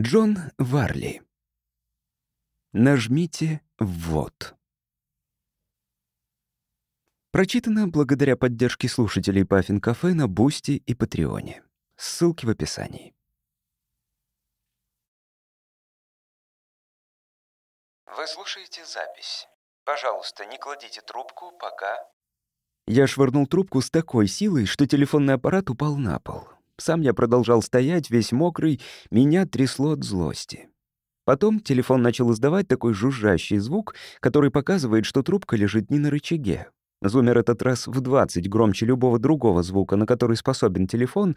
Джон Варли. Нажмите «Ввод». Прочитано благодаря поддержке слушателей Паффин Кафе на Бусти и Патреоне. Ссылки в описании. Вы слушаете запись. Пожалуйста, не кладите трубку, пока... Я швырнул трубку с такой силой, что телефонный аппарат упал на пол. Сам я продолжал стоять, весь мокрый, меня трясло от злости. Потом телефон начал издавать такой жужжащий звук, который показывает, что трубка лежит не на рычаге. Зумер этот раз в 20 громче любого другого звука, на который способен телефон,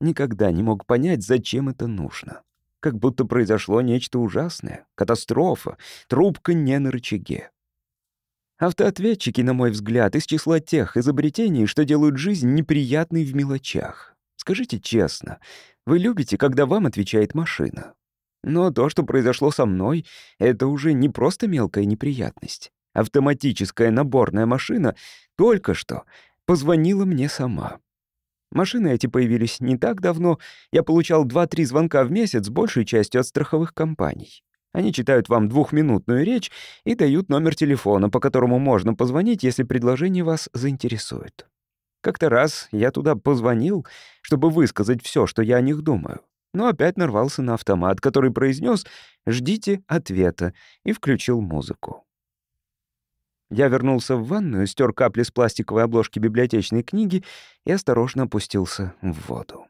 никогда не мог понять, зачем это нужно. Как будто произошло нечто ужасное, катастрофа, трубка не на рычаге. Автоответчики, на мой взгляд, из числа тех изобретений, что делают жизнь неприятной в мелочах. Скажите честно, вы любите, когда вам отвечает машина? Но то, что произошло со мной, это уже не просто мелкая неприятность. Автоматическая наборная машина только что позвонила мне сама. Машины эти появились не так давно. Я получал 2-3 звонка в месяц, большей частью от страховых компаний. Они читают вам двухминутную речь и дают номер телефона, по которому можно позвонить, если предложение вас заинтересует. Как-то раз я туда позвонил, чтобы высказать все, что я о них думаю. Но опять нарвался на автомат, который произнес «Ждите ответа» и включил музыку. Я вернулся в ванную, стер капли с пластиковой обложки библиотечной книги и осторожно опустился в воду.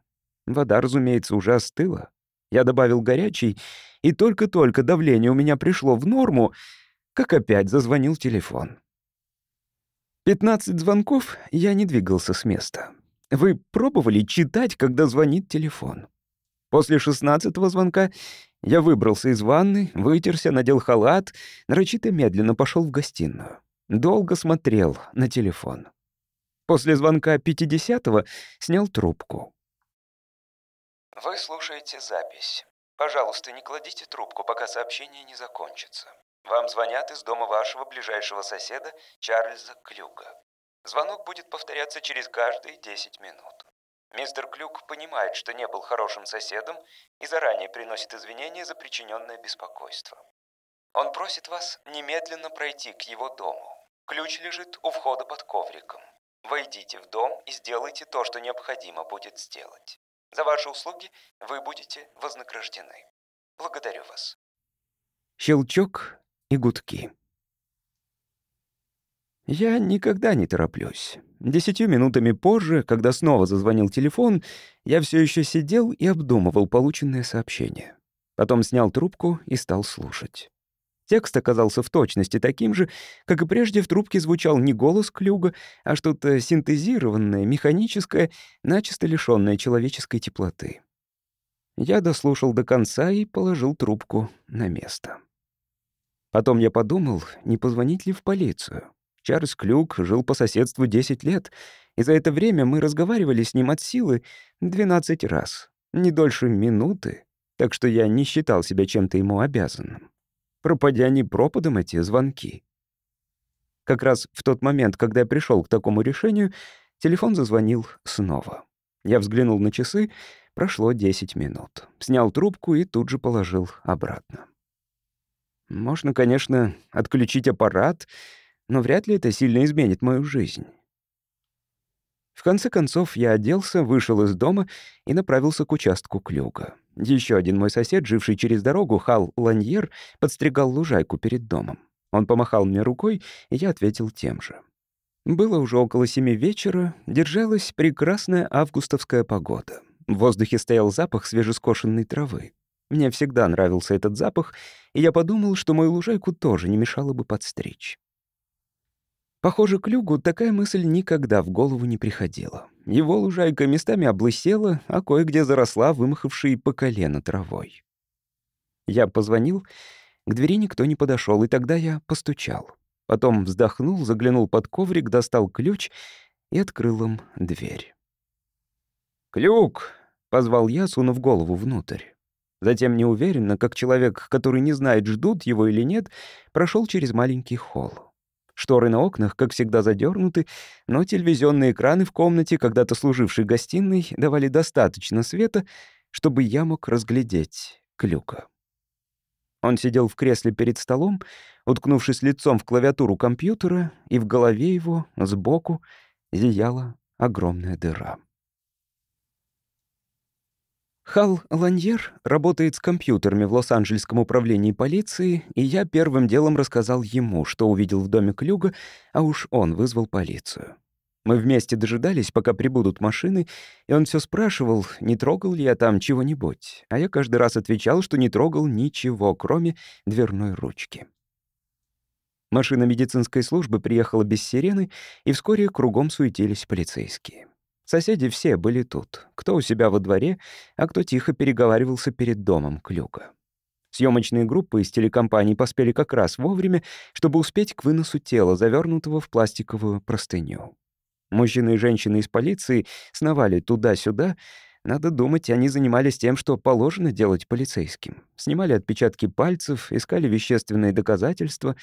Вода, разумеется, уже остыла. Я добавил горячий, и только-только давление у меня пришло в норму, как опять зазвонил телефон. 15 звонков, я не двигался с места. Вы пробовали читать, когда звонит телефон? После 16 звонка я выбрался из ванны, вытерся, надел халат, нарочито медленно пошел в гостиную. Долго смотрел на телефон. После звонка 50-го снял трубку. «Вы слушаете запись. Пожалуйста, не кладите трубку, пока сообщение не закончится. Вам звонят из дома вашего ближайшего соседа Чарльза Клюка. Звонок будет повторяться через каждые 10 минут. Мистер Клюк понимает, что не был хорошим соседом и заранее приносит извинения за причиненное беспокойство. Он просит вас немедленно пройти к его дому. Ключ лежит у входа под ковриком. Войдите в дом и сделайте то, что необходимо будет сделать. За ваши услуги вы будете вознаграждены. Благодарю вас. Щелчок, и гудки. Я никогда не тороплюсь. Десятью минутами позже, когда снова зазвонил телефон, я все еще сидел и обдумывал полученное сообщение. Потом снял трубку и стал слушать. Текст оказался в точности таким же, как и прежде в трубке звучал не голос Клюга, а что-то синтезированное, механическое, начисто лишённое человеческой теплоты. Я дослушал до конца и положил трубку на место. Потом я подумал, не позвонить ли в полицию. Чарльз Клюк жил по соседству 10 лет, и за это время мы разговаривали с ним от силы 12 раз, не дольше минуты, так что я не считал себя чем-то ему обязанным. Пропадя не пропадом эти звонки. Как раз в тот момент, когда я пришел к такому решению, телефон зазвонил снова. Я взглянул на часы, прошло 10 минут. Снял трубку и тут же положил обратно. Можно, конечно, отключить аппарат, но вряд ли это сильно изменит мою жизнь. В конце концов, я оделся, вышел из дома и направился к участку Клюга. Еще один мой сосед, живший через дорогу, Хал Ланьер, подстригал лужайку перед домом. Он помахал мне рукой, и я ответил тем же. Было уже около семи вечера, держалась прекрасная августовская погода. В воздухе стоял запах свежескошенной травы. Мне всегда нравился этот запах — и я подумал, что мою лужайку тоже не мешало бы подстричь. Похоже, Клюгу такая мысль никогда в голову не приходила. Его лужайка местами облысела, а кое-где заросла вымахавшей по колено травой. Я позвонил, к двери никто не подошел, и тогда я постучал. Потом вздохнул, заглянул под коврик, достал ключ и открыл им дверь. «Клюк!» — позвал я, сунув голову внутрь. Затем неуверенно, как человек, который не знает, ждут его или нет, прошел через маленький холл. Шторы на окнах, как всегда, задернуты, но телевизионные экраны в комнате, когда-то служившей гостиной, давали достаточно света, чтобы я мог разглядеть Клюка. Он сидел в кресле перед столом, уткнувшись лицом в клавиатуру компьютера, и в голове его, сбоку, зияла огромная дыра. Хал Ланьер работает с компьютерами в Лос-Анджелесском управлении полиции, и я первым делом рассказал ему, что увидел в доме Клюга, а уж он вызвал полицию. Мы вместе дожидались, пока прибудут машины, и он все спрашивал, не трогал ли я там чего-нибудь, а я каждый раз отвечал, что не трогал ничего, кроме дверной ручки. Машина медицинской службы приехала без сирены, и вскоре кругом суетились полицейские. Соседи все были тут, кто у себя во дворе, а кто тихо переговаривался перед домом Клюка. Съемочные группы из телекомпании поспели как раз вовремя, чтобы успеть к выносу тела, завернутого в пластиковую простыню. Мужчины и женщины из полиции сновали туда-сюда. Надо думать, они занимались тем, что положено делать полицейским. Снимали отпечатки пальцев, искали вещественные доказательства.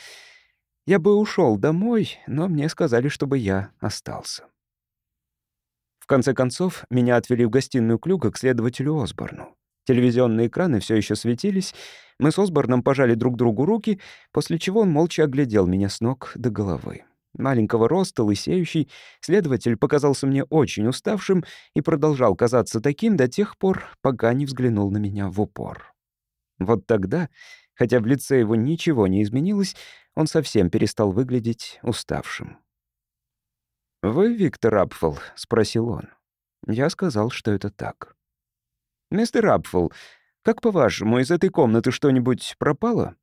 Я бы ушел домой, но мне сказали, чтобы я остался. В конце концов, меня отвели в гостиную Клюка к следователю Осборну. Телевизионные экраны все еще светились. Мы с Осборном пожали друг другу руки, после чего он молча оглядел меня с ног до головы. Маленького роста, лысеющий, следователь показался мне очень уставшим и продолжал казаться таким до тех пор, пока не взглянул на меня в упор. Вот тогда, хотя в лице его ничего не изменилось, он совсем перестал выглядеть уставшим. «Вы Виктор Апфол?» — спросил он. Я сказал, что это так. «Мистер Апфол, как по-вашему, из этой комнаты что-нибудь пропало?»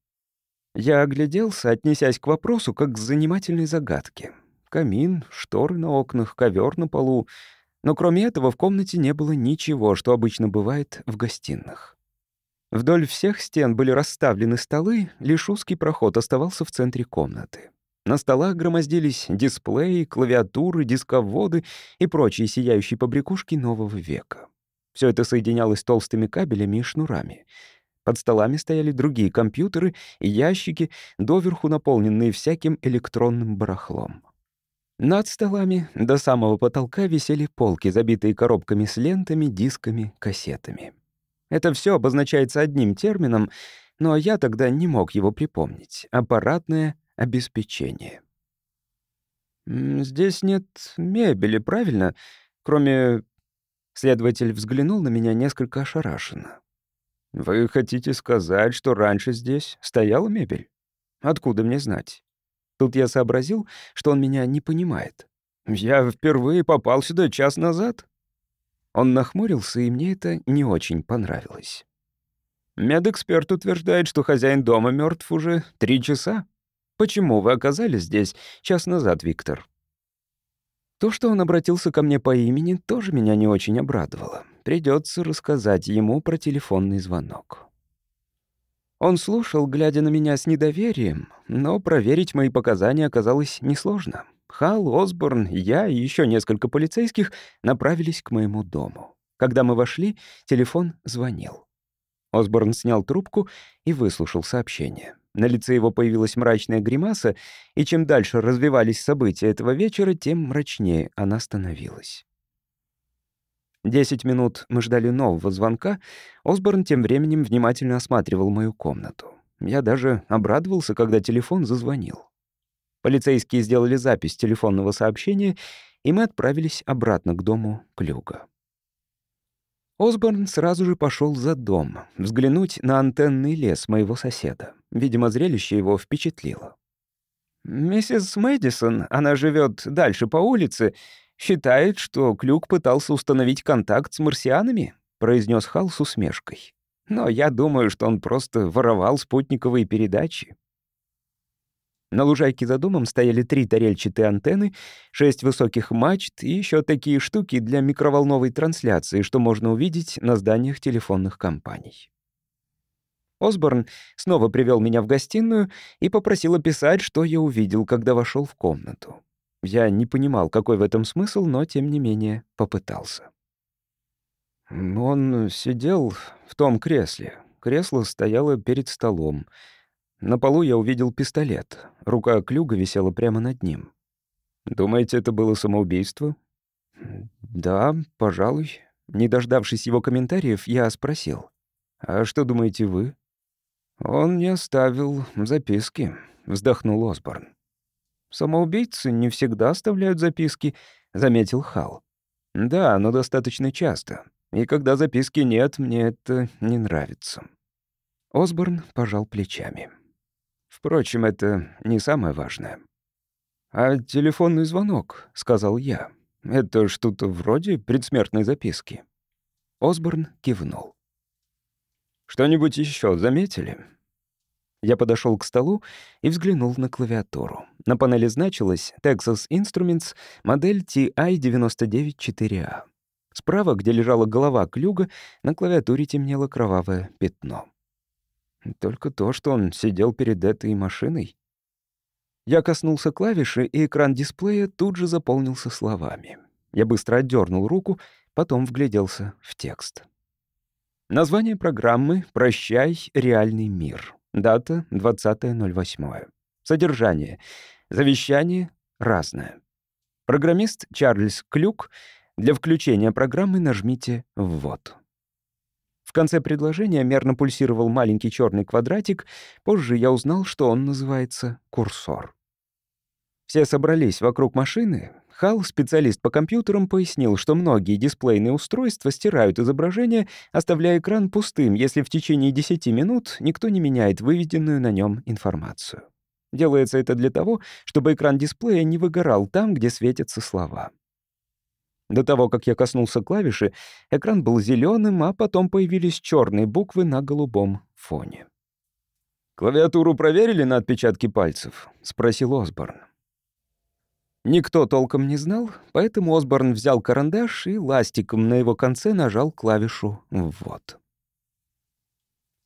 Я огляделся, отнесясь к вопросу как к занимательной загадке. Камин, шторы на окнах, ковер на полу. Но кроме этого в комнате не было ничего, что обычно бывает в гостиных. Вдоль всех стен были расставлены столы, лишь узкий проход оставался в центре комнаты. На столах громоздились дисплеи, клавиатуры, дисководы и прочие сияющие побрякушки нового века. Все это соединялось толстыми кабелями и шнурами. Под столами стояли другие компьютеры и ящики, доверху наполненные всяким электронным барахлом. Над столами до самого потолка висели полки, забитые коробками с лентами, дисками, кассетами. Это все обозначается одним термином, но я тогда не мог его припомнить — аппаратная обеспечение. «Здесь нет мебели, правильно? Кроме...» Следователь взглянул на меня несколько ошарашенно. «Вы хотите сказать, что раньше здесь стояла мебель? Откуда мне знать?» Тут я сообразил, что он меня не понимает. «Я впервые попал сюда час назад». Он нахмурился, и мне это не очень понравилось. Медэксперт утверждает, что хозяин дома мертв уже три часа. Почему вы оказались здесь час назад, Виктор?» То, что он обратился ко мне по имени, тоже меня не очень обрадовало. Придется рассказать ему про телефонный звонок. Он слушал, глядя на меня с недоверием, но проверить мои показания оказалось несложно. Хал, Осборн, я и еще несколько полицейских направились к моему дому. Когда мы вошли, телефон звонил. Осборн снял трубку и выслушал сообщение. На лице его появилась мрачная гримаса, и чем дальше развивались события этого вечера, тем мрачнее она становилась. Десять минут мы ждали нового звонка. Осборн тем временем внимательно осматривал мою комнату. Я даже обрадовался, когда телефон зазвонил. Полицейские сделали запись телефонного сообщения, и мы отправились обратно к дому Клюга. Осборн сразу же пошел за дом, взглянуть на антенный лес моего соседа. Видимо, зрелище его впечатлило. «Миссис Мэдисон, она живет дальше по улице, считает, что Клюк пытался установить контакт с марсианами», — произнес Хал с усмешкой. «Но я думаю, что он просто воровал спутниковые передачи. На лужайке за домом стояли три тарельчатые антенны, шесть высоких мачт и еще такие штуки для микроволновой трансляции, что можно увидеть на зданиях телефонных компаний. Осборн снова привел меня в гостиную и попросил описать, что я увидел, когда вошел в комнату. Я не понимал, какой в этом смысл, но, тем не менее, попытался. Он сидел в том кресле. Кресло стояло перед столом — на полу я увидел пистолет. Рука Клюга висела прямо над ним. «Думаете, это было самоубийство?» «Да, пожалуй». Не дождавшись его комментариев, я спросил. «А что думаете вы?» «Он не оставил записки», — вздохнул Осборн. «Самоубийцы не всегда оставляют записки», — заметил Хал. «Да, но достаточно часто. И когда записки нет, мне это не нравится». Осборн пожал плечами. Впрочем, это не самое важное. «А телефонный звонок», — сказал я. «Это что-то вроде предсмертной записки». Осборн кивнул. «Что-нибудь еще заметили?» Я подошел к столу и взглянул на клавиатуру. На панели значилась Texas Instruments, модель TI-994A. А». Справа, где лежала голова клюга, на клавиатуре темнело кровавое пятно. Только то, что он сидел перед этой машиной. Я коснулся клавиши, и экран дисплея тут же заполнился словами. Я быстро отдернул руку, потом вгляделся в текст. Название программы «Прощай, реальный мир». Дата — 20.08. Содержание. Завещание разное. Программист Чарльз Клюк. Для включения программы нажмите «Ввод» конце предложения мерно пульсировал маленький черный квадратик. Позже я узнал, что он называется курсор. Все собрались вокруг машины. Халл, специалист по компьютерам, пояснил, что многие дисплейные устройства стирают изображение, оставляя экран пустым, если в течение 10 минут никто не меняет выведенную на нем информацию. Делается это для того, чтобы экран дисплея не выгорал там, где светятся слова. До того, как я коснулся клавиши, экран был зеленым, а потом появились черные буквы на голубом фоне. «Клавиатуру проверили на отпечатки пальцев?» — спросил Осборн. Никто толком не знал, поэтому Осборн взял карандаш и ластиком на его конце нажал клавишу «ввод».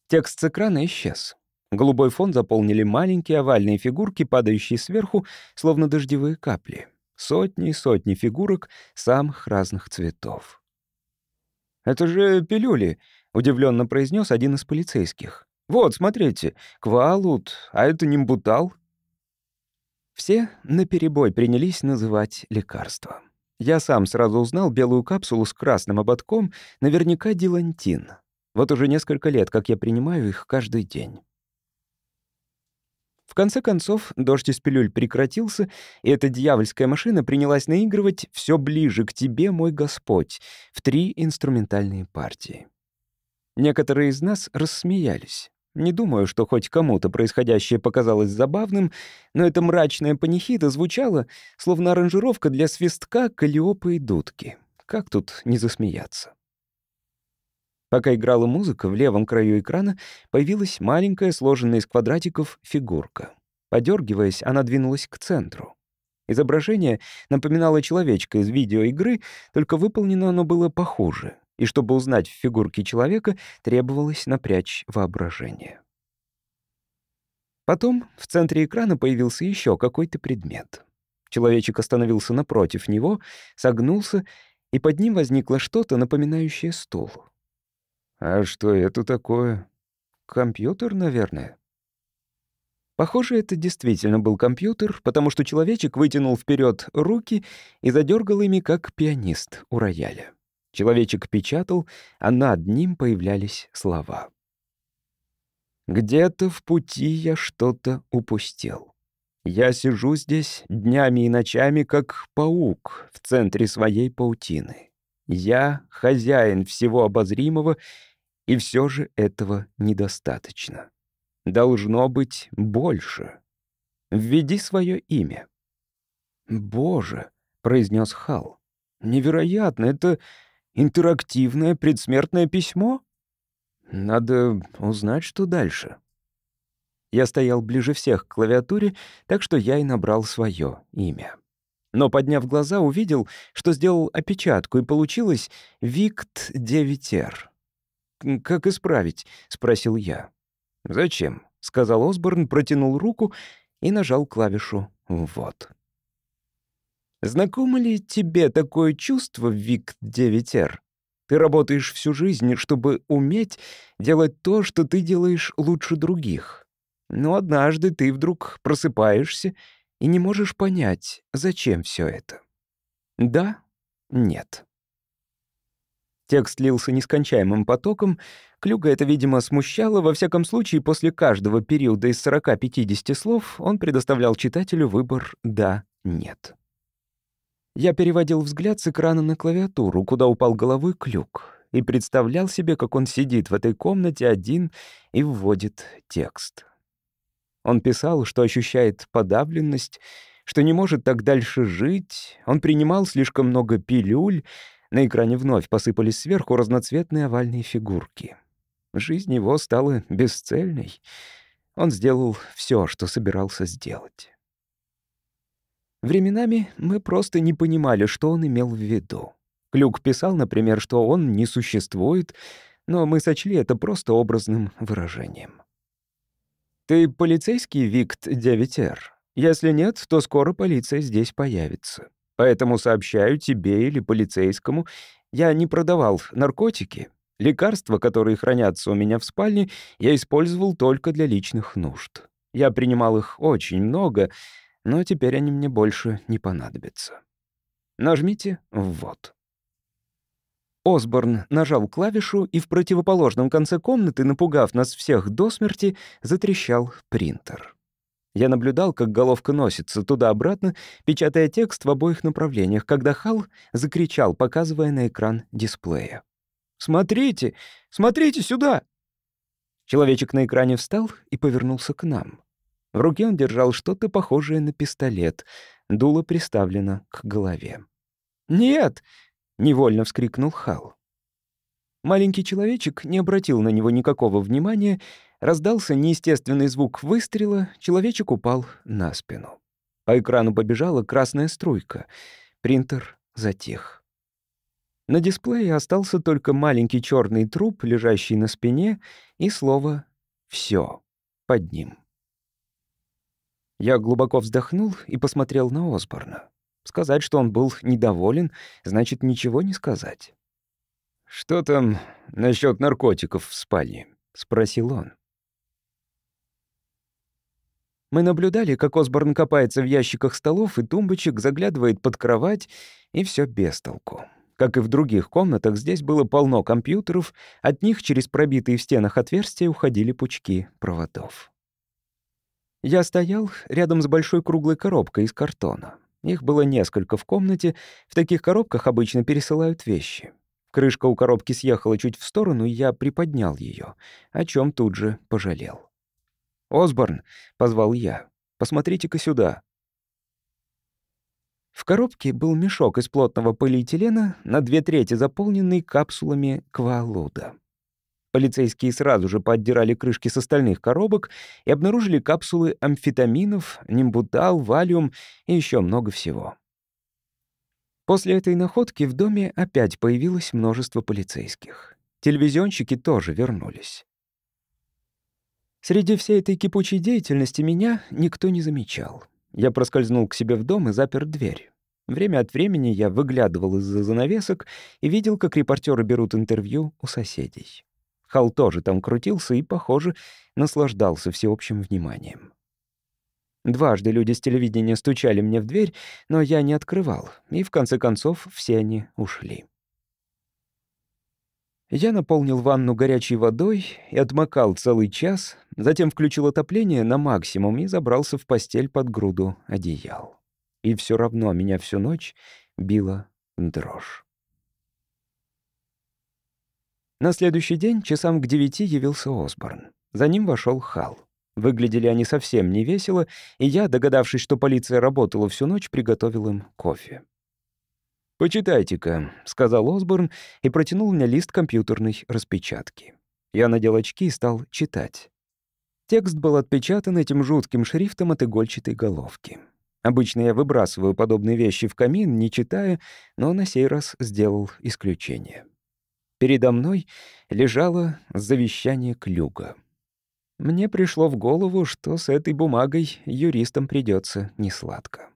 Текст с экрана исчез. Голубой фон заполнили маленькие овальные фигурки, падающие сверху, словно дождевые капли. Сотни и сотни фигурок самых разных цветов. «Это же пилюли», — удивленно произнес один из полицейских. «Вот, смотрите, квалут, а это нимбутал». Все наперебой принялись называть лекарства. Я сам сразу узнал белую капсулу с красным ободком, наверняка дилантин. Вот уже несколько лет, как я принимаю их каждый день конце концов, дождь из пилюль прекратился, и эта дьявольская машина принялась наигрывать «Все ближе к тебе, мой Господь» в три инструментальные партии. Некоторые из нас рассмеялись. Не думаю, что хоть кому-то происходящее показалось забавным, но эта мрачная панихида звучала, словно аранжировка для свистка, калиопы и дудки. Как тут не засмеяться? Пока играла музыка, в левом краю экрана появилась маленькая, сложенная из квадратиков, фигурка. Подергиваясь, она двинулась к центру. Изображение напоминало человечка из видеоигры, только выполнено оно было похуже, и чтобы узнать в фигурке человека, требовалось напрячь воображение. Потом в центре экрана появился еще какой-то предмет. Человечек остановился напротив него, согнулся, и под ним возникло что-то, напоминающее стул. «А что это такое?» «Компьютер, наверное». Похоже, это действительно был компьютер, потому что человечек вытянул вперед руки и задергал ими, как пианист у рояля. Человечек печатал, а над ним появлялись слова. «Где-то в пути я что-то упустил. Я сижу здесь днями и ночами, как паук в центре своей паутины. Я хозяин всего обозримого, и все же этого недостаточно. Должно быть больше. Введи свое имя. «Боже», — произнес Хал, — «невероятно, это интерактивное предсмертное письмо? Надо узнать, что дальше». Я стоял ближе всех к клавиатуре, так что я и набрал свое имя. Но, подняв глаза, увидел, что сделал опечатку, и получилось «Викт 9Р». «Как исправить?» — спросил я. «Зачем?» — сказал Осборн, протянул руку и нажал клавишу «Вот». «Знакомо ли тебе такое чувство, Викт 9Р?» Ты работаешь всю жизнь, чтобы уметь делать то, что ты делаешь лучше других. Но однажды ты вдруг просыпаешься и не можешь понять, зачем все это. Да, нет. Текст лился нескончаемым потоком. Клюга это, видимо, смущало. Во всяком случае, после каждого периода из 40-50 слов он предоставлял читателю выбор «да», «нет». Я переводил взгляд с экрана на клавиатуру, куда упал головой клюк, и представлял себе, как он сидит в этой комнате один и вводит текст. Он писал, что ощущает подавленность, что не может так дальше жить, он принимал слишком много пилюль, на экране вновь посыпались сверху разноцветные овальные фигурки. Жизнь его стала бесцельной. Он сделал все, что собирался сделать. Временами мы просто не понимали, что он имел в виду. Клюк писал, например, что он не существует, но мы сочли это просто образным выражением. «Ты полицейский Викт-9Р? Если нет, то скоро полиция здесь появится. Поэтому сообщаю тебе или полицейскому, я не продавал наркотики. Лекарства, которые хранятся у меня в спальне, я использовал только для личных нужд. Я принимал их очень много, но теперь они мне больше не понадобятся. Нажмите «Ввод». Осборн нажал клавишу, и в противоположном конце комнаты, напугав нас всех до смерти, затрещал принтер. Я наблюдал, как головка носится туда-обратно, печатая текст в обоих направлениях, когда Хал закричал, показывая на экран дисплея. «Смотрите! Смотрите сюда!» Человечек на экране встал и повернулся к нам. В руке он держал что-то похожее на пистолет. Дуло приставлено к голове. «Нет!» — невольно вскрикнул Хал. Маленький человечек не обратил на него никакого внимания, раздался неестественный звук выстрела, человечек упал на спину. По экрану побежала красная струйка. Принтер затих. На дисплее остался только маленький черный труп, лежащий на спине, и слово «всё» под ним. Я глубоко вздохнул и посмотрел на Осборна. Сказать, что он был недоволен, значит ничего не сказать. «Что там насчет наркотиков в спальне?» — спросил он. Мы наблюдали, как Осборн копается в ящиках столов и тумбочек, заглядывает под кровать, и все без толку. Как и в других комнатах, здесь было полно компьютеров, от них через пробитые в стенах отверстия уходили пучки проводов. Я стоял рядом с большой круглой коробкой из картона. Их было несколько в комнате, в таких коробках обычно пересылают вещи. Крышка у коробки съехала чуть в сторону, и я приподнял ее, о чем тут же пожалел. «Осборн», — позвал я, — «посмотрите-ка сюда». В коробке был мешок из плотного полиэтилена, на две трети заполненный капсулами квалуда. Полицейские сразу же поддирали крышки с остальных коробок и обнаружили капсулы амфетаминов, нимбутал, валиум и еще много всего. После этой находки в доме опять появилось множество полицейских. Телевизионщики тоже вернулись. Среди всей этой кипучей деятельности меня никто не замечал. Я проскользнул к себе в дом и запер дверь. Время от времени я выглядывал из-за занавесок и видел, как репортеры берут интервью у соседей. Хал тоже там крутился и, похоже, наслаждался всеобщим вниманием. Дважды люди с телевидения стучали мне в дверь, но я не открывал, и в конце концов все они ушли. Я наполнил ванну горячей водой и отмокал целый час, затем включил отопление на максимум и забрался в постель под груду одеял. И все равно меня всю ночь била дрожь. На следующий день часам к девяти явился Осборн. За ним вошел Халл. Выглядели они совсем невесело, и я, догадавшись, что полиция работала всю ночь, приготовил им кофе. «Почитайте-ка», — сказал Осборн и протянул мне лист компьютерной распечатки. Я надел очки и стал читать. Текст был отпечатан этим жутким шрифтом от игольчатой головки. Обычно я выбрасываю подобные вещи в камин, не читая, но на сей раз сделал исключение. Передо мной лежало завещание Клюга. Мне пришло в голову, что с этой бумагой юристам придется несладко.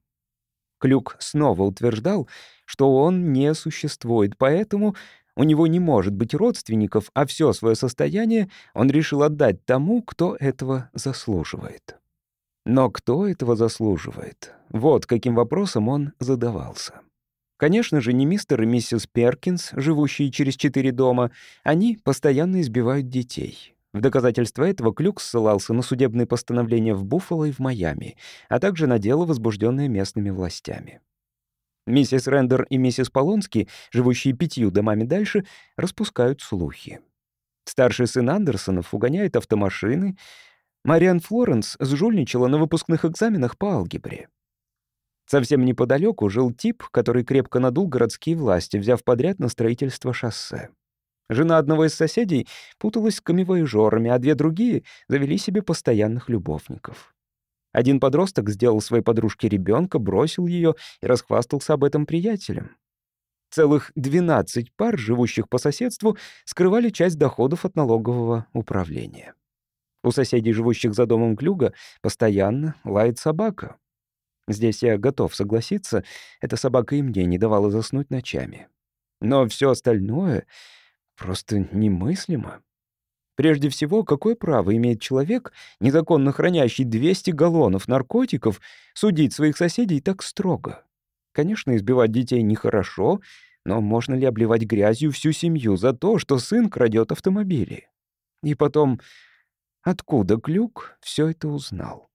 Клюк снова утверждал, что он не существует, поэтому у него не может быть родственников, а все свое состояние он решил отдать тому, кто этого заслуживает. Но кто этого заслуживает? Вот каким вопросом он задавался. Конечно же, не мистер и миссис Перкинс, живущие через четыре дома, они постоянно избивают детей. В доказательство этого Клюкс ссылался на судебные постановления в Буффало и в Майами, а также на дело, возбужденное местными властями. Миссис Рендер и миссис Полонски, живущие пятью домами дальше, распускают слухи. Старший сын Андерсонов угоняет автомашины. Мариан Флоренс сжульничала на выпускных экзаменах по алгебре. Совсем неподалеку жил тип, который крепко надул городские власти, взяв подряд на строительство шоссе. Жена одного из соседей путалась с камевоежорами, а две другие завели себе постоянных любовников. Один подросток сделал своей подружке ребенка, бросил ее и расхвастался об этом приятелем. Целых 12 пар, живущих по соседству, скрывали часть доходов от налогового управления. У соседей, живущих за домом Клюга, постоянно лает собака. Здесь я готов согласиться, эта собака и мне не давала заснуть ночами. Но все остальное просто немыслимо. Прежде всего, какое право имеет человек, незаконно хранящий 200 галлонов наркотиков, судить своих соседей так строго? Конечно, избивать детей нехорошо, но можно ли обливать грязью всю семью за то, что сын крадет автомобили? И потом, откуда Клюк все это узнал?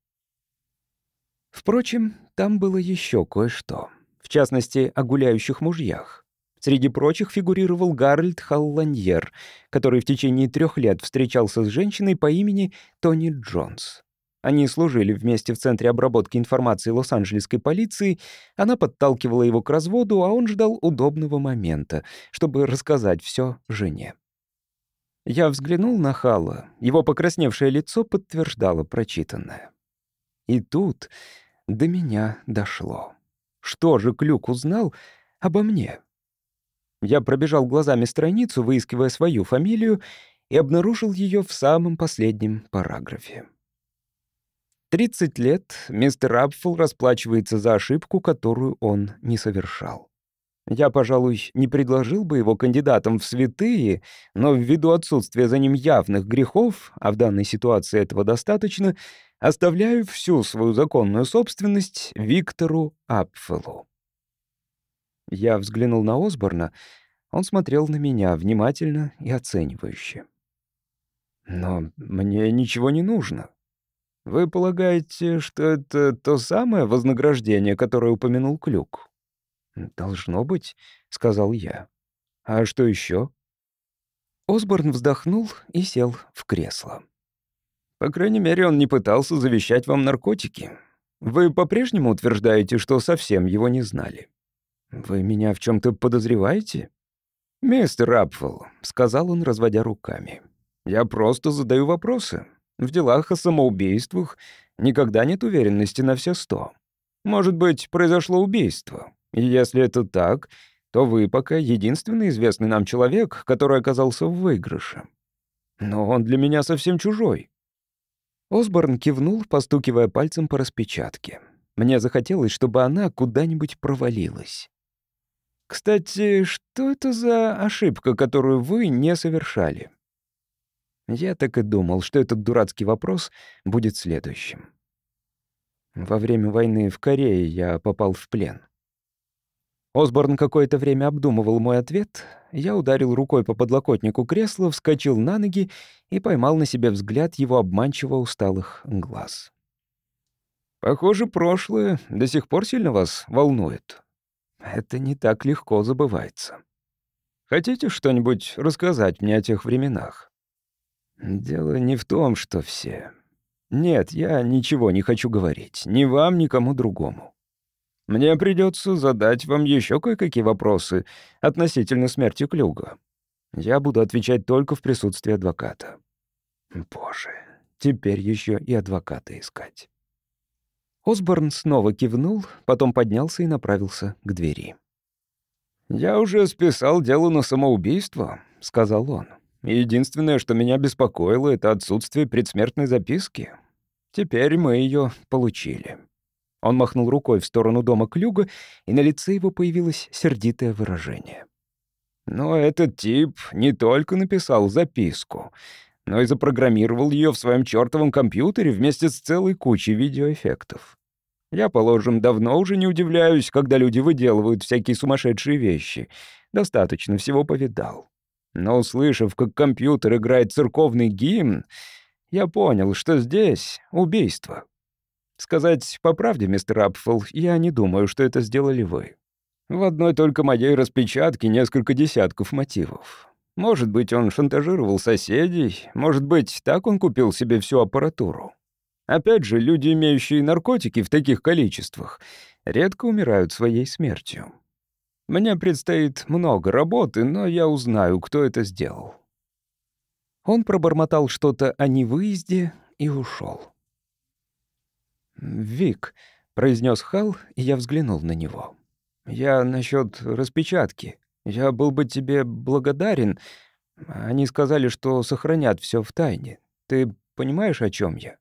Впрочем, там было еще кое-что. В частности, о гуляющих мужьях. Среди прочих фигурировал Гарольд Халланьер, который в течение трех лет встречался с женщиной по имени Тони Джонс. Они служили вместе в Центре обработки информации Лос-Анджелесской полиции. Она подталкивала его к разводу, а он ждал удобного момента, чтобы рассказать все жене. Я взглянул на Хала. Его покрасневшее лицо подтверждало прочитанное. И тут до меня дошло. Что же Клюк узнал обо мне? Я пробежал глазами страницу, выискивая свою фамилию, и обнаружил ее в самом последнем параграфе. 30 лет мистер Апфл расплачивается за ошибку, которую он не совершал. Я, пожалуй, не предложил бы его кандидатам в святые, но ввиду отсутствия за ним явных грехов, а в данной ситуации этого достаточно — оставляю всю свою законную собственность Виктору Апфелу. Я взглянул на Осборна. Он смотрел на меня внимательно и оценивающе. «Но мне ничего не нужно. Вы полагаете, что это то самое вознаграждение, которое упомянул Клюк?» «Должно быть», — сказал я. «А что еще?» Осборн вздохнул и сел в кресло. По крайней мере, он не пытался завещать вам наркотики. Вы по-прежнему утверждаете, что совсем его не знали? Вы меня в чем то подозреваете? «Мистер Апфел», — сказал он, разводя руками, — «я просто задаю вопросы. В делах о самоубийствах никогда нет уверенности на все сто. Может быть, произошло убийство. И если это так, то вы пока единственный известный нам человек, который оказался в выигрыше. Но он для меня совсем чужой. Осборн кивнул, постукивая пальцем по распечатке. Мне захотелось, чтобы она куда-нибудь провалилась. «Кстати, что это за ошибка, которую вы не совершали?» Я так и думал, что этот дурацкий вопрос будет следующим. Во время войны в Корее я попал в плен. Осборн какое-то время обдумывал мой ответ. Я ударил рукой по подлокотнику кресла, вскочил на ноги и поймал на себе взгляд его обманчиво усталых глаз. «Похоже, прошлое до сих пор сильно вас волнует. Это не так легко забывается. Хотите что-нибудь рассказать мне о тех временах?» «Дело не в том, что все. Нет, я ничего не хочу говорить. Ни вам, ни кому другому. Мне придется задать вам еще кое-какие вопросы относительно смерти Клюга. Я буду отвечать только в присутствии адвоката. Боже, теперь еще и адвоката искать. Осборн снова кивнул, потом поднялся и направился к двери. «Я уже списал дело на самоубийство», — сказал он. «Единственное, что меня беспокоило, это отсутствие предсмертной записки. Теперь мы ее получили». Он махнул рукой в сторону дома Клюга, и на лице его появилось сердитое выражение. Но этот тип не только написал записку, но и запрограммировал ее в своем чертовом компьютере вместе с целой кучей видеоэффектов. Я, положим, давно уже не удивляюсь, когда люди выделывают всякие сумасшедшие вещи. Достаточно всего повидал. Но, услышав, как компьютер играет церковный гимн, я понял, что здесь убийство. Сказать по правде, мистер Апфелл, я не думаю, что это сделали вы. В одной только моей распечатке несколько десятков мотивов. Может быть, он шантажировал соседей, может быть, так он купил себе всю аппаратуру. Опять же, люди, имеющие наркотики в таких количествах, редко умирают своей смертью. Мне предстоит много работы, но я узнаю, кто это сделал». Он пробормотал что-то о невыезде и ушел. «Вик», — произнес Хал, и я взглянул на него. «Я насчет распечатки. Я был бы тебе благодарен. Они сказали, что сохранят все в тайне. Ты понимаешь, о чем я?»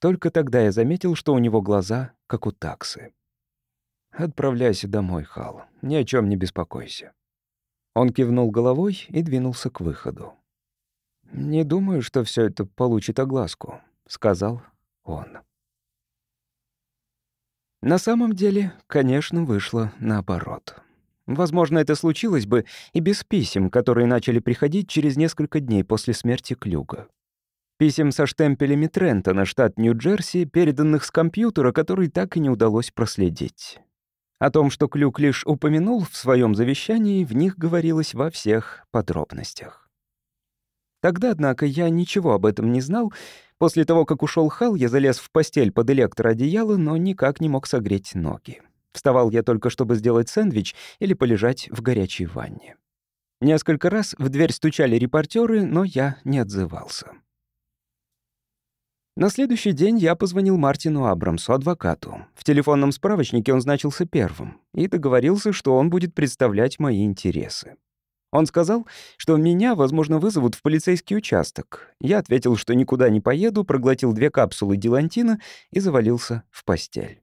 Только тогда я заметил, что у него глаза, как у таксы. «Отправляйся домой, Хал. Ни о чем не беспокойся». Он кивнул головой и двинулся к выходу. «Не думаю, что все это получит огласку», — сказал он. На самом деле, конечно, вышло наоборот. Возможно, это случилось бы и без писем, которые начали приходить через несколько дней после смерти Клюга. Писем со штемпелями на штат Нью-Джерси, переданных с компьютера, который так и не удалось проследить. О том, что Клюк лишь упомянул в своем завещании, в них говорилось во всех подробностях. Тогда, однако, я ничего об этом не знал После того, как ушел Хал, я залез в постель под электроодеяло, но никак не мог согреть ноги. Вставал я только, чтобы сделать сэндвич или полежать в горячей ванне. Несколько раз в дверь стучали репортеры, но я не отзывался. На следующий день я позвонил Мартину Абрамсу, адвокату. В телефонном справочнике он значился первым и договорился, что он будет представлять мои интересы. Он сказал, что меня, возможно, вызовут в полицейский участок. Я ответил, что никуда не поеду, проглотил две капсулы дилантина и завалился в постель.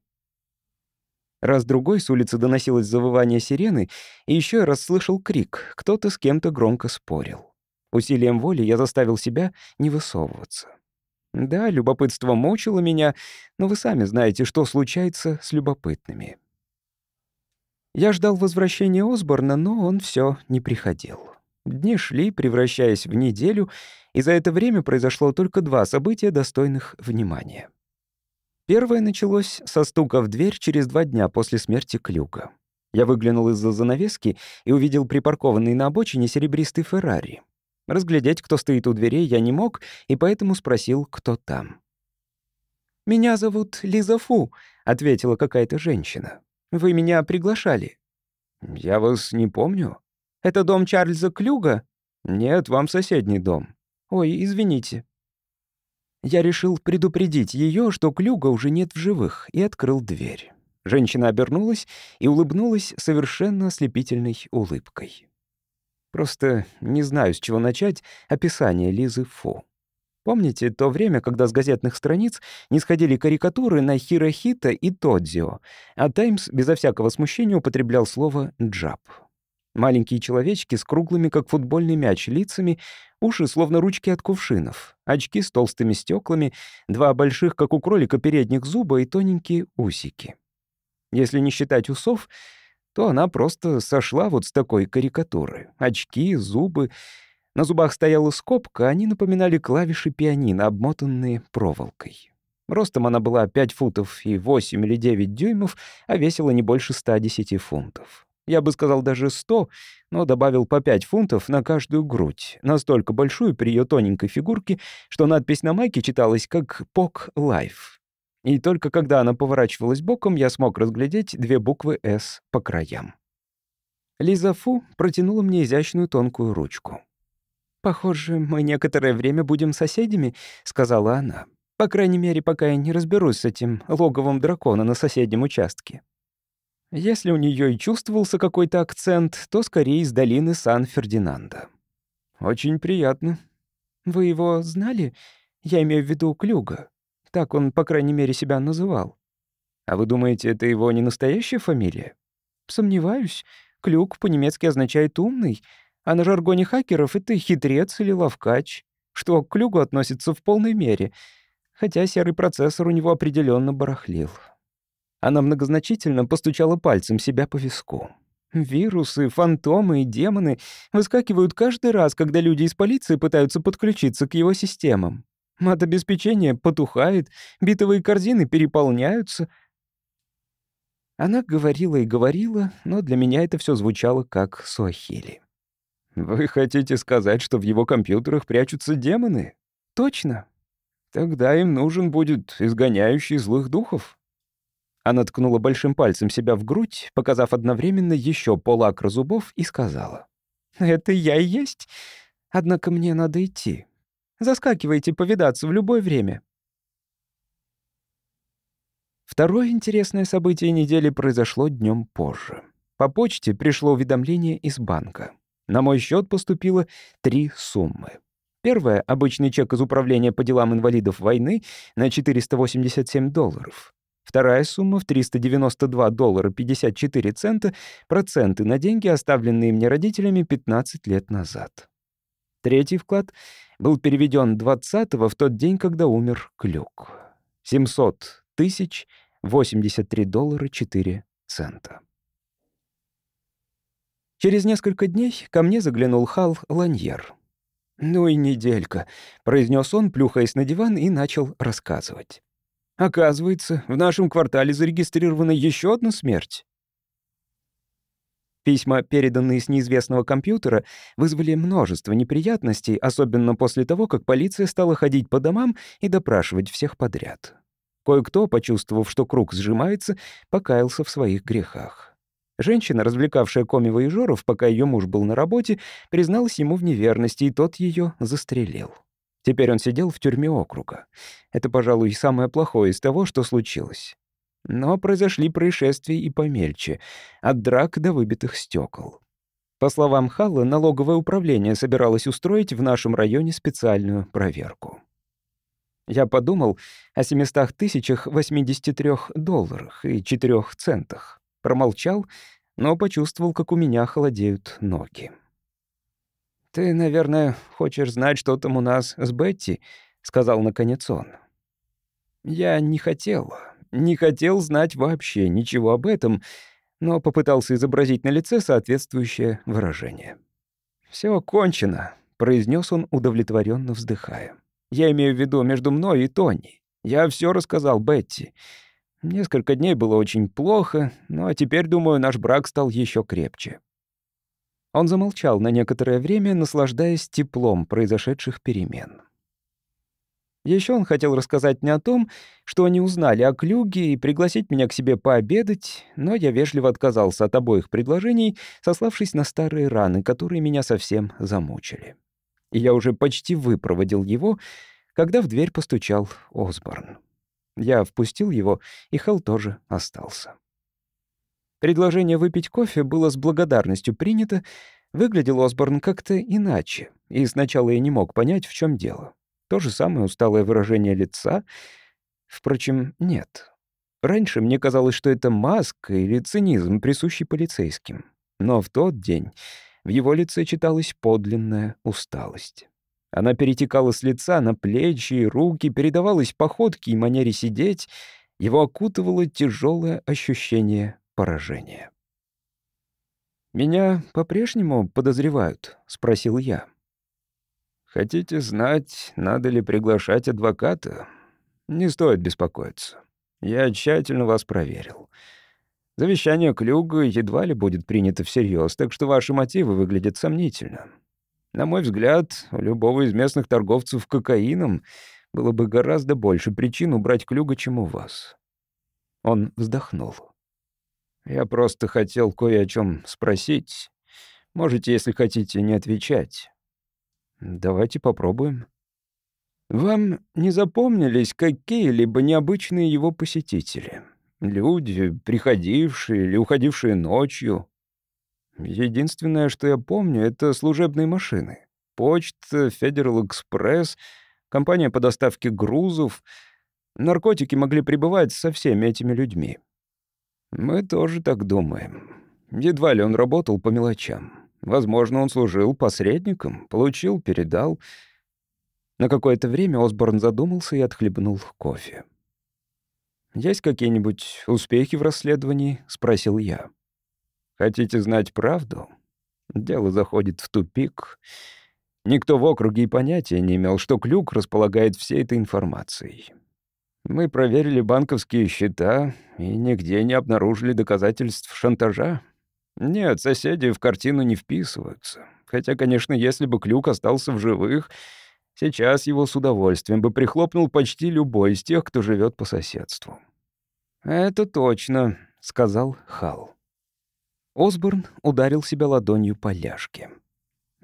Раз-другой с улицы доносилось завывание сирены, и еще я расслышал крик. Кто-то с кем-то громко спорил. Усилием воли я заставил себя не высовываться. Да, любопытство мучило меня, но вы сами знаете, что случается с любопытными. Я ждал возвращения Осборна, но он все не приходил. Дни шли, превращаясь в неделю, и за это время произошло только два события, достойных внимания. Первое началось со стука в дверь через два дня после смерти Клюга. Я выглянул из-за занавески и увидел припаркованный на обочине серебристый Феррари. Разглядеть, кто стоит у дверей, я не мог, и поэтому спросил, кто там. «Меня зовут Лиза Фу», — ответила какая-то женщина. Вы меня приглашали». «Я вас не помню». «Это дом Чарльза Клюга?» «Нет, вам соседний дом». «Ой, извините». Я решил предупредить ее, что Клюга уже нет в живых, и открыл дверь. Женщина обернулась и улыбнулась совершенно ослепительной улыбкой. Просто не знаю, с чего начать описание Лизы Фо. Помните то время, когда с газетных страниц не сходили карикатуры на Хирохита и Тодзио, а «Таймс» безо всякого смущения употреблял слово «джаб». Маленькие человечки с круглыми, как футбольный мяч, лицами, уши словно ручки от кувшинов, очки с толстыми стеклами, два больших, как у кролика, передних зуба и тоненькие усики. Если не считать усов, то она просто сошла вот с такой карикатуры. Очки, зубы, на зубах стояла скобка, они напоминали клавиши пианино, обмотанные проволокой. Ростом она была 5 футов и 8 или 9 дюймов, а весила не больше 110 фунтов. Я бы сказал даже 100, но добавил по 5 фунтов на каждую грудь, настолько большую при ее тоненькой фигурке, что надпись на майке читалась как «Пок Лайф». И только когда она поворачивалась боком, я смог разглядеть две буквы «С» по краям. Лиза Фу протянула мне изящную тонкую ручку. «Похоже, мы некоторое время будем соседями», — сказала она. «По крайней мере, пока я не разберусь с этим логовом дракона на соседнем участке». Если у нее и чувствовался какой-то акцент, то скорее из долины Сан-Фердинанда. «Очень приятно». «Вы его знали? Я имею в виду Клюга. Так он, по крайней мере, себя называл». «А вы думаете, это его не настоящая фамилия?» «Сомневаюсь. Клюг по-немецки означает «умный», а на жаргоне хакеров это хитрец или ловкач, что к клюгу относится в полной мере, хотя серый процессор у него определенно барахлил. Она многозначительно постучала пальцем себя по виску. Вирусы, фантомы и демоны выскакивают каждый раз, когда люди из полиции пытаются подключиться к его системам. Мат обеспечения потухает, битовые корзины переполняются. Она говорила и говорила, но для меня это все звучало как Суахили. «Вы хотите сказать, что в его компьютерах прячутся демоны?» «Точно. Тогда им нужен будет изгоняющий злых духов». Она ткнула большим пальцем себя в грудь, показав одновременно еще полакра зубов, и сказала. «Это я и есть. Однако мне надо идти. Заскакивайте повидаться в любое время». Второе интересное событие недели произошло днем позже. По почте пришло уведомление из банка. На мой счет поступило три суммы. Первая — обычный чек из Управления по делам инвалидов войны на 487 долларов. Вторая сумма в 392 доллара 54 цента — проценты на деньги, оставленные мне родителями 15 лет назад. Третий вклад был переведен 20-го в тот день, когда умер Клюк. 700 тысяч 83 доллара 4 цента. Через несколько дней ко мне заглянул Хал Ланьер. «Ну и неделька», — произнес он, плюхаясь на диван, и начал рассказывать. «Оказывается, в нашем квартале зарегистрирована еще одна смерть». Письма, переданные с неизвестного компьютера, вызвали множество неприятностей, особенно после того, как полиция стала ходить по домам и допрашивать всех подряд. Кое-кто, почувствовав, что круг сжимается, покаялся в своих грехах. Женщина, развлекавшая и Жоров, пока ее муж был на работе, призналась ему в неверности, и тот ее застрелил. Теперь он сидел в тюрьме округа. Это, пожалуй, самое плохое из того, что случилось. Но произошли происшествия и помельче, от драк до выбитых стекол. По словам Халла, налоговое управление собиралось устроить в нашем районе специальную проверку. Я подумал о 700 тысячах 83 долларах и 4 центах. Промолчал, но почувствовал, как у меня холодеют ноги. «Ты, наверное, хочешь знать, что там у нас с Бетти?» — сказал наконец он. «Я не хотел, не хотел знать вообще ничего об этом, но попытался изобразить на лице соответствующее выражение. Все кончено», — произнес он, удовлетворенно вздыхая. «Я имею в виду между мной и Тони. Я все рассказал Бетти. Несколько дней было очень плохо, ну а теперь, думаю, наш брак стал еще крепче. Он замолчал на некоторое время, наслаждаясь теплом произошедших перемен. Еще он хотел рассказать мне о том, что они узнали о Клюге и пригласить меня к себе пообедать, но я вежливо отказался от обоих предложений, сославшись на старые раны, которые меня совсем замучили. И я уже почти выпроводил его, когда в дверь постучал Осборн. Я впустил его, и Хелл тоже остался. Предложение выпить кофе было с благодарностью принято. Выглядел Осборн как-то иначе, и сначала я не мог понять, в чем дело. То же самое усталое выражение лица. Впрочем, нет. Раньше мне казалось, что это маска или цинизм, присущий полицейским. Но в тот день в его лице читалась подлинная усталость. Она перетекала с лица на плечи и руки, передавалась походке и манере сидеть. Его окутывало тяжелое ощущение поражения. «Меня по-прежнему подозревают?» — спросил я. «Хотите знать, надо ли приглашать адвоката? Не стоит беспокоиться. Я тщательно вас проверил. Завещание Клюга едва ли будет принято всерьез, так что ваши мотивы выглядят сомнительно. На мой взгляд, у любого из местных торговцев кокаином было бы гораздо больше причин убрать Клюга, чем у вас». Он вздохнул. «Я просто хотел кое о чем спросить. Можете, если хотите, не отвечать». «Давайте попробуем». «Вам не запомнились какие-либо необычные его посетители? Люди, приходившие или уходившие ночью?» Единственное, что я помню, это служебные машины. Почта, Федерал Экспресс, компания по доставке грузов. Наркотики могли пребывать со всеми этими людьми. Мы тоже так думаем. Едва ли он работал по мелочам. Возможно, он служил посредником, получил, передал. На какое-то время Осборн задумался и отхлебнул кофе. «Есть какие-нибудь успехи в расследовании?» — спросил я. Хотите знать правду? Дело заходит в тупик. Никто в округе и понятия не имел, что Клюк располагает всей этой информацией. Мы проверили банковские счета и нигде не обнаружили доказательств шантажа. Нет, соседи в картину не вписываются. Хотя, конечно, если бы Клюк остался в живых, сейчас его с удовольствием бы прихлопнул почти любой из тех, кто живет по соседству. «Это точно», — сказал Хал. Осборн ударил себя ладонью по ляжке.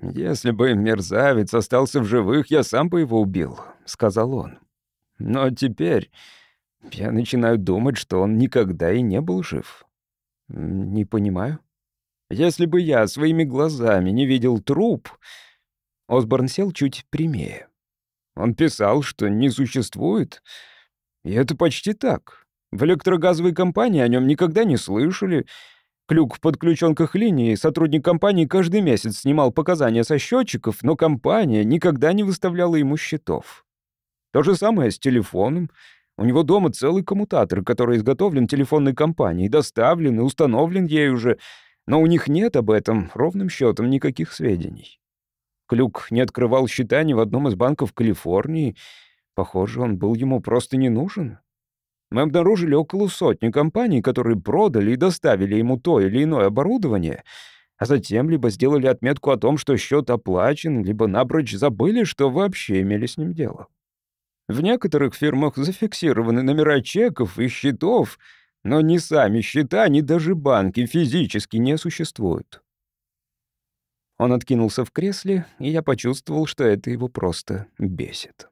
«Если бы мерзавец остался в живых, я сам бы его убил», — сказал он. «Но теперь я начинаю думать, что он никогда и не был жив». «Не понимаю». «Если бы я своими глазами не видел труп...» Осборн сел чуть прямее. «Он писал, что не существует, и это почти так. В электрогазовой компании о нем никогда не слышали». Клюк в подключенках линии сотрудник компании каждый месяц снимал показания со счетчиков, но компания никогда не выставляла ему счетов. То же самое с телефоном. У него дома целый коммутатор, который изготовлен телефонной компанией, доставлен и установлен ей уже, но у них нет об этом ровным счетом никаких сведений. Клюк не открывал счета ни в одном из банков Калифорнии. Похоже, он был ему просто не нужен мы обнаружили около сотни компаний, которые продали и доставили ему то или иное оборудование, а затем либо сделали отметку о том, что счет оплачен, либо напрочь забыли, что вообще имели с ним дело. В некоторых фирмах зафиксированы номера чеков и счетов, но ни сами счета, ни даже банки физически не существуют. Он откинулся в кресле, и я почувствовал, что это его просто бесит.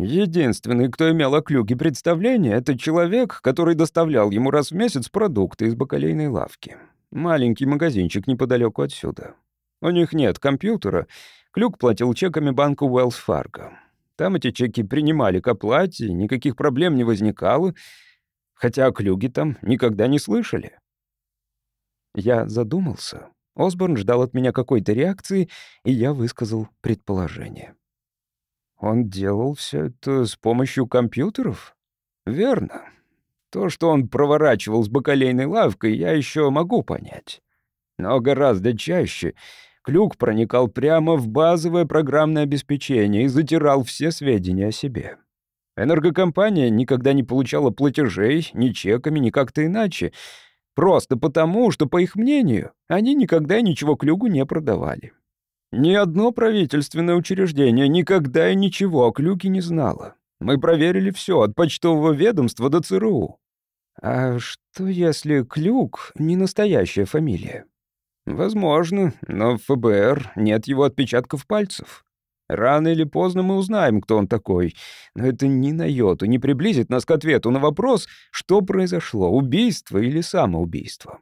Единственный, кто имел о клюге представление, это человек, который доставлял ему раз в месяц продукты из бакалейной лавки. Маленький магазинчик неподалеку отсюда. У них нет компьютера. Клюк платил чеками банку Уэллс Фарго. Там эти чеки принимали к оплате, никаких проблем не возникало, хотя о Клюге там никогда не слышали. Я задумался. Осборн ждал от меня какой-то реакции, и я высказал предположение. Он делал все это с помощью компьютеров? Верно. То, что он проворачивал с бакалейной лавкой, я еще могу понять. Но гораздо чаще Клюк проникал прямо в базовое программное обеспечение и затирал все сведения о себе. Энергокомпания никогда не получала платежей ни чеками, ни как-то иначе, просто потому, что, по их мнению, они никогда ничего Клюгу не продавали. Ни одно правительственное учреждение никогда и ничего о Клюке не знало. Мы проверили все, от почтового ведомства до ЦРУ. А что, если Клюк — не настоящая фамилия? Возможно, но в ФБР нет его отпечатков пальцев. Рано или поздно мы узнаем, кто он такой. Но это ни на йоту не приблизит нас к ответу на вопрос, что произошло, убийство или самоубийство.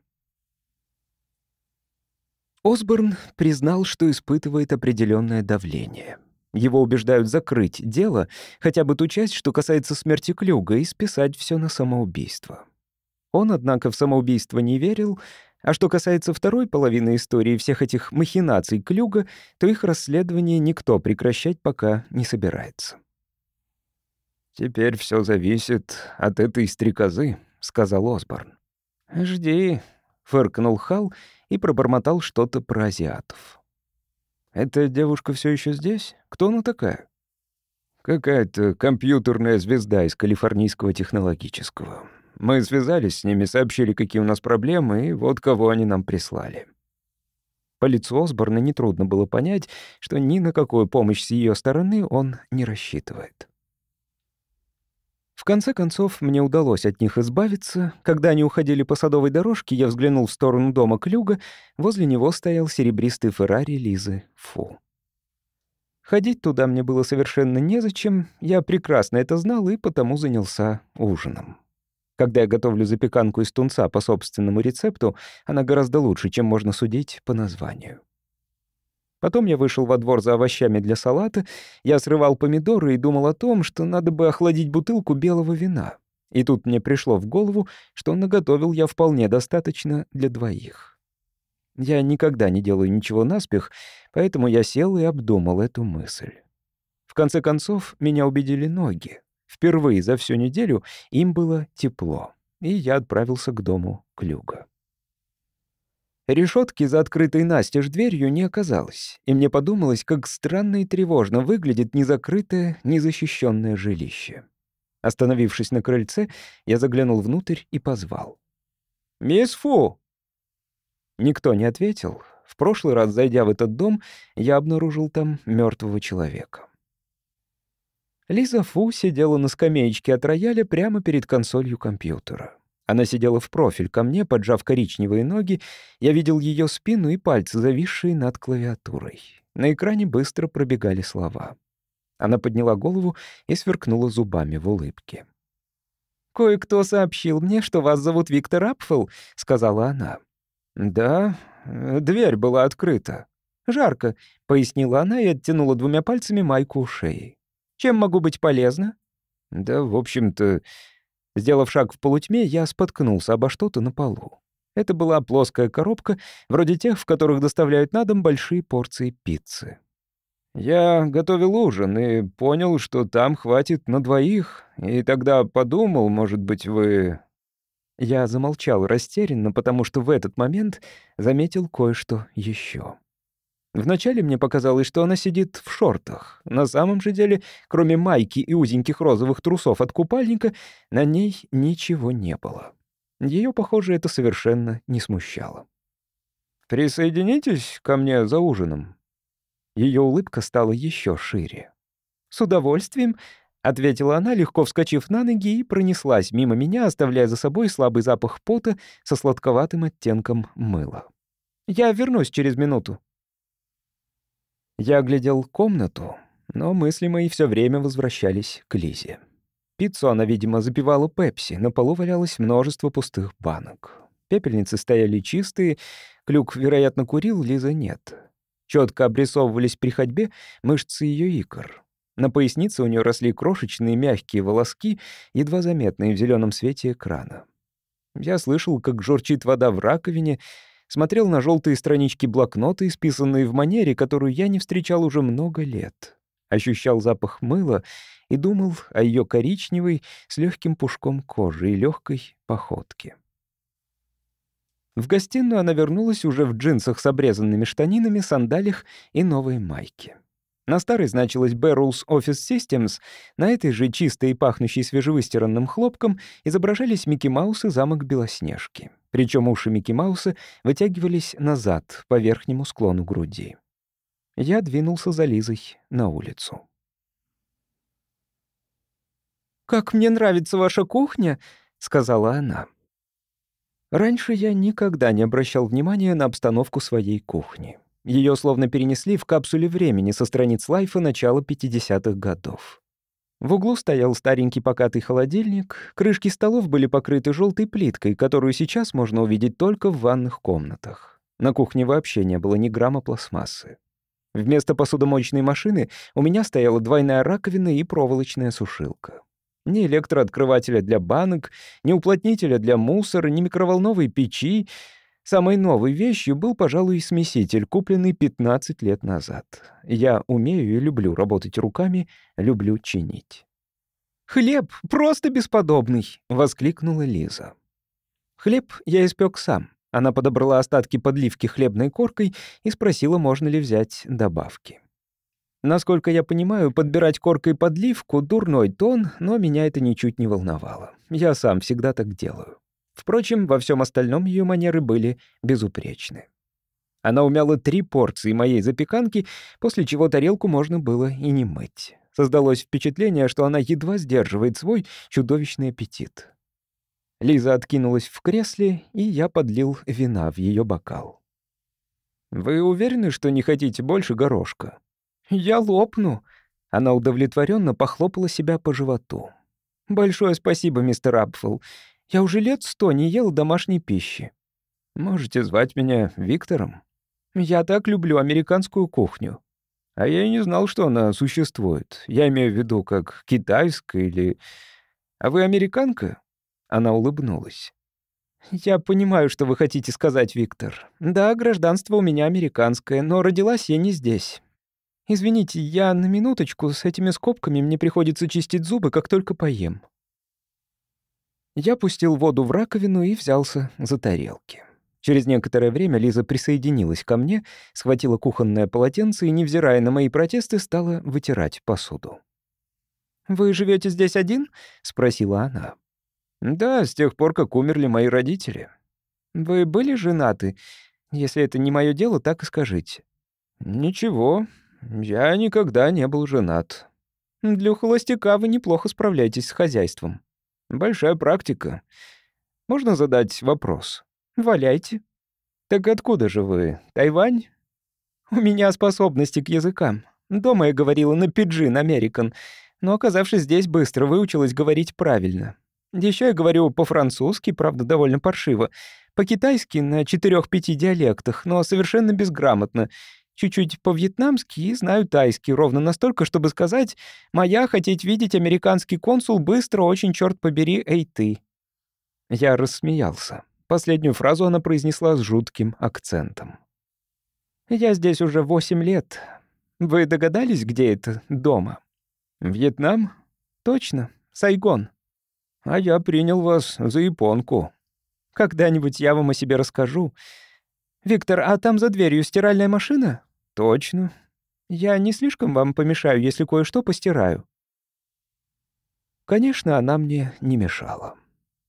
Осборн признал, что испытывает определенное давление. Его убеждают закрыть дело, хотя бы ту часть, что касается смерти Клюга, и списать все на самоубийство. Он, однако, в самоубийство не верил, а что касается второй половины истории всех этих махинаций Клюга, то их расследование никто прекращать пока не собирается. «Теперь все зависит от этой стрекозы», — сказал Осборн. «Жди, Фыркнул Хал и пробормотал что-то про азиатов. «Эта девушка все еще здесь? Кто она такая?» «Какая-то компьютерная звезда из Калифорнийского технологического. Мы связались с ними, сообщили, какие у нас проблемы, и вот кого они нам прислали». По лицу Осборна нетрудно было понять, что ни на какую помощь с ее стороны он не рассчитывает. В конце концов, мне удалось от них избавиться. Когда они уходили по садовой дорожке, я взглянул в сторону дома Клюга. Возле него стоял серебристый Феррари Лизы Фу. Ходить туда мне было совершенно незачем. Я прекрасно это знал и потому занялся ужином. Когда я готовлю запеканку из тунца по собственному рецепту, она гораздо лучше, чем можно судить по названию. Потом я вышел во двор за овощами для салата, я срывал помидоры и думал о том, что надо бы охладить бутылку белого вина. И тут мне пришло в голову, что наготовил я вполне достаточно для двоих. Я никогда не делаю ничего наспех, поэтому я сел и обдумал эту мысль. В конце концов, меня убедили ноги. Впервые за всю неделю им было тепло, и я отправился к дому Клюга. Решетки за открытой настежь дверью не оказалось, и мне подумалось, как странно и тревожно выглядит незакрытое, незащищенное жилище. Остановившись на крыльце, я заглянул внутрь и позвал. «Мисс Фу!» Никто не ответил. В прошлый раз, зайдя в этот дом, я обнаружил там мертвого человека. Лиза Фу сидела на скамеечке от рояля прямо перед консолью компьютера. Она сидела в профиль ко мне, поджав коричневые ноги. Я видел ее спину и пальцы, зависшие над клавиатурой. На экране быстро пробегали слова. Она подняла голову и сверкнула зубами в улыбке. «Кое-кто сообщил мне, что вас зовут Виктор Апфел», — сказала она. «Да, э, дверь была открыта». «Жарко», — пояснила она и оттянула двумя пальцами майку у шеи. «Чем могу быть полезна?» «Да, в общем-то, Сделав шаг в полутьме, я споткнулся обо что-то на полу. Это была плоская коробка, вроде тех, в которых доставляют на дом большие порции пиццы. Я готовил ужин и понял, что там хватит на двоих, и тогда подумал, может быть, вы...» Я замолчал растерянно, потому что в этот момент заметил кое-что еще. Вначале мне показалось, что она сидит в шортах. На самом же деле, кроме майки и узеньких розовых трусов от купальника, на ней ничего не было. Ее, похоже, это совершенно не смущало. «Присоединитесь ко мне за ужином». Ее улыбка стала еще шире. «С удовольствием», — ответила она, легко вскочив на ноги и пронеслась мимо меня, оставляя за собой слабый запах пота со сладковатым оттенком мыла. «Я вернусь через минуту». Я оглядел комнату, но мысли мои все время возвращались к Лизе. Пиццу она, видимо, запивала пепси, на полу валялось множество пустых банок. Пепельницы стояли чистые, Клюк, вероятно, курил, Лиза нет. Четко обрисовывались при ходьбе мышцы ее икр. На пояснице у нее росли крошечные мягкие волоски, едва заметные в зеленом свете экрана. Я слышал, как журчит вода в раковине — смотрел на желтые странички блокнота, исписанные в манере, которую я не встречал уже много лет. Ощущал запах мыла и думал о ее коричневой с легким пушком кожи и легкой походке. В гостиную она вернулась уже в джинсах с обрезанными штанинами, сандалях и новой майке. На старой значилась Barrels Office Systems, на этой же чистой и пахнущей свежевыстиранным хлопком изображались Микки Маус и замок Белоснежки. Причем уши Микки Мауса вытягивались назад, по верхнему склону груди. Я двинулся за Лизой на улицу. «Как мне нравится ваша кухня!» — сказала она. Раньше я никогда не обращал внимания на обстановку своей кухни. Ее словно перенесли в капсуле времени со страниц лайфа начала 50-х годов. В углу стоял старенький покатый холодильник, крышки столов были покрыты желтой плиткой, которую сейчас можно увидеть только в ванных комнатах. На кухне вообще не было ни грамма пластмассы. Вместо посудомоечной машины у меня стояла двойная раковина и проволочная сушилка. Ни электрооткрывателя для банок, ни уплотнителя для мусора, ни микроволновой печи — Самой новой вещью был, пожалуй, смеситель, купленный 15 лет назад. Я умею и люблю работать руками, люблю чинить. «Хлеб просто бесподобный!» — воскликнула Лиза. Хлеб я испек сам. Она подобрала остатки подливки хлебной коркой и спросила, можно ли взять добавки. Насколько я понимаю, подбирать коркой подливку — дурной тон, но меня это ничуть не волновало. Я сам всегда так делаю. Впрочем, во всем остальном ее манеры были безупречны. Она умяла три порции моей запеканки, после чего тарелку можно было и не мыть. Создалось впечатление, что она едва сдерживает свой чудовищный аппетит. Лиза откинулась в кресле, и я подлил вина в ее бокал. «Вы уверены, что не хотите больше горошка?» «Я лопну!» Она удовлетворенно похлопала себя по животу. «Большое спасибо, мистер Апфелл. Я уже лет сто не ел домашней пищи. Можете звать меня Виктором. Я так люблю американскую кухню. А я и не знал, что она существует. Я имею в виду, как китайская или... А вы американка?» Она улыбнулась. «Я понимаю, что вы хотите сказать, Виктор. Да, гражданство у меня американское, но родилась я не здесь. Извините, я на минуточку, с этими скобками мне приходится чистить зубы, как только поем. Я пустил воду в раковину и взялся за тарелки. Через некоторое время Лиза присоединилась ко мне, схватила кухонное полотенце и, невзирая на мои протесты, стала вытирать посуду. «Вы живете здесь один?» — спросила она. «Да, с тех пор, как умерли мои родители». «Вы были женаты? Если это не мое дело, так и скажите». «Ничего, я никогда не был женат». «Для холостяка вы неплохо справляетесь с хозяйством». Большая практика. Можно задать вопрос? Валяйте. Так откуда же вы? Тайвань? У меня способности к языкам. Дома я говорила на пиджин, американ. Но, оказавшись здесь, быстро выучилась говорить правильно. Еще я говорю по-французски, правда, довольно паршиво. По-китайски на четырех-пяти диалектах, но совершенно безграмотно чуть-чуть по-вьетнамски и знаю тайский ровно настолько, чтобы сказать «Моя хотеть видеть американский консул быстро, очень, черт побери, эй ты». Я рассмеялся. Последнюю фразу она произнесла с жутким акцентом. «Я здесь уже восемь лет. Вы догадались, где это дома?» «Вьетнам?» «Точно, Сайгон». «А я принял вас за японку». «Когда-нибудь я вам о себе расскажу», «Виктор, а там за дверью стиральная машина? «Точно. Я не слишком вам помешаю, если кое-что постираю». Конечно, она мне не мешала.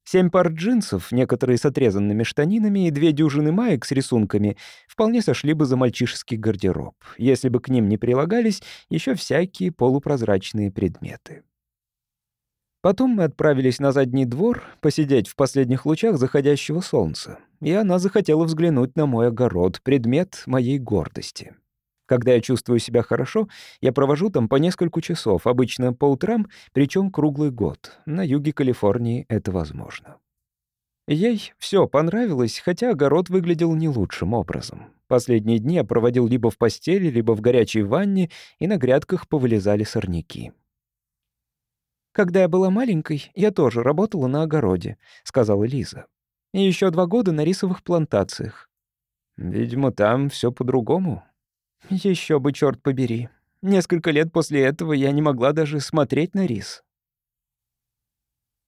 Семь пар джинсов, некоторые с отрезанными штанинами и две дюжины маек с рисунками вполне сошли бы за мальчишеский гардероб, если бы к ним не прилагались еще всякие полупрозрачные предметы. Потом мы отправились на задний двор посидеть в последних лучах заходящего солнца, и она захотела взглянуть на мой огород, предмет моей гордости. Когда я чувствую себя хорошо, я провожу там по несколько часов, обычно по утрам, причем круглый год. На юге Калифорнии это возможно. Ей все понравилось, хотя огород выглядел не лучшим образом. Последние дни я проводил либо в постели, либо в горячей ванне, и на грядках повылезали сорняки. «Когда я была маленькой, я тоже работала на огороде», — сказала Лиза. «И еще два года на рисовых плантациях». «Видимо, там все по-другому», еще бы, черт побери. Несколько лет после этого я не могла даже смотреть на рис.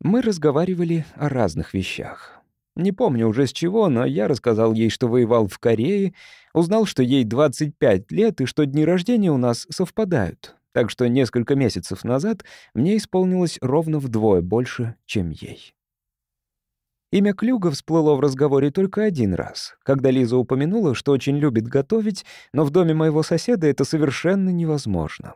Мы разговаривали о разных вещах. Не помню уже с чего, но я рассказал ей, что воевал в Корее, узнал, что ей 25 лет и что дни рождения у нас совпадают. Так что несколько месяцев назад мне исполнилось ровно вдвое больше, чем ей. Имя Клюга всплыло в разговоре только один раз, когда Лиза упомянула, что очень любит готовить, но в доме моего соседа это совершенно невозможно.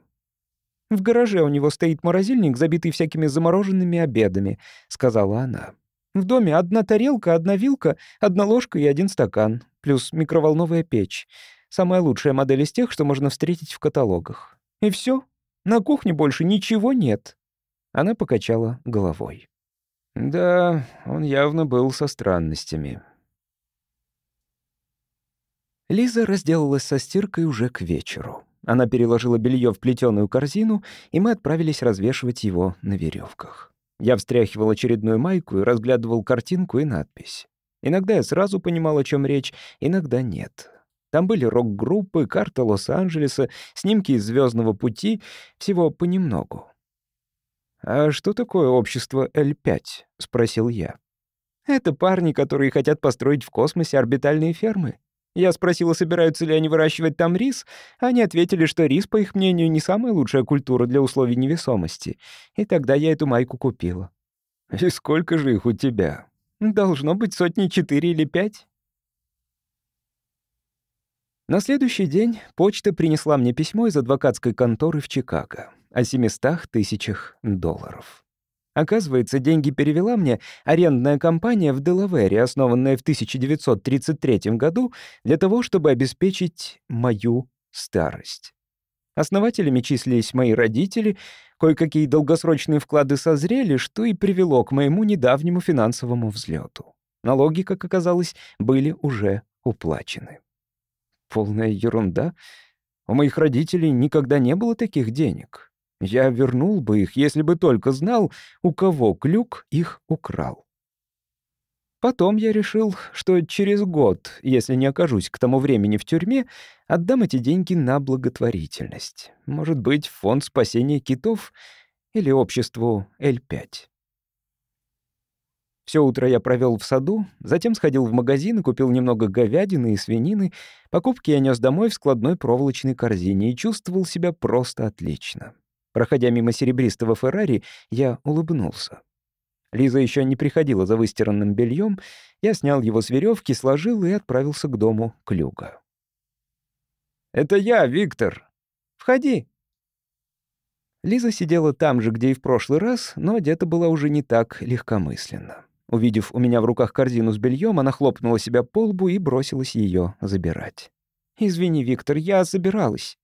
«В гараже у него стоит морозильник, забитый всякими замороженными обедами», — сказала она. «В доме одна тарелка, одна вилка, одна ложка и один стакан, плюс микроволновая печь. Самая лучшая модель из тех, что можно встретить в каталогах. И все. На кухне больше ничего нет». Она покачала головой. Да, он явно был со странностями. Лиза разделалась со стиркой уже к вечеру. Она переложила белье в плетеную корзину, и мы отправились развешивать его на веревках. Я встряхивал очередную майку и разглядывал картинку и надпись. Иногда я сразу понимал, о чем речь, иногда нет. Там были рок-группы, карта Лос-Анджелеса, снимки из звездного пути», всего понемногу. «А что такое общество L5?» — спросил я. «Это парни, которые хотят построить в космосе орбитальные фермы», я спросила, собираются ли они выращивать там рис. Они ответили, что рис, по их мнению, не самая лучшая культура для условий невесомости. И тогда я эту майку купила. «И сколько же их у тебя?» «Должно быть сотни четыре или пять». На следующий день почта принесла мне письмо из адвокатской конторы в Чикаго о 700 тысячах долларов. Оказывается, деньги перевела мне арендная компания в Делавере, основанная в 1933 году, для того, чтобы обеспечить мою старость. Основателями числились мои родители, кое-какие долгосрочные вклады созрели, что и привело к моему недавнему финансовому взлету. Налоги, как оказалось, были уже уплачены. Полная ерунда. У моих родителей никогда не было таких денег. Я вернул бы их, если бы только знал, у кого Клюк их украл. Потом я решил, что через год, если не окажусь к тому времени в тюрьме, отдам эти деньги на благотворительность. Может быть, фонд спасения китов или обществу L5. Все утро я провел в саду, затем сходил в магазин и купил немного говядины и свинины. Покупки я нес домой в складной проволочной корзине и чувствовал себя просто отлично. Проходя мимо серебристого Феррари, я улыбнулся. Лиза еще не приходила за выстиранным бельем. Я снял его с веревки, сложил и отправился к дому Клюга. «Это я, Виктор! Входи!» Лиза сидела там же, где и в прошлый раз, но одета была уже не так легкомысленно. Увидев у меня в руках корзину с бельем, она хлопнула себя по лбу и бросилась ее забирать. «Извини, Виктор, я забиралась.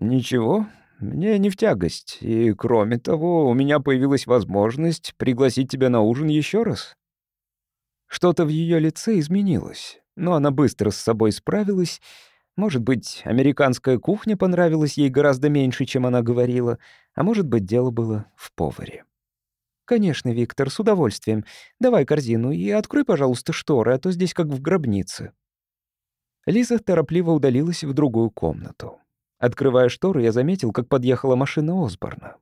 «Ничего, мне не в тягость. И, кроме того, у меня появилась возможность пригласить тебя на ужин еще раз». Что-то в ее лице изменилось, но она быстро с собой справилась. Может быть, американская кухня понравилась ей гораздо меньше, чем она говорила, а может быть, дело было в поваре. «Конечно, Виктор, с удовольствием. Давай корзину и открой, пожалуйста, шторы, а то здесь как в гробнице». Лиза торопливо удалилась в другую комнату. Открывая шторы, я заметил, как подъехала машина Осборна.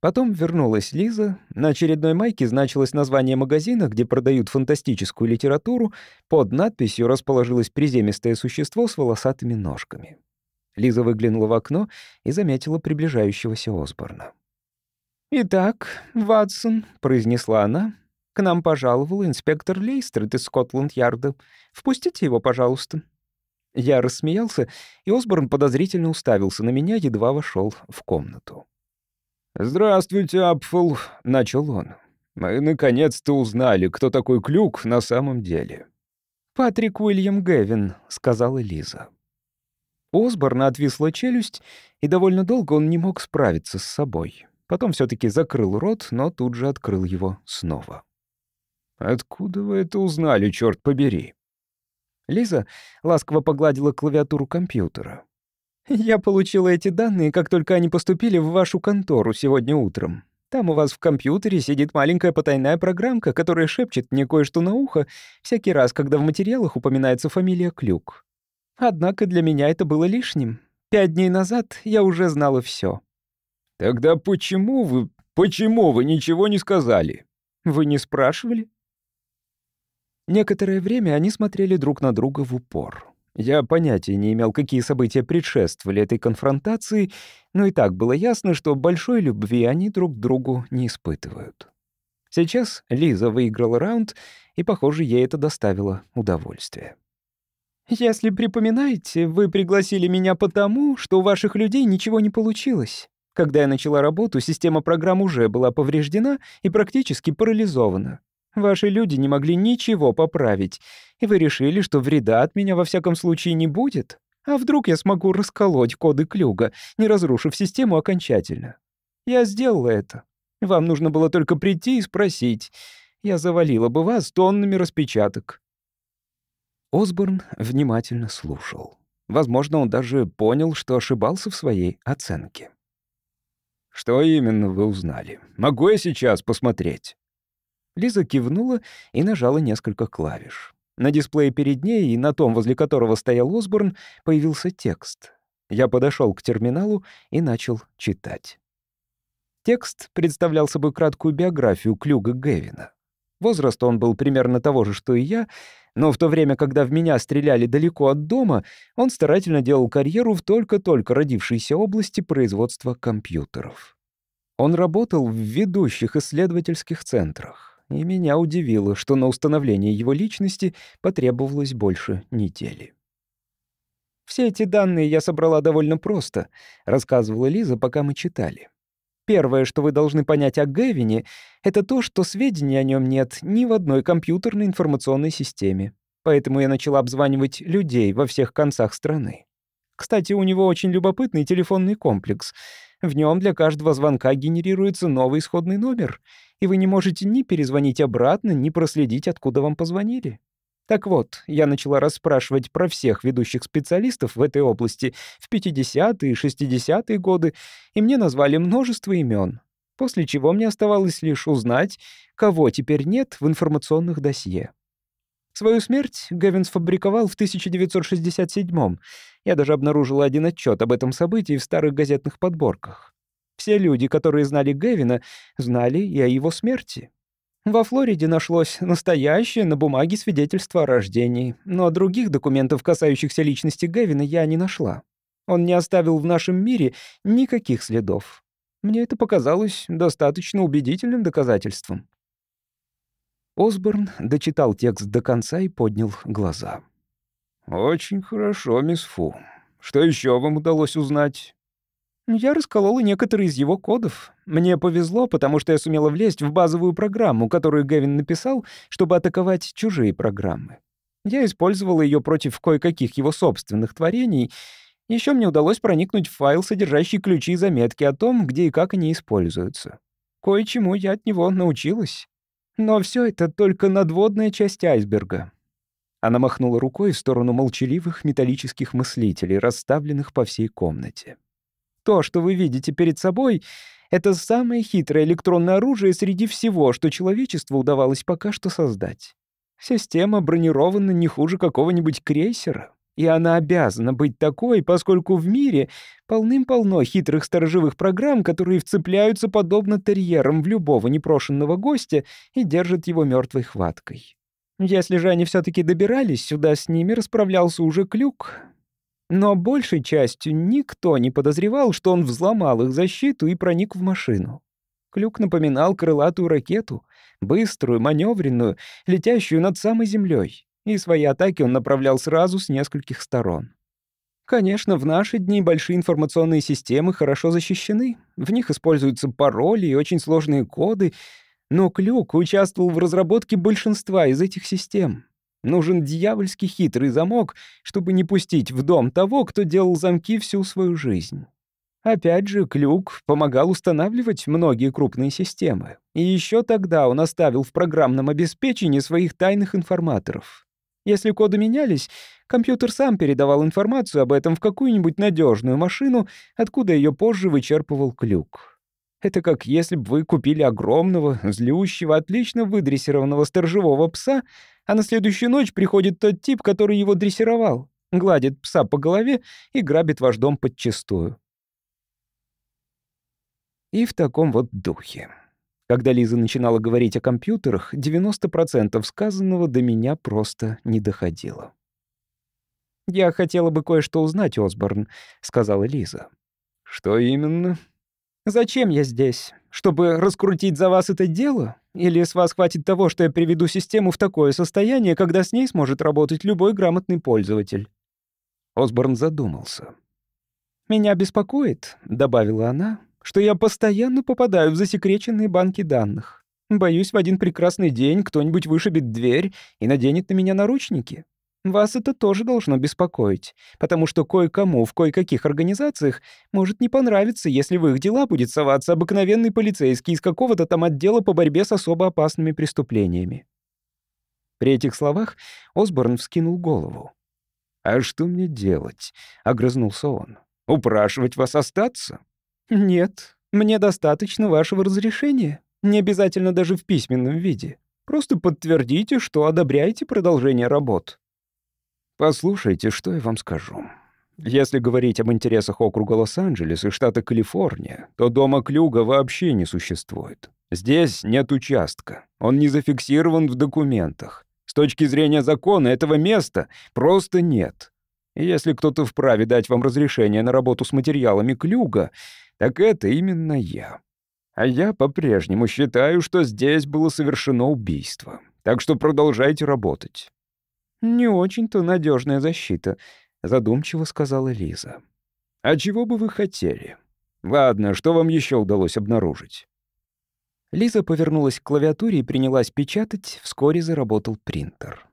Потом вернулась Лиза. На очередной майке значилось название магазина, где продают фантастическую литературу. Под надписью расположилось приземистое существо с волосатыми ножками. Лиза выглянула в окно и заметила приближающегося Осборна. «Итак, Ватсон», — произнесла она, — «к нам пожаловал инспектор Лейстрид из Скотланд-Ярда. Впустите его, пожалуйста». Я рассмеялся, и Осборн подозрительно уставился на меня, едва вошел в комнату. «Здравствуйте, Апфл», — начал он. «Мы наконец-то узнали, кто такой Клюк на самом деле». «Патрик Уильям Гевин», — сказала Лиза. Осборна отвисла челюсть, и довольно долго он не мог справиться с собой. Потом все таки закрыл рот, но тут же открыл его снова. «Откуда вы это узнали, черт побери?» Лиза ласково погладила клавиатуру компьютера. «Я получила эти данные, как только они поступили в вашу контору сегодня утром. Там у вас в компьютере сидит маленькая потайная программка, которая шепчет мне кое-что на ухо всякий раз, когда в материалах упоминается фамилия Клюк. Однако для меня это было лишним. Пять дней назад я уже знала все. «Тогда почему вы... почему вы ничего не сказали?» «Вы не спрашивали?» Некоторое время они смотрели друг на друга в упор. Я понятия не имел, какие события предшествовали этой конфронтации, но и так было ясно, что большой любви они друг другу не испытывают. Сейчас Лиза выиграла раунд, и, похоже, ей это доставило удовольствие. «Если припоминаете, вы пригласили меня потому, что у ваших людей ничего не получилось. Когда я начала работу, система программ уже была повреждена и практически парализована. Ваши люди не могли ничего поправить, и вы решили, что вреда от меня во всяком случае не будет? А вдруг я смогу расколоть коды Клюга, не разрушив систему окончательно? Я сделала это. Вам нужно было только прийти и спросить. Я завалила бы вас тоннами распечаток». Осборн внимательно слушал. Возможно, он даже понял, что ошибался в своей оценке. «Что именно вы узнали? Могу я сейчас посмотреть?» Лиза кивнула и нажала несколько клавиш. На дисплее перед ней и на том, возле которого стоял Осборн, появился текст. Я подошел к терминалу и начал читать. Текст представлял собой краткую биографию Клюга Гэвина. Возраст он был примерно того же, что и я, но в то время, когда в меня стреляли далеко от дома, он старательно делал карьеру в только-только родившейся области производства компьютеров. Он работал в ведущих исследовательских центрах и меня удивило, что на установление его личности потребовалось больше недели. «Все эти данные я собрала довольно просто», — рассказывала Лиза, пока мы читали. «Первое, что вы должны понять о Гевине, это то, что сведений о нем нет ни в одной компьютерной информационной системе. Поэтому я начала обзванивать людей во всех концах страны. Кстати, у него очень любопытный телефонный комплекс. В нем для каждого звонка генерируется новый исходный номер — и вы не можете ни перезвонить обратно, ни проследить, откуда вам позвонили. Так вот, я начала расспрашивать про всех ведущих специалистов в этой области в 50-е и 60-е годы, и мне назвали множество имен, после чего мне оставалось лишь узнать, кого теперь нет в информационных досье. Свою смерть Гевин сфабриковал в 1967-м. Я даже обнаружила один отчет об этом событии в старых газетных подборках. Все люди, которые знали Гэвина, знали и о его смерти. Во Флориде нашлось настоящее на бумаге свидетельство о рождении, но других документов, касающихся личности Гэвина, я не нашла. Он не оставил в нашем мире никаких следов. Мне это показалось достаточно убедительным доказательством. Осборн дочитал текст до конца и поднял глаза. «Очень хорошо, мисс Фу. Что еще вам удалось узнать?» Ну, я расколола некоторые из его кодов. Мне повезло, потому что я сумела влезть в базовую программу, которую Гевин написал, чтобы атаковать чужие программы. Я использовала ее против кое-каких его собственных творений. Еще мне удалось проникнуть в файл, содержащий ключи и заметки о том, где и как они используются. Кое-чему я от него научилась. Но все это только надводная часть айсберга. Она махнула рукой в сторону молчаливых металлических мыслителей, расставленных по всей комнате. То, что вы видите перед собой, это самое хитрое электронное оружие среди всего, что человечеству удавалось пока что создать. Система бронирована не хуже какого-нибудь крейсера, и она обязана быть такой, поскольку в мире полным-полно хитрых сторожевых программ, которые вцепляются подобно терьерам в любого непрошенного гостя и держат его мертвой хваткой. Если же они все таки добирались сюда, с ними расправлялся уже Клюк, но большей частью никто не подозревал, что он взломал их защиту и проник в машину. Клюк напоминал крылатую ракету, быструю, маневренную, летящую над самой землей, и свои атаки он направлял сразу с нескольких сторон. Конечно, в наши дни большие информационные системы хорошо защищены, в них используются пароли и очень сложные коды, но Клюк участвовал в разработке большинства из этих систем, Нужен дьявольски хитрый замок, чтобы не пустить в дом того, кто делал замки всю свою жизнь. Опять же, Клюк помогал устанавливать многие крупные системы. И еще тогда он оставил в программном обеспечении своих тайных информаторов. Если коды менялись, компьютер сам передавал информацию об этом в какую-нибудь надежную машину, откуда ее позже вычерпывал Клюк. Это как если бы вы купили огромного, злющего, отлично выдрессированного сторожевого пса, а на следующую ночь приходит тот тип, который его дрессировал, гладит пса по голове и грабит ваш дом подчистую. И в таком вот духе. Когда Лиза начинала говорить о компьютерах, 90% сказанного до меня просто не доходило. «Я хотела бы кое-что узнать, Осборн», — сказала Лиза. «Что именно?» Зачем я здесь? Чтобы раскрутить за вас это дело? Или с вас хватит того, что я приведу систему в такое состояние, когда с ней сможет работать любой грамотный пользователь?» Осборн задумался. «Меня беспокоит», — добавила она, — «что я постоянно попадаю в засекреченные банки данных. Боюсь, в один прекрасный день кто-нибудь вышибет дверь и наденет на меня наручники. Вас это тоже должно беспокоить, потому что кое-кому в кое-каких организациях может не понравиться, если в их дела будет соваться обыкновенный полицейский из какого-то там отдела по борьбе с особо опасными преступлениями». При этих словах Осборн вскинул голову. «А что мне делать?» — огрызнулся он. «Упрашивать вас остаться?» «Нет, мне достаточно вашего разрешения. Не обязательно даже в письменном виде. Просто подтвердите, что одобряете продолжение работ». Послушайте, что я вам скажу. Если говорить об интересах округа Лос-Анджелес и штата Калифорния, то дома Клюга вообще не существует. Здесь нет участка. Он не зафиксирован в документах. С точки зрения закона этого места просто нет. И если кто-то вправе дать вам разрешение на работу с материалами Клюга, так это именно я. А я по-прежнему считаю, что здесь было совершено убийство. Так что продолжайте работать. «Не очень-то надежная защита», — задумчиво сказала Лиза. «А чего бы вы хотели? Ладно, что вам еще удалось обнаружить?» Лиза повернулась к клавиатуре и принялась печатать, вскоре заработал принтер.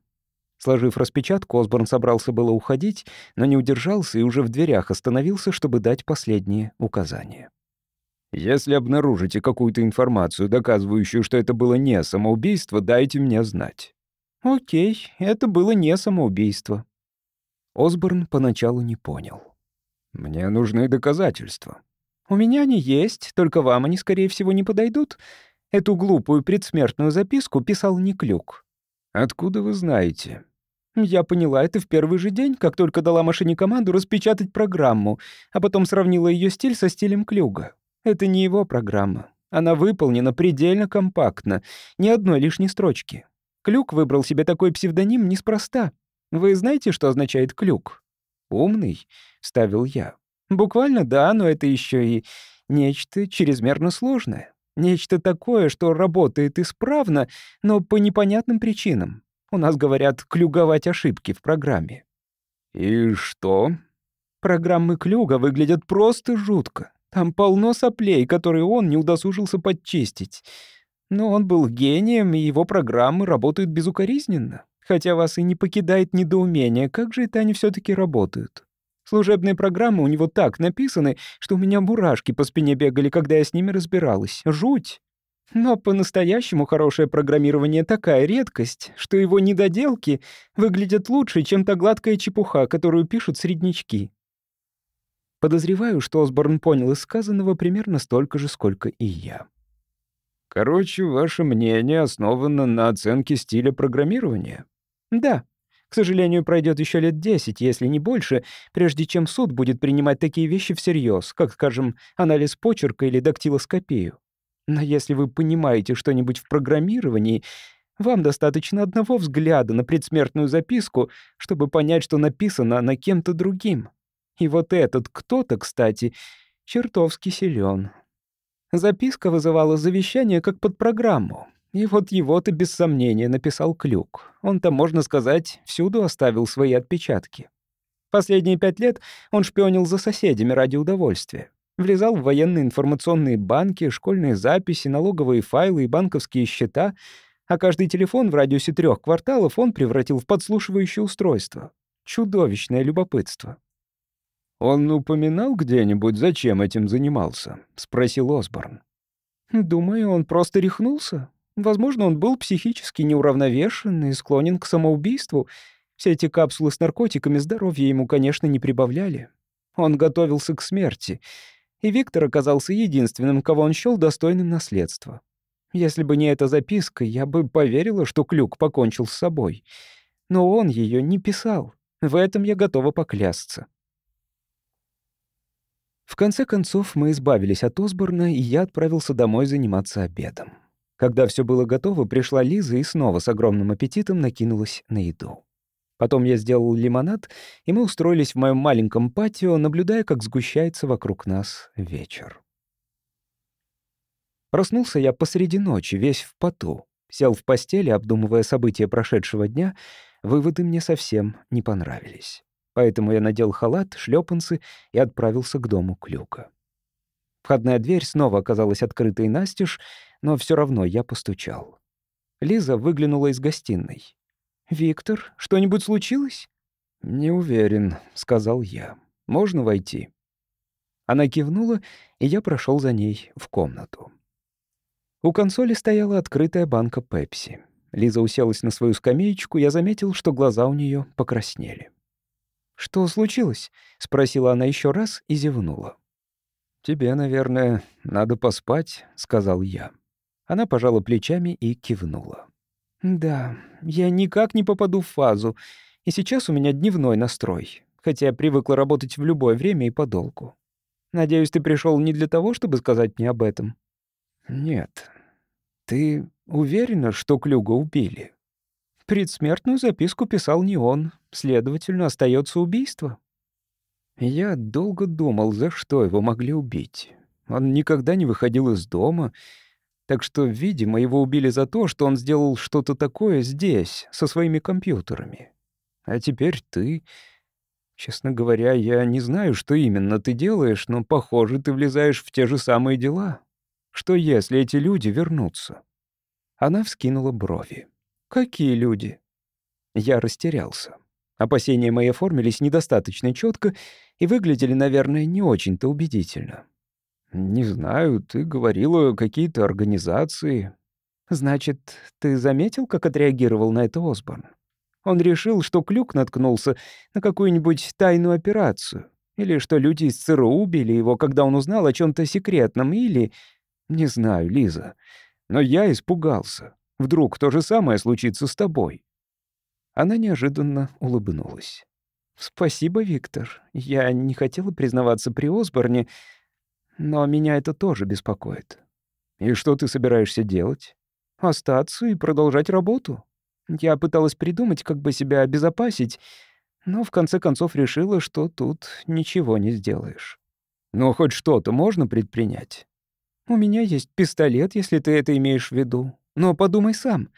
Сложив распечатку, Осборн собрался было уходить, но не удержался и уже в дверях остановился, чтобы дать последние указания. «Если обнаружите какую-то информацию, доказывающую, что это было не самоубийство, дайте мне знать». Окей, это было не самоубийство. Осборн поначалу не понял. «Мне нужны доказательства». «У меня они есть, только вам они, скорее всего, не подойдут. Эту глупую предсмертную записку писал Никлюк. «Откуда вы знаете?» Я поняла это в первый же день, как только дала машине команду распечатать программу, а потом сравнила ее стиль со стилем Клюга. Это не его программа. Она выполнена предельно компактно, ни одной лишней строчки. Клюк выбрал себе такой псевдоним неспроста. Вы знаете, что означает «клюк»?» «Умный», — ставил я. «Буквально да, но это еще и нечто чрезмерно сложное. Нечто такое, что работает исправно, но по непонятным причинам. У нас говорят «клюговать ошибки» в программе». «И что?» «Программы Клюга выглядят просто жутко. Там полно соплей, которые он не удосужился подчистить. Но он был гением, и его программы работают безукоризненно. Хотя вас и не покидает недоумение, как же это они все таки работают? Служебные программы у него так написаны, что у меня мурашки по спине бегали, когда я с ними разбиралась. Жуть! Но по-настоящему хорошее программирование такая редкость, что его недоделки выглядят лучше, чем та гладкая чепуха, которую пишут среднячки. Подозреваю, что Осборн понял из сказанного примерно столько же, сколько и я. Короче, ваше мнение основано на оценке стиля программирования. Да. К сожалению, пройдет еще лет 10, если не больше, прежде чем суд будет принимать такие вещи всерьез, как, скажем, анализ почерка или дактилоскопию. Но если вы понимаете что-нибудь в программировании, вам достаточно одного взгляда на предсмертную записку, чтобы понять, что написано на кем-то другим. И вот этот кто-то, кстати, чертовски силен. Записка вызывала завещание как под программу. И вот его-то без сомнения написал Клюк. Он-то, можно сказать, всюду оставил свои отпечатки. Последние пять лет он шпионил за соседями ради удовольствия. Влезал в военные информационные банки, школьные записи, налоговые файлы и банковские счета, а каждый телефон в радиусе трех кварталов он превратил в подслушивающее устройство. Чудовищное любопытство. «Он упоминал где-нибудь, зачем этим занимался?» — спросил Осборн. «Думаю, он просто рехнулся. Возможно, он был психически неуравновешен и склонен к самоубийству. Все эти капсулы с наркотиками здоровья ему, конечно, не прибавляли. Он готовился к смерти, и Виктор оказался единственным, кого он счёл достойным наследства. Если бы не эта записка, я бы поверила, что Клюк покончил с собой. Но он её не писал. В этом я готова поклясться». В конце концов, мы избавились от Осборна, и я отправился домой заниматься обедом. Когда все было готово, пришла Лиза и снова с огромным аппетитом накинулась на еду. Потом я сделал лимонад, и мы устроились в моем маленьком патио, наблюдая, как сгущается вокруг нас вечер. Проснулся я посреди ночи, весь в поту. Сел в постели, обдумывая события прошедшего дня. Выводы мне совсем не понравились поэтому я надел халат, шлепанцы и отправился к дому Клюка. Входная дверь снова оказалась открытой настежь, но все равно я постучал. Лиза выглянула из гостиной. «Виктор, что-нибудь случилось?» «Не уверен», — сказал я. «Можно войти?» Она кивнула, и я прошел за ней в комнату. У консоли стояла открытая банка пепси. Лиза уселась на свою скамеечку, я заметил, что глаза у нее покраснели. «Что случилось?» — спросила она еще раз и зевнула. «Тебе, наверное, надо поспать», — сказал я. Она пожала плечами и кивнула. «Да, я никак не попаду в фазу, и сейчас у меня дневной настрой, хотя я привыкла работать в любое время и подолгу. Надеюсь, ты пришел не для того, чтобы сказать мне об этом?» «Нет. Ты уверена, что Клюга убили?» Предсмертную записку писал не он. Следовательно, остается убийство. Я долго думал, за что его могли убить. Он никогда не выходил из дома, так что, видимо, его убили за то, что он сделал что-то такое здесь, со своими компьютерами. А теперь ты... Честно говоря, я не знаю, что именно ты делаешь, но, похоже, ты влезаешь в те же самые дела. Что если эти люди вернутся?» Она вскинула брови. «Какие люди?» Я растерялся. Опасения мои оформились недостаточно четко и выглядели, наверное, не очень-то убедительно. «Не знаю, ты говорила какие-то организации». «Значит, ты заметил, как отреагировал на это Осборн? Он решил, что Клюк наткнулся на какую-нибудь тайную операцию, или что люди из ЦРУ убили его, когда он узнал о чем то секретном, или... Не знаю, Лиза, но я испугался. Вдруг то же самое случится с тобой». Она неожиданно улыбнулась. «Спасибо, Виктор. Я не хотела признаваться при Осборне, но меня это тоже беспокоит». «И что ты собираешься делать?» «Остаться и продолжать работу. Я пыталась придумать, как бы себя обезопасить, но в конце концов решила, что тут ничего не сделаешь». «Но хоть что-то можно предпринять?» «У меня есть пистолет, если ты это имеешь в виду. Но подумай сам.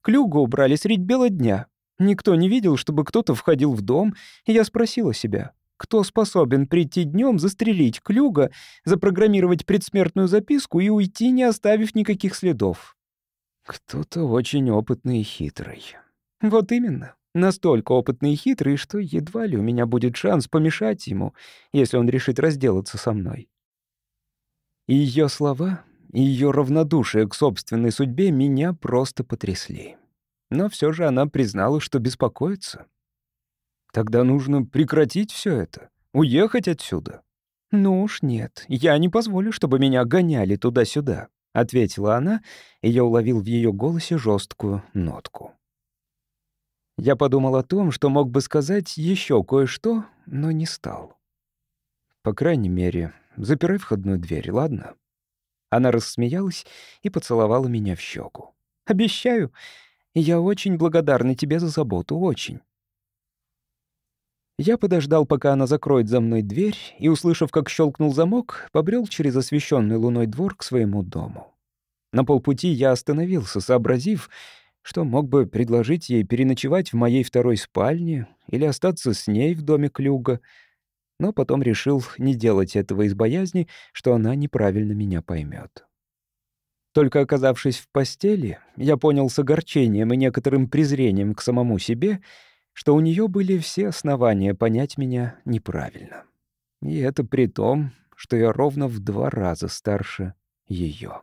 Клюгу убрали средь бела дня. Никто не видел, чтобы кто-то входил в дом, и я спросила себя, кто способен прийти днем, застрелить Клюга, запрограммировать предсмертную записку и уйти, не оставив никаких следов? Кто-то очень опытный и хитрый. Вот именно. Настолько опытный и хитрый, что едва ли у меня будет шанс помешать ему, если он решит разделаться со мной. Ее слова и ее равнодушие к собственной судьбе меня просто потрясли. Но все же она признала, что беспокоится. Тогда нужно прекратить все это, уехать отсюда. «Ну уж нет, я не позволю, чтобы меня гоняли туда-сюда», — ответила она, и я уловил в ее голосе жесткую нотку. Я подумал о том, что мог бы сказать еще кое-что, но не стал. По крайней мере, запирай входную дверь, ладно? Она рассмеялась и поцеловала меня в щеку. «Обещаю, я очень благодарна тебе за заботу, очень». Я подождал, пока она закроет за мной дверь, и, услышав, как щелкнул замок, побрел через освещенный луной двор к своему дому. На полпути я остановился, сообразив, что мог бы предложить ей переночевать в моей второй спальне или остаться с ней в доме Клюга — но потом решил не делать этого из боязни, что она неправильно меня поймет. Только оказавшись в постели, я понял с огорчением и некоторым презрением к самому себе, что у нее были все основания понять меня неправильно. И это при том, что я ровно в два раза старше ее.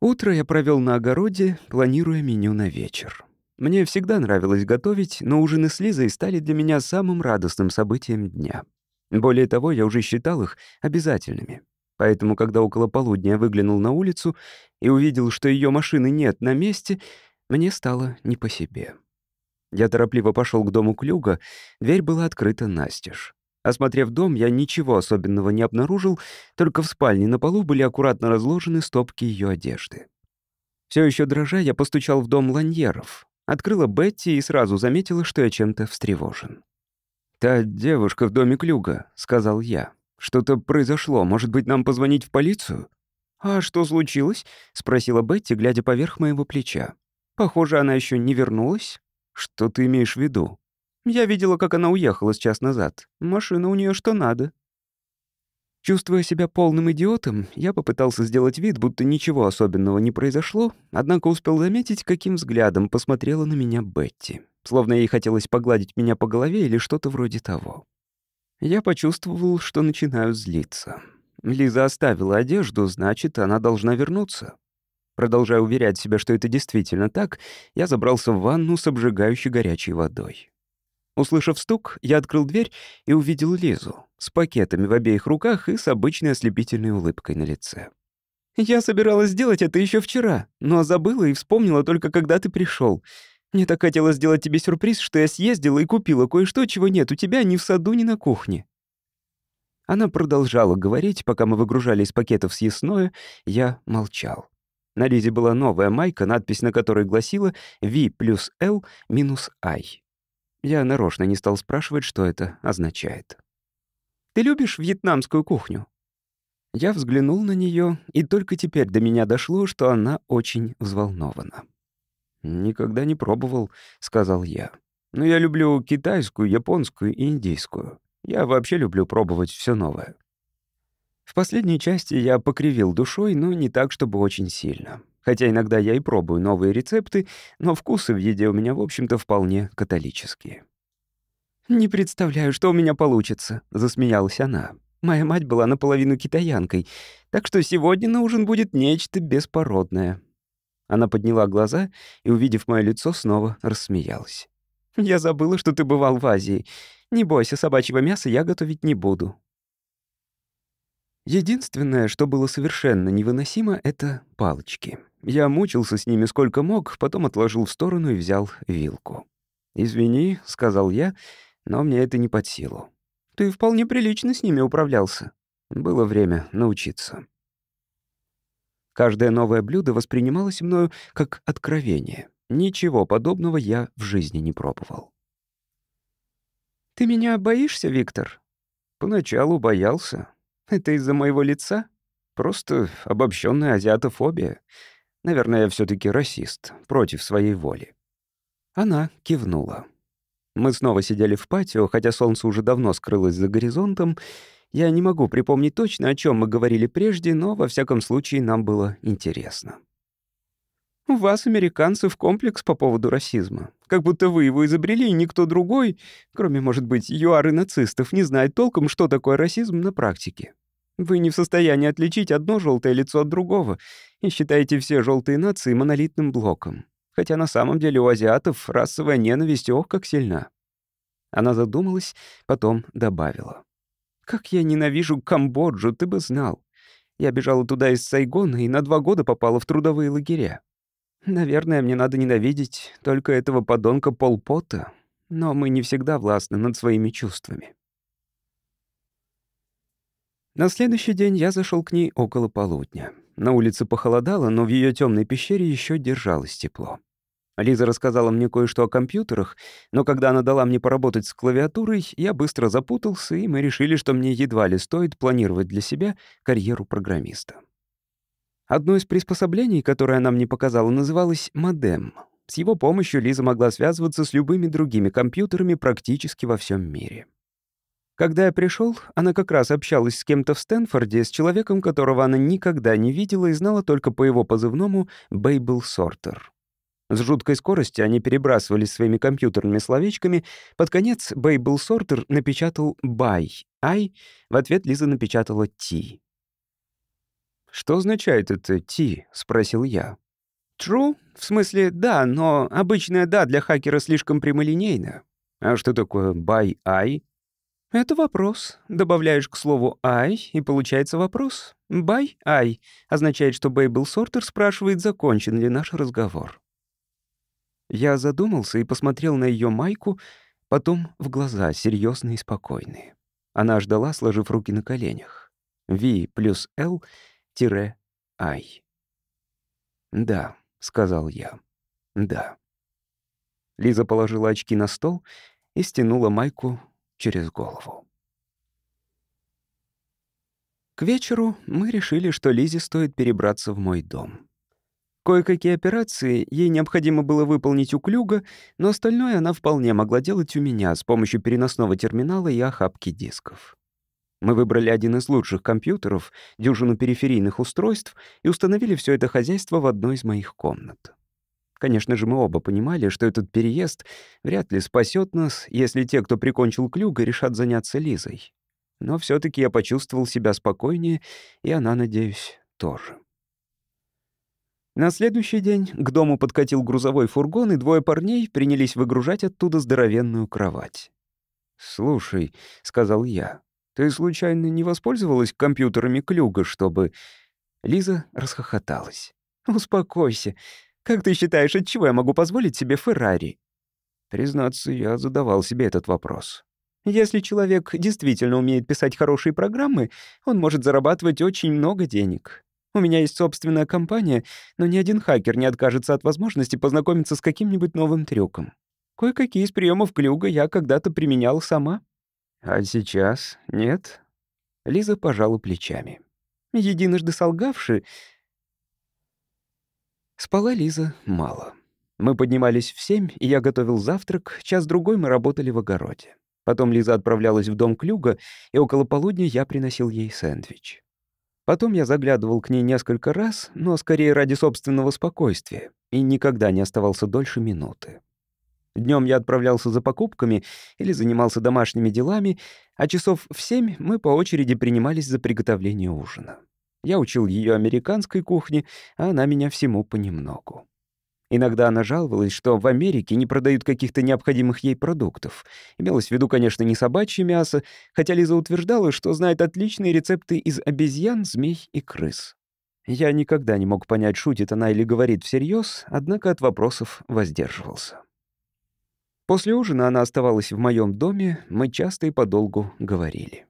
Утро я провел на огороде, планируя меню на вечер. Мне всегда нравилось готовить, но ужины с Лизой стали для меня самым радостным событием дня. Более того, я уже считал их обязательными. Поэтому, когда около полудня я выглянул на улицу и увидел, что ее машины нет на месте, мне стало не по себе. Я торопливо пошел к дому Клюга, дверь была открыта настежь. Осмотрев дом, я ничего особенного не обнаружил, только в спальне на полу были аккуратно разложены стопки ее одежды. Все еще дрожа, я постучал в дом ланьеров. Открыла Бетти и сразу заметила, что я чем-то встревожен. «Та девушка в доме Клюга», — сказал я. «Что-то произошло. Может быть, нам позвонить в полицию?» «А что случилось?» — спросила Бетти, глядя поверх моего плеча. «Похоже, она еще не вернулась». «Что ты имеешь в виду?» «Я видела, как она уехала с час назад. Машина у нее что надо. Чувствуя себя полным идиотом, я попытался сделать вид, будто ничего особенного не произошло, однако успел заметить, каким взглядом посмотрела на меня Бетти, словно ей хотелось погладить меня по голове или что-то вроде того. Я почувствовал, что начинаю злиться. Лиза оставила одежду, значит, она должна вернуться. Продолжая уверять себя, что это действительно так, я забрался в ванну с обжигающей горячей водой. Услышав стук, я открыл дверь и увидел Лизу с пакетами в обеих руках и с обычной ослепительной улыбкой на лице. «Я собиралась сделать это еще вчера, но забыла и вспомнила только, когда ты пришел. Мне так хотелось сделать тебе сюрприз, что я съездила и купила кое-что, чего нет у тебя ни в саду, ни на кухне». Она продолжала говорить, пока мы выгружали из пакетов съестное, я молчал. На Лизе была новая майка, надпись на которой гласила «V плюс L минус I». Я нарочно не стал спрашивать, что это означает. «Ты любишь вьетнамскую кухню?» Я взглянул на нее, и только теперь до меня дошло, что она очень взволнована. «Никогда не пробовал», — сказал я. «Но я люблю китайскую, японскую и индийскую. Я вообще люблю пробовать все новое». В последней части я покривил душой, но не так, чтобы очень сильно. Хотя иногда я и пробую новые рецепты, но вкусы в еде у меня, в общем-то, вполне католические. «Не представляю, что у меня получится», — засмеялась она. «Моя мать была наполовину китаянкой, так что сегодня на ужин будет нечто беспородное». Она подняла глаза и, увидев мое лицо, снова рассмеялась. «Я забыла, что ты бывал в Азии. Не бойся, собачьего мяса я готовить не буду. Единственное, что было совершенно невыносимо, это палочки. Я мучился с ними сколько мог, потом отложил в сторону и взял вилку. «Извини», — сказал я, — «но мне это не под силу». «Ты вполне прилично с ними управлялся». Было время научиться. Каждое новое блюдо воспринималось мною как откровение. Ничего подобного я в жизни не пробовал. «Ты меня боишься, Виктор?» «Поначалу боялся. Это из-за моего лица?» Просто обобщенная азиатофобия. Наверное, я всё-таки расист, против своей воли. Она кивнула. Мы снова сидели в патио, хотя солнце уже давно скрылось за горизонтом. Я не могу припомнить точно, о чем мы говорили прежде, но, во всяком случае, нам было интересно. «У вас, американцев, комплекс по поводу расизма. Как будто вы его изобрели, и никто другой, кроме, может быть, юары нацистов, не знает толком, что такое расизм на практике. Вы не в состоянии отличить одно желтое лицо от другого и считаете все желтые нации монолитным блоком. Хотя на самом деле у азиатов расовая ненависть, ох, как сильна. Она задумалась, потом добавила. «Как я ненавижу Камбоджу, ты бы знал. Я бежала туда из Сайгона и на два года попала в трудовые лагеря. Наверное, мне надо ненавидеть только этого подонка Пол Полпота, но мы не всегда властны над своими чувствами». На следующий день я зашел к ней около полудня. На улице похолодало, но в ее темной пещере еще держалось тепло. Лиза рассказала мне кое-что о компьютерах, но когда она дала мне поработать с клавиатурой, я быстро запутался, и мы решили, что мне едва ли стоит планировать для себя карьеру программиста. Одно из приспособлений, которое она мне показала, называлось «модем». С его помощью Лиза могла связываться с любыми другими компьютерами практически во всем мире. Когда я пришел, она как раз общалась с кем-то в Стэнфорде, с человеком, которого она никогда не видела и знала только по его позывному «Бейбл Сортер». С жуткой скоростью они перебрасывались своими компьютерными словечками. Под конец Бейбл Сортер напечатал «бай», «ай», в ответ Лиза напечатала «ти». «Что означает это «ти»?» — спросил я. «True? В смысле «да», но обычное «да» для хакера слишком прямолинейно. А что такое «бай», «ай»?» «Это вопрос. Добавляешь к слову «ай» и получается вопрос. «Бай ай» означает, что Бейбл Сортер спрашивает, закончен ли наш разговор. Я задумался и посмотрел на ее майку, потом в глаза, серьезные и спокойные. Она ждала, сложив руки на коленях. V плюс L тире I. «Да», — сказал я, — «да». Лиза положила очки на стол и стянула майку через голову. К вечеру мы решили, что Лизе стоит перебраться в мой дом. Кое-какие операции ей необходимо было выполнить у Клюга, но остальное она вполне могла делать у меня с помощью переносного терминала и охапки дисков. Мы выбрали один из лучших компьютеров, дюжину периферийных устройств и установили все это хозяйство в одной из моих комнат. Конечно же, мы оба понимали, что этот переезд вряд ли спасет нас, если те, кто прикончил Клюга, решат заняться Лизой. Но все таки я почувствовал себя спокойнее, и она, надеюсь, тоже. На следующий день к дому подкатил грузовой фургон, и двое парней принялись выгружать оттуда здоровенную кровать. «Слушай», — сказал я, — «ты случайно не воспользовалась компьютерами Клюга, чтобы...» Лиза расхохоталась. «Успокойся. Как ты считаешь, от чего я могу позволить себе Феррари?» Признаться, я задавал себе этот вопрос. Если человек действительно умеет писать хорошие программы, он может зарабатывать очень много денег. У меня есть собственная компания, но ни один хакер не откажется от возможности познакомиться с каким-нибудь новым трюком. Кое-какие из приемов Клюга я когда-то применял сама. А сейчас нет. Лиза пожала плечами. Единожды солгавши, Спала Лиза мало. Мы поднимались в семь, и я готовил завтрак, час-другой мы работали в огороде. Потом Лиза отправлялась в дом Клюга, и около полудня я приносил ей сэндвич. Потом я заглядывал к ней несколько раз, но скорее ради собственного спокойствия, и никогда не оставался дольше минуты. Днем я отправлялся за покупками или занимался домашними делами, а часов в семь мы по очереди принимались за приготовление ужина. Я учил ее американской кухне, а она меня всему понемногу. Иногда она жаловалась, что в Америке не продают каких-то необходимых ей продуктов. Имелось в виду, конечно, не собачье мясо, хотя Лиза утверждала, что знает отличные рецепты из обезьян, змей и крыс. Я никогда не мог понять, шутит она или говорит всерьез, однако от вопросов воздерживался. После ужина она оставалась в моем доме, мы часто и подолгу говорили.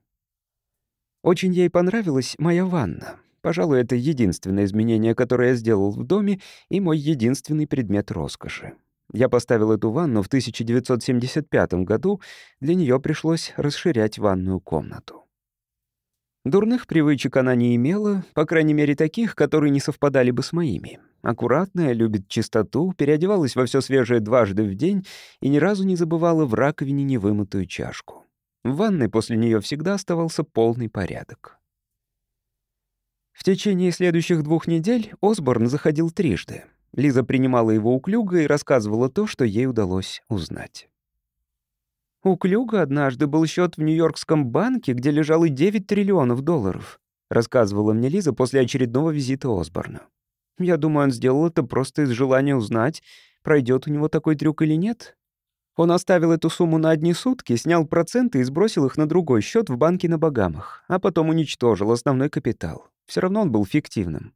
Очень ей понравилась моя ванна. Пожалуй, это единственное изменение, которое я сделал в доме, и мой единственный предмет роскоши. Я поставил эту ванну в 1975 году, для нее пришлось расширять ванную комнату. Дурных привычек она не имела, по крайней мере таких, которые не совпадали бы с моими. Аккуратная, любит чистоту, переодевалась во все свежее дважды в день и ни разу не забывала в раковине невымытую чашку. В ванной после нее всегда оставался полный порядок. В течение следующих двух недель Осборн заходил трижды. Лиза принимала его уклюга и рассказывала то, что ей удалось узнать. У Клюга однажды был счет в Нью-Йоркском банке, где лежало 9 триллионов долларов», — рассказывала мне Лиза после очередного визита Осборна. «Я думаю, он сделал это просто из желания узнать, пройдет у него такой трюк или нет. Он оставил эту сумму на одни сутки, снял проценты и сбросил их на другой счет в банке на Багамах, а потом уничтожил основной капитал. Все равно он был фиктивным.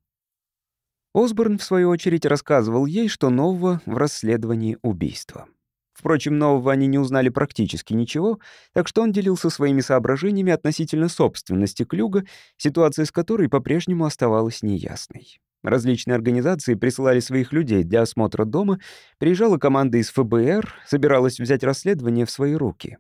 Осборн, в свою очередь, рассказывал ей, что нового в расследовании убийства. Впрочем, нового они не узнали практически ничего, так что он делился своими соображениями относительно собственности Клюга, ситуация с которой по-прежнему оставалась неясной. Различные организации присылали своих людей для осмотра дома, приезжала команда из ФБР, собиралась взять расследование в свои руки.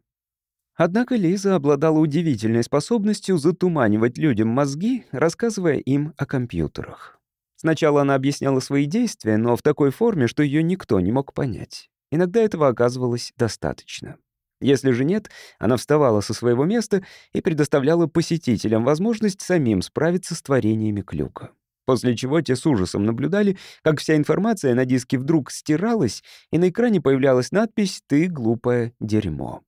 Однако Лиза обладала удивительной способностью затуманивать людям мозги, рассказывая им о компьютерах. Сначала она объясняла свои действия, но в такой форме, что ее никто не мог понять. Иногда этого оказывалось достаточно. Если же нет, она вставала со своего места и предоставляла посетителям возможность самим справиться с творениями Клюка. После чего те с ужасом наблюдали, как вся информация на диске вдруг стиралась, и на экране появлялась надпись «Ты глупое дерьмо».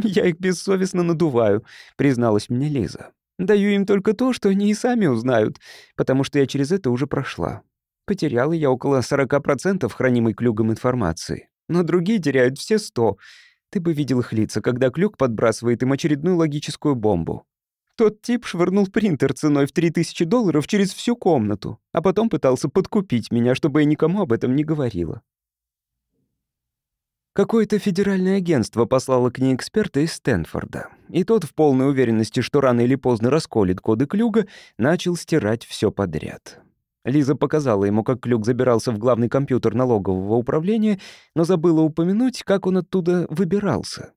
«Я их бессовестно надуваю», — призналась мне Лиза. «Даю им только то, что они и сами узнают, потому что я через это уже прошла. Потеряла я около 40% хранимой клюгом информации, но другие теряют все 100%. Ты бы видел их лица, когда клюк подбрасывает им очередную логическую бомбу. Тот тип швырнул принтер ценой в 3000 долларов через всю комнату, а потом пытался подкупить меня, чтобы я никому об этом не говорила. Какое-то федеральное агентство послало к ней эксперта из Стэнфорда, и тот в полной уверенности, что рано или поздно расколет коды Клюга, начал стирать все подряд. Лиза показала ему, как Клюк забирался в главный компьютер налогового управления, но забыла упомянуть, как он оттуда выбирался.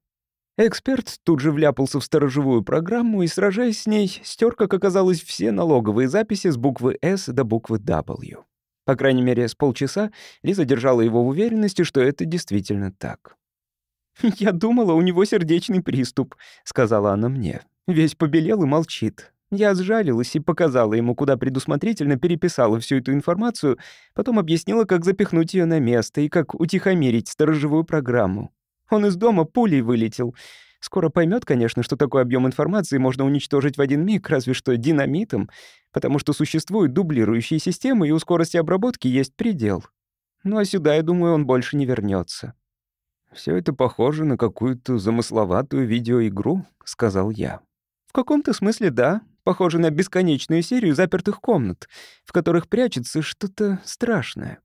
Эксперт тут же вляпался в сторожевую программу и, сражаясь с ней, стер, как оказалось, все налоговые записи с буквы «С» до буквы «W». По крайней мере, с полчаса Лиза держала его в уверенности, что это действительно так. «Я думала, у него сердечный приступ», — сказала она мне. Весь побелел и молчит. Я сжалилась и показала ему, куда предусмотрительно переписала всю эту информацию, потом объяснила, как запихнуть ее на место и как утихомирить сторожевую программу. Он из дома пулей вылетел. Скоро поймет, конечно, что такой объем информации можно уничтожить в один миг, разве что динамитом, потому что существуют дублирующие системы, и у скорости обработки есть предел. Ну а сюда, я думаю, он больше не вернется. Все это похоже на какую-то замысловатую видеоигру», — сказал я. «В каком-то смысле да. Похоже на бесконечную серию запертых комнат, в которых прячется что-то страшное».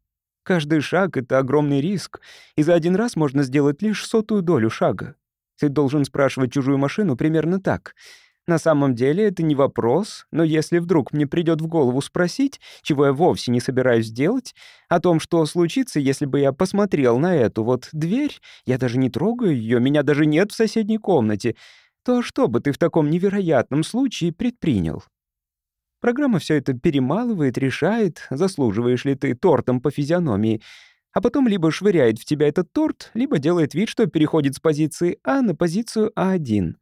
Каждый шаг — это огромный риск, и за один раз можно сделать лишь сотую долю шага. Ты должен спрашивать чужую машину примерно так. На самом деле это не вопрос, но если вдруг мне придет в голову спросить, чего я вовсе не собираюсь делать, о том, что случится, если бы я посмотрел на эту вот дверь, я даже не трогаю ее, меня даже нет в соседней комнате, то что бы ты в таком невероятном случае предпринял? Программа все это перемалывает, решает, заслуживаешь ли ты тортом по физиономии, а потом либо швыряет в тебя этот торт, либо делает вид, что переходит с позиции А на позицию А1.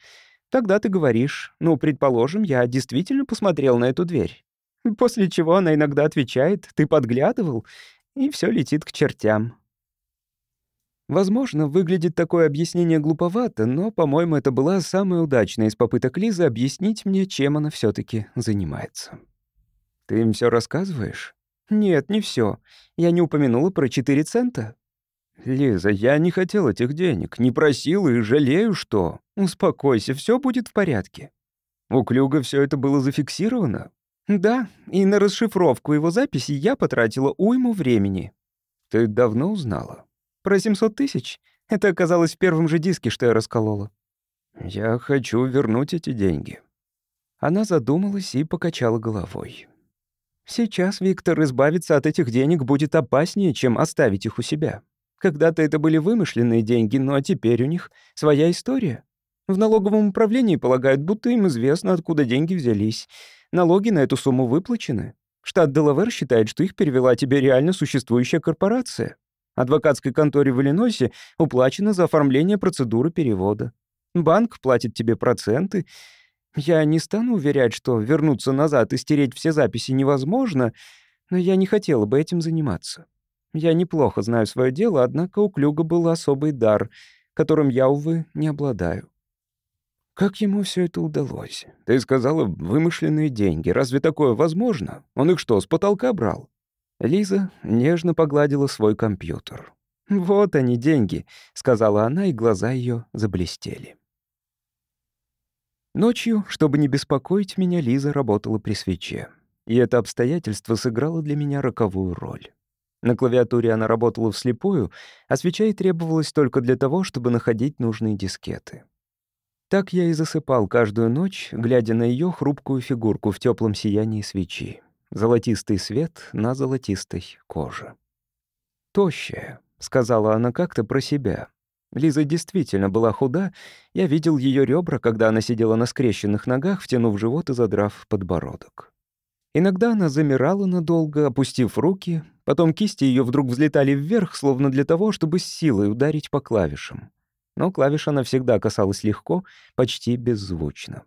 Тогда ты говоришь, ну, предположим, я действительно посмотрел на эту дверь. После чего она иногда отвечает, ты подглядывал, и все летит к чертям. Возможно, выглядит такое объяснение глуповато, но, по-моему, это была самая удачная из попыток Лизы объяснить мне, чем она все таки занимается. «Ты им все рассказываешь?» «Нет, не все. Я не упомянула про 4 цента». «Лиза, я не хотел этих денег, не просил и жалею, что...» «Успокойся, все будет в порядке». «У Клюга все это было зафиксировано?» «Да, и на расшифровку его записи я потратила уйму времени». «Ты давно узнала?» Про 700 тысяч? Это оказалось в первом же диске, что я расколола. Я хочу вернуть эти деньги. Она задумалась и покачала головой. Сейчас, Виктор, избавиться от этих денег будет опаснее, чем оставить их у себя. Когда-то это были вымышленные деньги, но а теперь у них своя история. В налоговом управлении полагают, будто им известно, откуда деньги взялись. Налоги на эту сумму выплачены. Штат Делавер считает, что их перевела тебе реально существующая корпорация адвокатской конторе в Иллинойсе уплачено за оформление процедуры перевода. Банк платит тебе проценты. Я не стану уверять, что вернуться назад и стереть все записи невозможно, но я не хотела бы этим заниматься. Я неплохо знаю свое дело, однако у Клюга был особый дар, которым я, увы, не обладаю. Как ему все это удалось? Ты сказала, вымышленные деньги. Разве такое возможно? Он их что, с потолка брал? Лиза нежно погладила свой компьютер. «Вот они, деньги», — сказала она, и глаза ее заблестели. Ночью, чтобы не беспокоить меня, Лиза работала при свече. И это обстоятельство сыграло для меня роковую роль. На клавиатуре она работала вслепую, а свеча и требовалась только для того, чтобы находить нужные дискеты. Так я и засыпал каждую ночь, глядя на ее хрупкую фигурку в теплом сиянии свечи. Золотистый свет на золотистой коже. «Тощая», — сказала она как-то про себя. Лиза действительно была худа. Я видел ее ребра, когда она сидела на скрещенных ногах, втянув живот и задрав подбородок. Иногда она замирала надолго, опустив руки, потом кисти ее вдруг взлетали вверх, словно для того, чтобы с силой ударить по клавишам. Но клавиш она всегда касалась легко, почти беззвучно.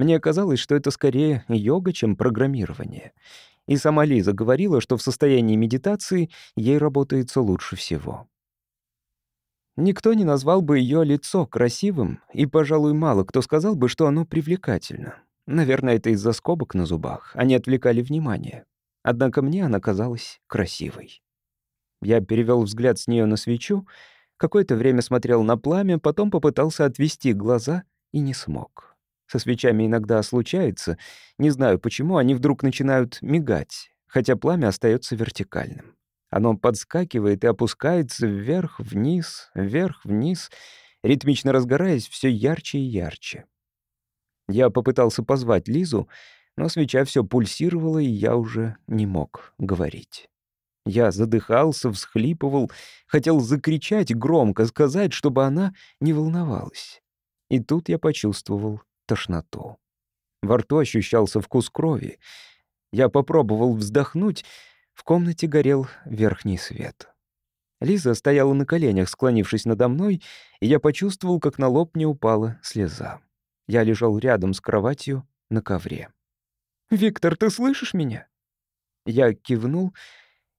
Мне казалось, что это скорее йога, чем программирование. И сама Лиза говорила, что в состоянии медитации ей работается лучше всего. Никто не назвал бы ее лицо красивым, и, пожалуй, мало кто сказал бы, что оно привлекательно. Наверное, это из-за скобок на зубах, они отвлекали внимание. Однако мне она казалась красивой. Я перевел взгляд с нее на свечу, какое-то время смотрел на пламя, потом попытался отвести глаза и не смог со свечами иногда случается. Не знаю, почему они вдруг начинают мигать, хотя пламя остается вертикальным. Оно подскакивает и опускается вверх-вниз, вверх-вниз, ритмично разгораясь все ярче и ярче. Я попытался позвать Лизу, но свеча все пульсировала, и я уже не мог говорить. Я задыхался, всхлипывал, хотел закричать громко, сказать, чтобы она не волновалась. И тут я почувствовал тошноту. Во рту ощущался вкус крови. Я попробовал вздохнуть. В комнате горел верхний свет. Лиза стояла на коленях, склонившись надо мной, и я почувствовал, как на лоб мне упала слеза. Я лежал рядом с кроватью на ковре. «Виктор, ты слышишь меня?» Я кивнул.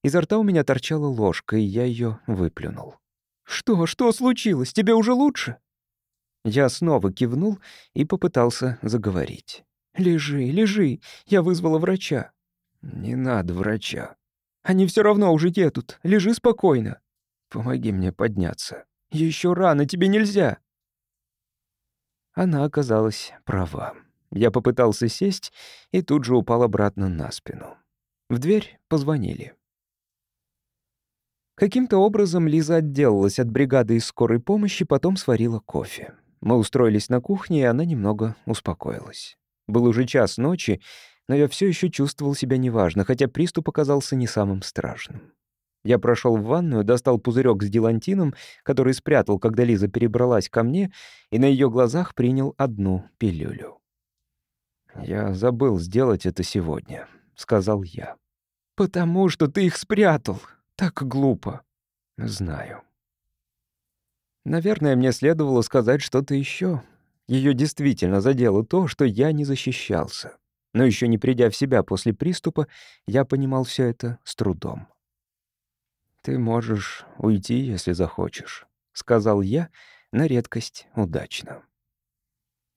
Изо рта у меня торчала ложка, и я ее выплюнул. «Что? Что случилось? Тебе уже лучше?» Я снова кивнул и попытался заговорить. «Лежи, лежи, я вызвала врача». «Не надо врача». «Они все равно уже едут, лежи спокойно». «Помоги мне подняться». Еще рано, тебе нельзя». Она оказалась права. Я попытался сесть и тут же упал обратно на спину. В дверь позвонили. Каким-то образом Лиза отделалась от бригады из скорой помощи, потом сварила кофе. Мы устроились на кухне, и она немного успокоилась. Был уже час ночи, но я все еще чувствовал себя неважно, хотя приступ оказался не самым страшным. Я прошел в ванную, достал пузырек с дилантином, который спрятал, когда Лиза перебралась ко мне, и на ее глазах принял одну пилюлю. «Я забыл сделать это сегодня», — сказал я. «Потому что ты их спрятал. Так глупо». «Знаю», Наверное, мне следовало сказать что-то еще. Ее действительно задело то, что я не защищался. Но еще не придя в себя после приступа, я понимал все это с трудом. «Ты можешь уйти, если захочешь», — сказал я, на редкость удачно.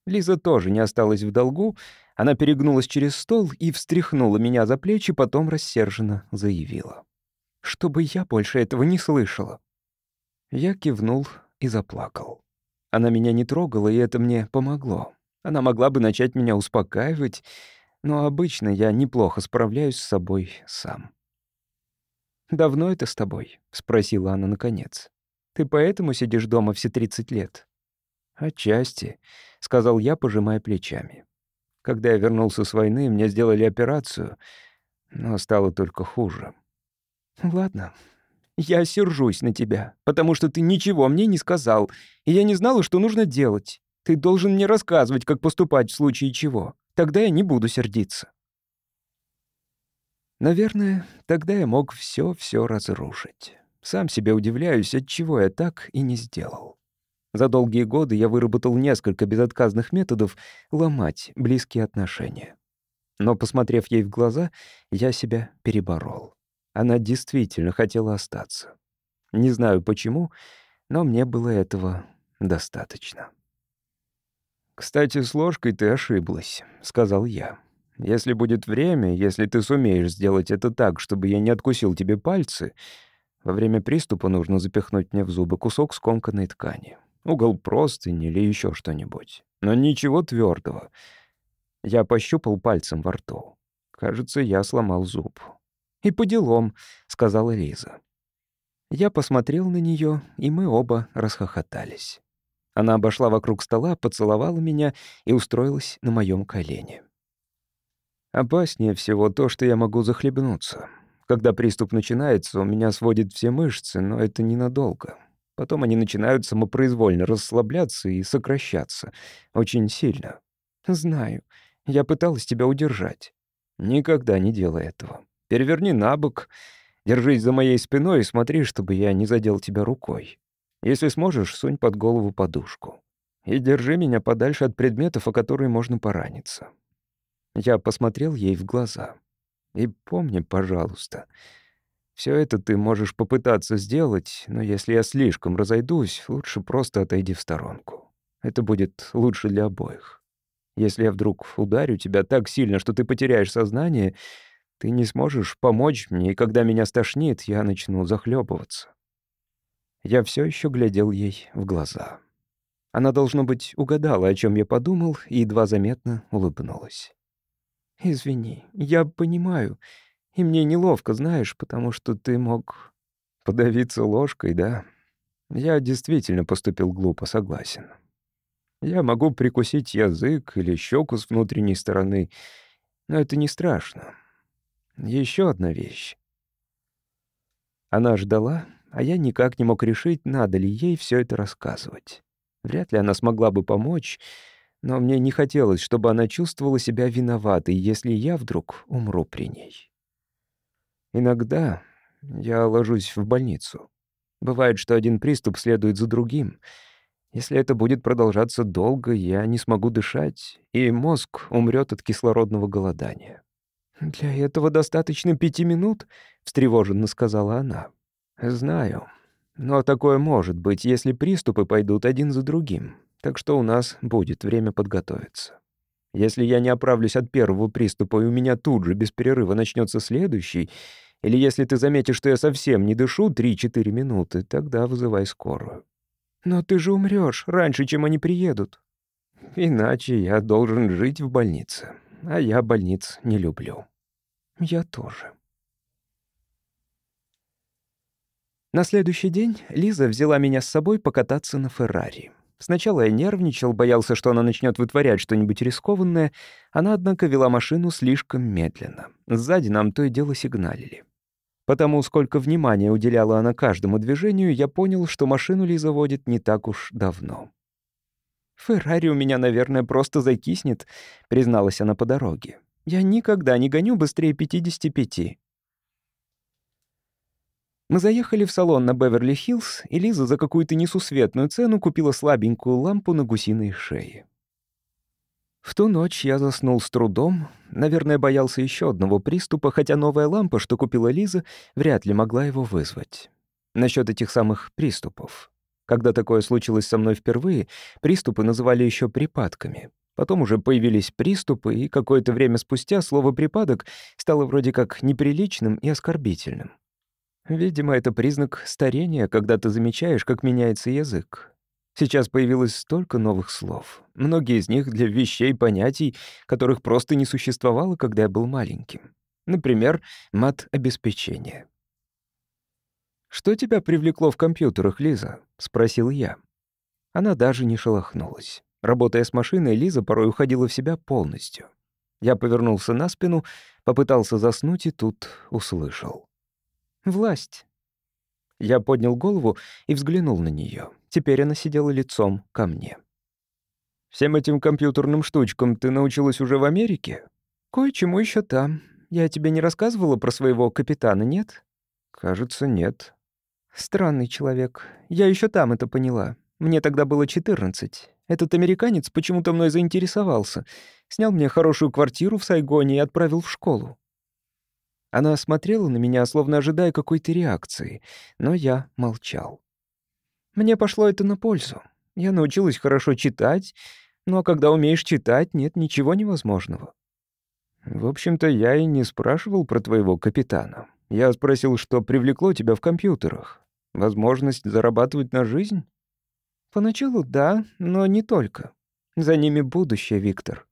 Лиза тоже не осталась в долгу. Она перегнулась через стол и встряхнула меня за плечи, потом рассерженно заявила. «Чтобы я больше этого не слышала». Я кивнул и заплакал. Она меня не трогала, и это мне помогло. Она могла бы начать меня успокаивать, но обычно я неплохо справляюсь с собой сам. «Давно это с тобой?» — спросила она наконец. «Ты поэтому сидишь дома все 30 лет?» «Отчасти», — сказал я, пожимая плечами. «Когда я вернулся с войны, мне сделали операцию, но стало только хуже». «Ладно, я сержусь на тебя, потому что ты ничего мне не сказал, и я не знала, что нужно делать. Ты должен мне рассказывать, как поступать в случае чего. Тогда я не буду сердиться». Наверное, тогда я мог все-все разрушить. Сам себе удивляюсь, от чего я так и не сделал. За долгие годы я выработал несколько безотказных методов ломать близкие отношения. Но, посмотрев ей в глаза, я себя переборол. Она действительно хотела остаться. Не знаю почему, но мне было этого достаточно. «Кстати, с ложкой ты ошиблась», — сказал я. «Если будет время, если ты сумеешь сделать это так, чтобы я не откусил тебе пальцы, во время приступа нужно запихнуть мне в зубы кусок скомканной ткани, угол простыни или еще что-нибудь. Но ничего твердого. Я пощупал пальцем во рту. Кажется, я сломал зуб. И по делам», — сказала Лиза. Я посмотрел на нее, и мы оба расхохотались. Она обошла вокруг стола, поцеловала меня и устроилась на моем колене. Опаснее всего то, что я могу захлебнуться. Когда приступ начинается, у меня сводит все мышцы, но это ненадолго. Потом они начинают самопроизвольно расслабляться и сокращаться. Очень сильно. Знаю. Я пыталась тебя удержать. Никогда не делай этого. Переверни на бок, держись за моей спиной и смотри, чтобы я не задел тебя рукой. Если сможешь, сунь под голову подушку. И держи меня подальше от предметов, о которые можно пораниться». Я посмотрел ей в глаза. «И помни, пожалуйста, все это ты можешь попытаться сделать, но если я слишком разойдусь, лучше просто отойди в сторонку. Это будет лучше для обоих. Если я вдруг ударю тебя так сильно, что ты потеряешь сознание, ты не сможешь помочь мне, и когда меня стошнит, я начну захлебываться. Я все еще глядел ей в глаза. Она, должно быть, угадала, о чем я подумал, и едва заметно улыбнулась. «Извини, я понимаю, и мне неловко, знаешь, потому что ты мог подавиться ложкой, да? Я действительно поступил глупо, согласен. Я могу прикусить язык или щеку с внутренней стороны, но это не страшно. Еще одна вещь. Она ждала, а я никак не мог решить, надо ли ей все это рассказывать. Вряд ли она смогла бы помочь, но мне не хотелось, чтобы она чувствовала себя виноватой, если я вдруг умру при ней. Иногда я ложусь в больницу. Бывает, что один приступ следует за другим. Если это будет продолжаться долго, я не смогу дышать, и мозг умрет от кислородного голодания. «Для этого достаточно пяти минут», — встревоженно сказала она. «Знаю. Но такое может быть, если приступы пойдут один за другим. Так что у нас будет время подготовиться. Если я не оправлюсь от первого приступа, и у меня тут же без перерыва начнется следующий, или если ты заметишь, что я совсем не дышу 3-4 минуты, тогда вызывай скорую». «Но ты же умрешь раньше, чем они приедут». «Иначе я должен жить в больнице», а я больниц не люблю. Я тоже. На следующий день Лиза взяла меня с собой покататься на Феррари. Сначала я нервничал, боялся, что она начнет вытворять что-нибудь рискованное. Она, однако, вела машину слишком медленно. Сзади нам то и дело сигналили. Потому сколько внимания уделяла она каждому движению, я понял, что машину Лиза водит не так уж давно. «Феррари у меня, наверное, просто закиснет», — призналась она по дороге. «Я никогда не гоню быстрее 55». Мы заехали в салон на Беверли-Хиллз, и Лиза за какую-то несусветную цену купила слабенькую лампу на гусиной шее. В ту ночь я заснул с трудом, наверное, боялся еще одного приступа, хотя новая лампа, что купила Лиза, вряд ли могла его вызвать. Насчет этих самых приступов. Когда такое случилось со мной впервые, приступы называли еще припадками. Потом уже появились приступы, и какое-то время спустя слово «припадок» стало вроде как неприличным и оскорбительным. Видимо, это признак старения, когда ты замечаешь, как меняется язык. Сейчас появилось столько новых слов. Многие из них для вещей, понятий, которых просто не существовало, когда я был маленьким. Например, мат-обеспечение. «Что тебя привлекло в компьютерах, Лиза?» — спросил я. Она даже не шелохнулась. Работая с машиной, Лиза порой уходила в себя полностью. Я повернулся на спину, попытался заснуть и тут услышал. «Власть». Я поднял голову и взглянул на нее. Теперь она сидела лицом ко мне. «Всем этим компьютерным штучкам ты научилась уже в Америке?» «Кое-чему еще там. Я тебе не рассказывала про своего капитана, нет?» «Кажется, нет». Странный человек. Я еще там это поняла. Мне тогда было 14. Этот американец почему-то мной заинтересовался. Снял мне хорошую квартиру в Сайгоне и отправил в школу. Она смотрела на меня, словно ожидая какой-то реакции, но я молчал. Мне пошло это на пользу. Я научилась хорошо читать, но ну а когда умеешь читать, нет ничего невозможного. В общем-то, я и не спрашивал про твоего капитана. Я спросил, что привлекло тебя в компьютерах. Возможность зарабатывать на жизнь? Поначалу да, но не только. За ними будущее, Виктор.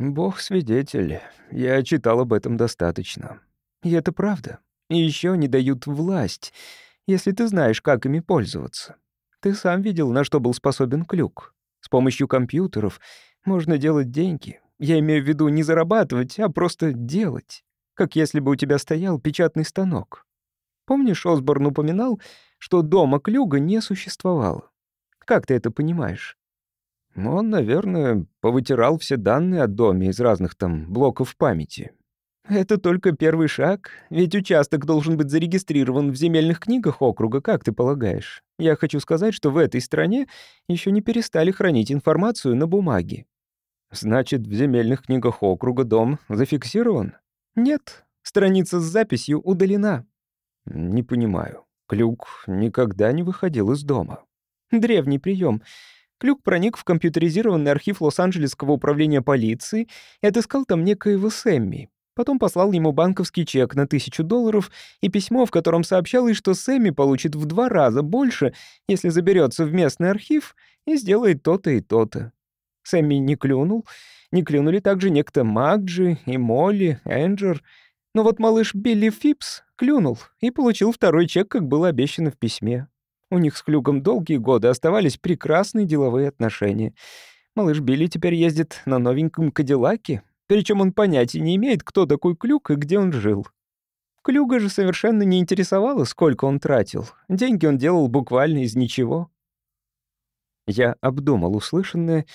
Бог свидетель. Я читал об этом достаточно. И это правда. И еще не дают власть, если ты знаешь, как ими пользоваться. Ты сам видел, на что был способен Клюк. С помощью компьютеров можно делать деньги. Я имею в виду не зарабатывать, а просто делать. Как если бы у тебя стоял печатный станок. Помнишь, Осборн упоминал, что дома Клюга не существовало? Как ты это понимаешь? Ну, он, наверное, повытирал все данные о доме из разных там блоков памяти. Это только первый шаг, ведь участок должен быть зарегистрирован в земельных книгах округа, как ты полагаешь. Я хочу сказать, что в этой стране еще не перестали хранить информацию на бумаге. Значит, в земельных книгах округа дом зафиксирован? Нет, страница с записью удалена. «Не понимаю. Клюк никогда не выходил из дома». «Древний прием. Клюк проник в компьютеризированный архив Лос-Анджелесского управления полиции и отыскал там некоего Сэмми. Потом послал ему банковский чек на тысячу долларов и письмо, в котором сообщалось, что Сэмми получит в два раза больше, если заберется в местный архив и сделает то-то и то-то. Сэмми не клюнул, не клюнули также некто Макджи и Молли, Энджер. Но вот малыш Билли Фипс клюнул и получил второй чек, как было обещано в письме. У них с Клюгом долгие годы оставались прекрасные деловые отношения. Малыш Билли теперь ездит на новеньком Кадиллаке, причем он понятия не имеет, кто такой Клюк и где он жил. Клюга же совершенно не интересовало, сколько он тратил. Деньги он делал буквально из ничего. Я обдумал услышанное.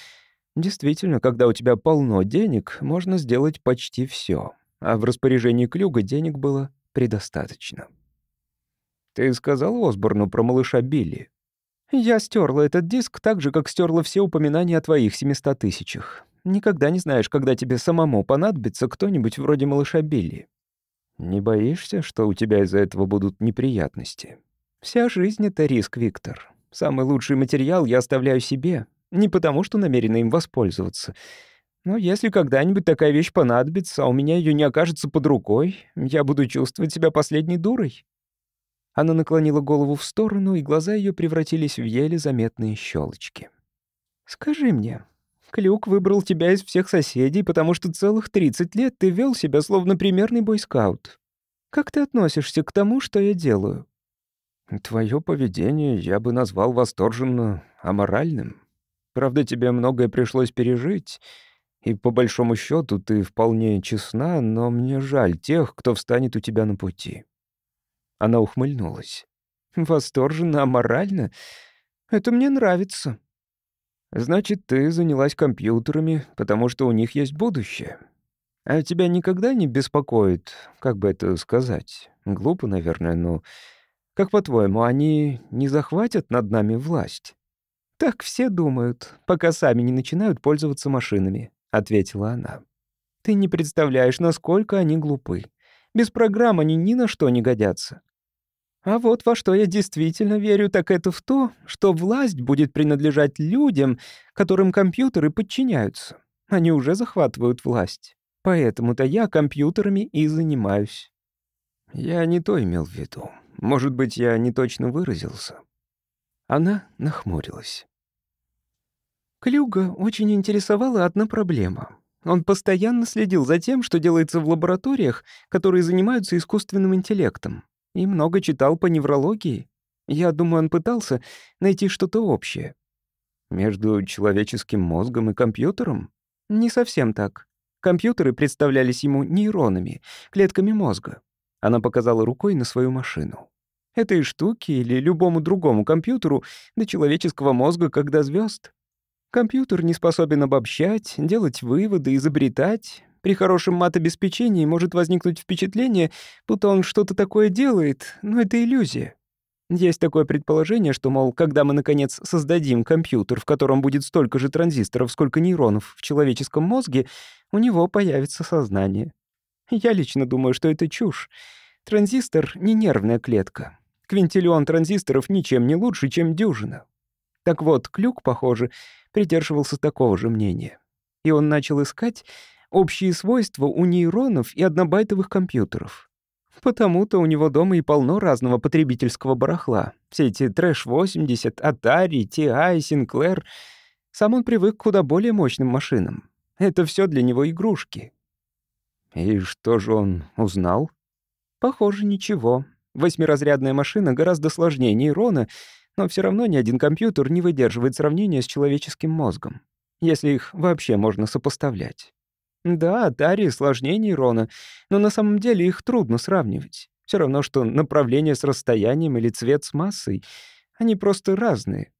Действительно, когда у тебя полно денег, можно сделать почти все. А в распоряжении Клюга денег было предостаточно. «Ты сказал Осборну про малыша Билли?» «Я стерла этот диск так же, как стерла все упоминания о твоих 700 тысячах. Никогда не знаешь, когда тебе самому понадобится кто-нибудь вроде малыша Билли». «Не боишься, что у тебя из-за этого будут неприятности?» «Вся жизнь — это риск, Виктор. Самый лучший материал я оставляю себе. Не потому, что намерена им воспользоваться. Но ну, если когда-нибудь такая вещь понадобится, а у меня ее не окажется под рукой, я буду чувствовать себя последней дурой». Она наклонила голову в сторону, и глаза ее превратились в еле заметные щелочки. «Скажи мне, Клюк выбрал тебя из всех соседей, потому что целых 30 лет ты вел себя словно примерный бойскаут. Как ты относишься к тому, что я делаю?» «Твое поведение я бы назвал восторженно аморальным. Правда, тебе многое пришлось пережить». И по большому счету ты вполне честна, но мне жаль тех, кто встанет у тебя на пути». Она ухмыльнулась. «Восторженно, аморально? Это мне нравится». «Значит, ты занялась компьютерами, потому что у них есть будущее. А тебя никогда не беспокоит, как бы это сказать? Глупо, наверное, но... Как по-твоему, они не захватят над нами власть?» «Так все думают, пока сами не начинают пользоваться машинами», ответила она. «Ты не представляешь, насколько они глупы. Без программ они ни на что не годятся. А вот во что я действительно верю, так это в то, что власть будет принадлежать людям, которым компьютеры подчиняются. Они уже захватывают власть. Поэтому-то я компьютерами и занимаюсь». «Я не то имел в виду. Может быть, я не точно выразился». Она нахмурилась. Клюга очень интересовала одна проблема. Он постоянно следил за тем, что делается в лабораториях, которые занимаются искусственным интеллектом, и много читал по неврологии. Я думаю, он пытался найти что-то общее. Между человеческим мозгом и компьютером? Не совсем так. Компьютеры представлялись ему нейронами, клетками мозга. Она показала рукой на свою машину. Этой штуке или любому другому компьютеру до человеческого мозга, как до звезд. Компьютер не способен обобщать, делать выводы, изобретать. При хорошем матобеспечении может возникнуть впечатление, будто он что-то такое делает, но это иллюзия. Есть такое предположение, что, мол, когда мы, наконец, создадим компьютер, в котором будет столько же транзисторов, сколько нейронов в человеческом мозге, у него появится сознание. Я лично думаю, что это чушь. Транзистор — не нервная клетка. Квинтиллион транзисторов ничем не лучше, чем дюжина. Так вот, Клюк, похоже, придерживался такого же мнения. И он начал искать общие свойства у нейронов и однобайтовых компьютеров. Потому-то у него дома и полно разного потребительского барахла. Все эти Трэш-80, Atari, TI, Sinclair. Сам он привык к куда более мощным машинам. Это все для него игрушки. И что же он узнал? Похоже, ничего. Восьмиразрядная машина гораздо сложнее нейрона — но все равно ни один компьютер не выдерживает сравнения с человеческим мозгом, если их вообще можно сопоставлять. Да, Тари сложнее нейрона, но на самом деле их трудно сравнивать. Все равно, что направление с расстоянием или цвет с массой. Они просто разные.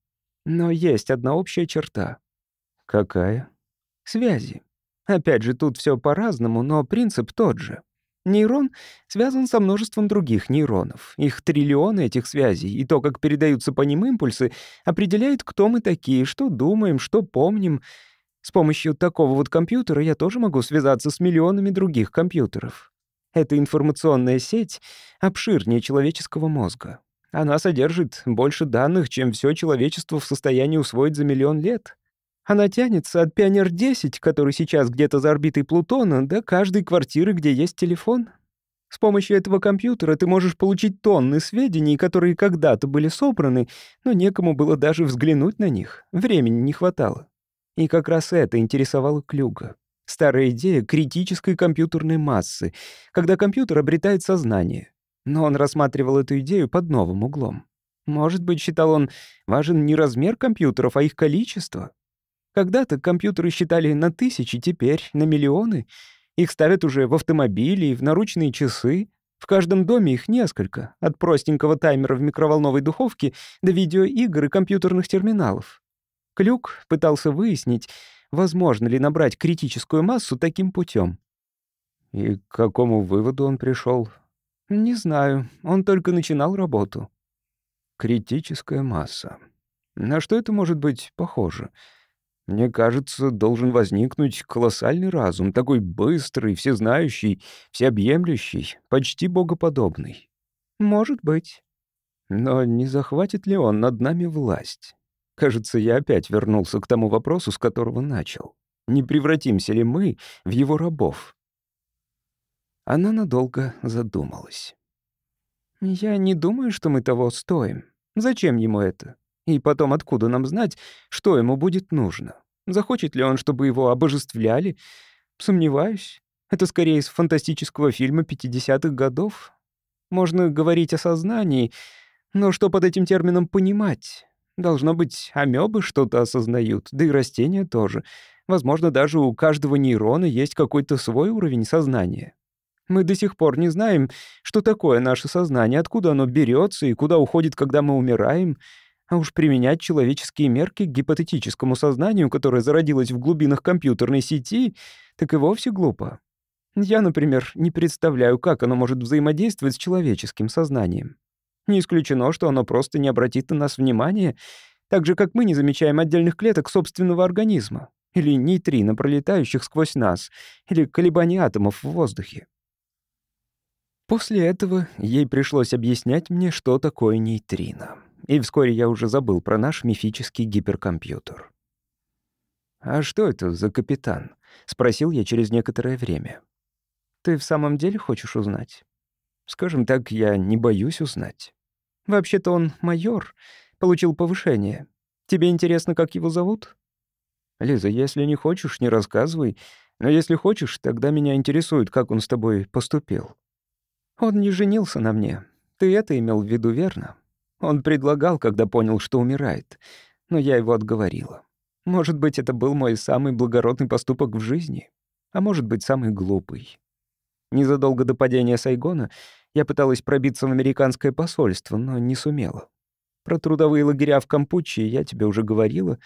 Но есть одна общая черта. Какая? Связи. Опять же, тут все по-разному, но принцип тот же. Нейрон связан со множеством других нейронов. Их триллионы этих связей, и то, как передаются по ним импульсы, определяет, кто мы такие, что думаем, что помним. С помощью такого вот компьютера я тоже могу связаться с миллионами других компьютеров. Эта информационная сеть обширнее человеческого мозга. Она содержит больше данных, чем все человечество в состоянии усвоить за миллион лет. Она тянется от «Пионер-10», который сейчас где-то за орбитой Плутона, до каждой квартиры, где есть телефон. С помощью этого компьютера ты можешь получить тонны сведений, которые когда-то были собраны, но некому было даже взглянуть на них. Времени не хватало. И как раз это интересовало Клюга. Старая идея критической компьютерной массы, когда компьютер обретает сознание. Но он рассматривал эту идею под новым углом. Может быть, считал он, важен не размер компьютеров, а их количество. Когда-то компьютеры считали на тысячи, теперь на миллионы. Их ставят уже в автомобили и в наручные часы. В каждом доме их несколько, от простенького таймера в микроволновой духовке до видеоигр и компьютерных терминалов. Клюк пытался выяснить, возможно ли набрать критическую массу таким путем. И к какому выводу он пришел? Не знаю, он только начинал работу. Критическая масса. На что это может быть похоже? — мне кажется, должен возникнуть колоссальный разум, такой быстрый, всезнающий, всеобъемлющий, почти богоподобный. Может быть. Но не захватит ли он над нами власть? Кажется, я опять вернулся к тому вопросу, с которого начал. Не превратимся ли мы в его рабов? Она надолго задумалась. «Я не думаю, что мы того стоим. Зачем ему это? И потом, откуда нам знать, что ему будет нужно? Захочет ли он, чтобы его обожествляли? Сомневаюсь. Это скорее из фантастического фильма 50-х годов. Можно говорить о сознании, но что под этим термином понимать? Должно быть, амебы что-то осознают, да и растения тоже. Возможно, даже у каждого нейрона есть какой-то свой уровень сознания. Мы до сих пор не знаем, что такое наше сознание, откуда оно берется и куда уходит, когда мы умираем — а уж применять человеческие мерки к гипотетическому сознанию, которое зародилось в глубинах компьютерной сети, так и вовсе глупо. Я, например, не представляю, как оно может взаимодействовать с человеческим сознанием. Не исключено, что оно просто не обратит на нас внимания, так же, как мы не замечаем отдельных клеток собственного организма, или нейтрино, пролетающих сквозь нас, или колебаний атомов в воздухе. После этого ей пришлось объяснять мне, что такое нейтрино и вскоре я уже забыл про наш мифический гиперкомпьютер. «А что это за капитан?» — спросил я через некоторое время. «Ты в самом деле хочешь узнать?» «Скажем так, я не боюсь узнать. Вообще-то он майор, получил повышение. Тебе интересно, как его зовут?» «Лиза, если не хочешь, не рассказывай. Но если хочешь, тогда меня интересует, как он с тобой поступил». «Он не женился на мне. Ты это имел в виду, верно?» Он предлагал, когда понял, что умирает, но я его отговорила. Может быть, это был мой самый благородный поступок в жизни, а может быть, самый глупый. Незадолго до падения Сайгона я пыталась пробиться в американское посольство, но не сумела. Про трудовые лагеря в Кампуче я тебе уже говорила.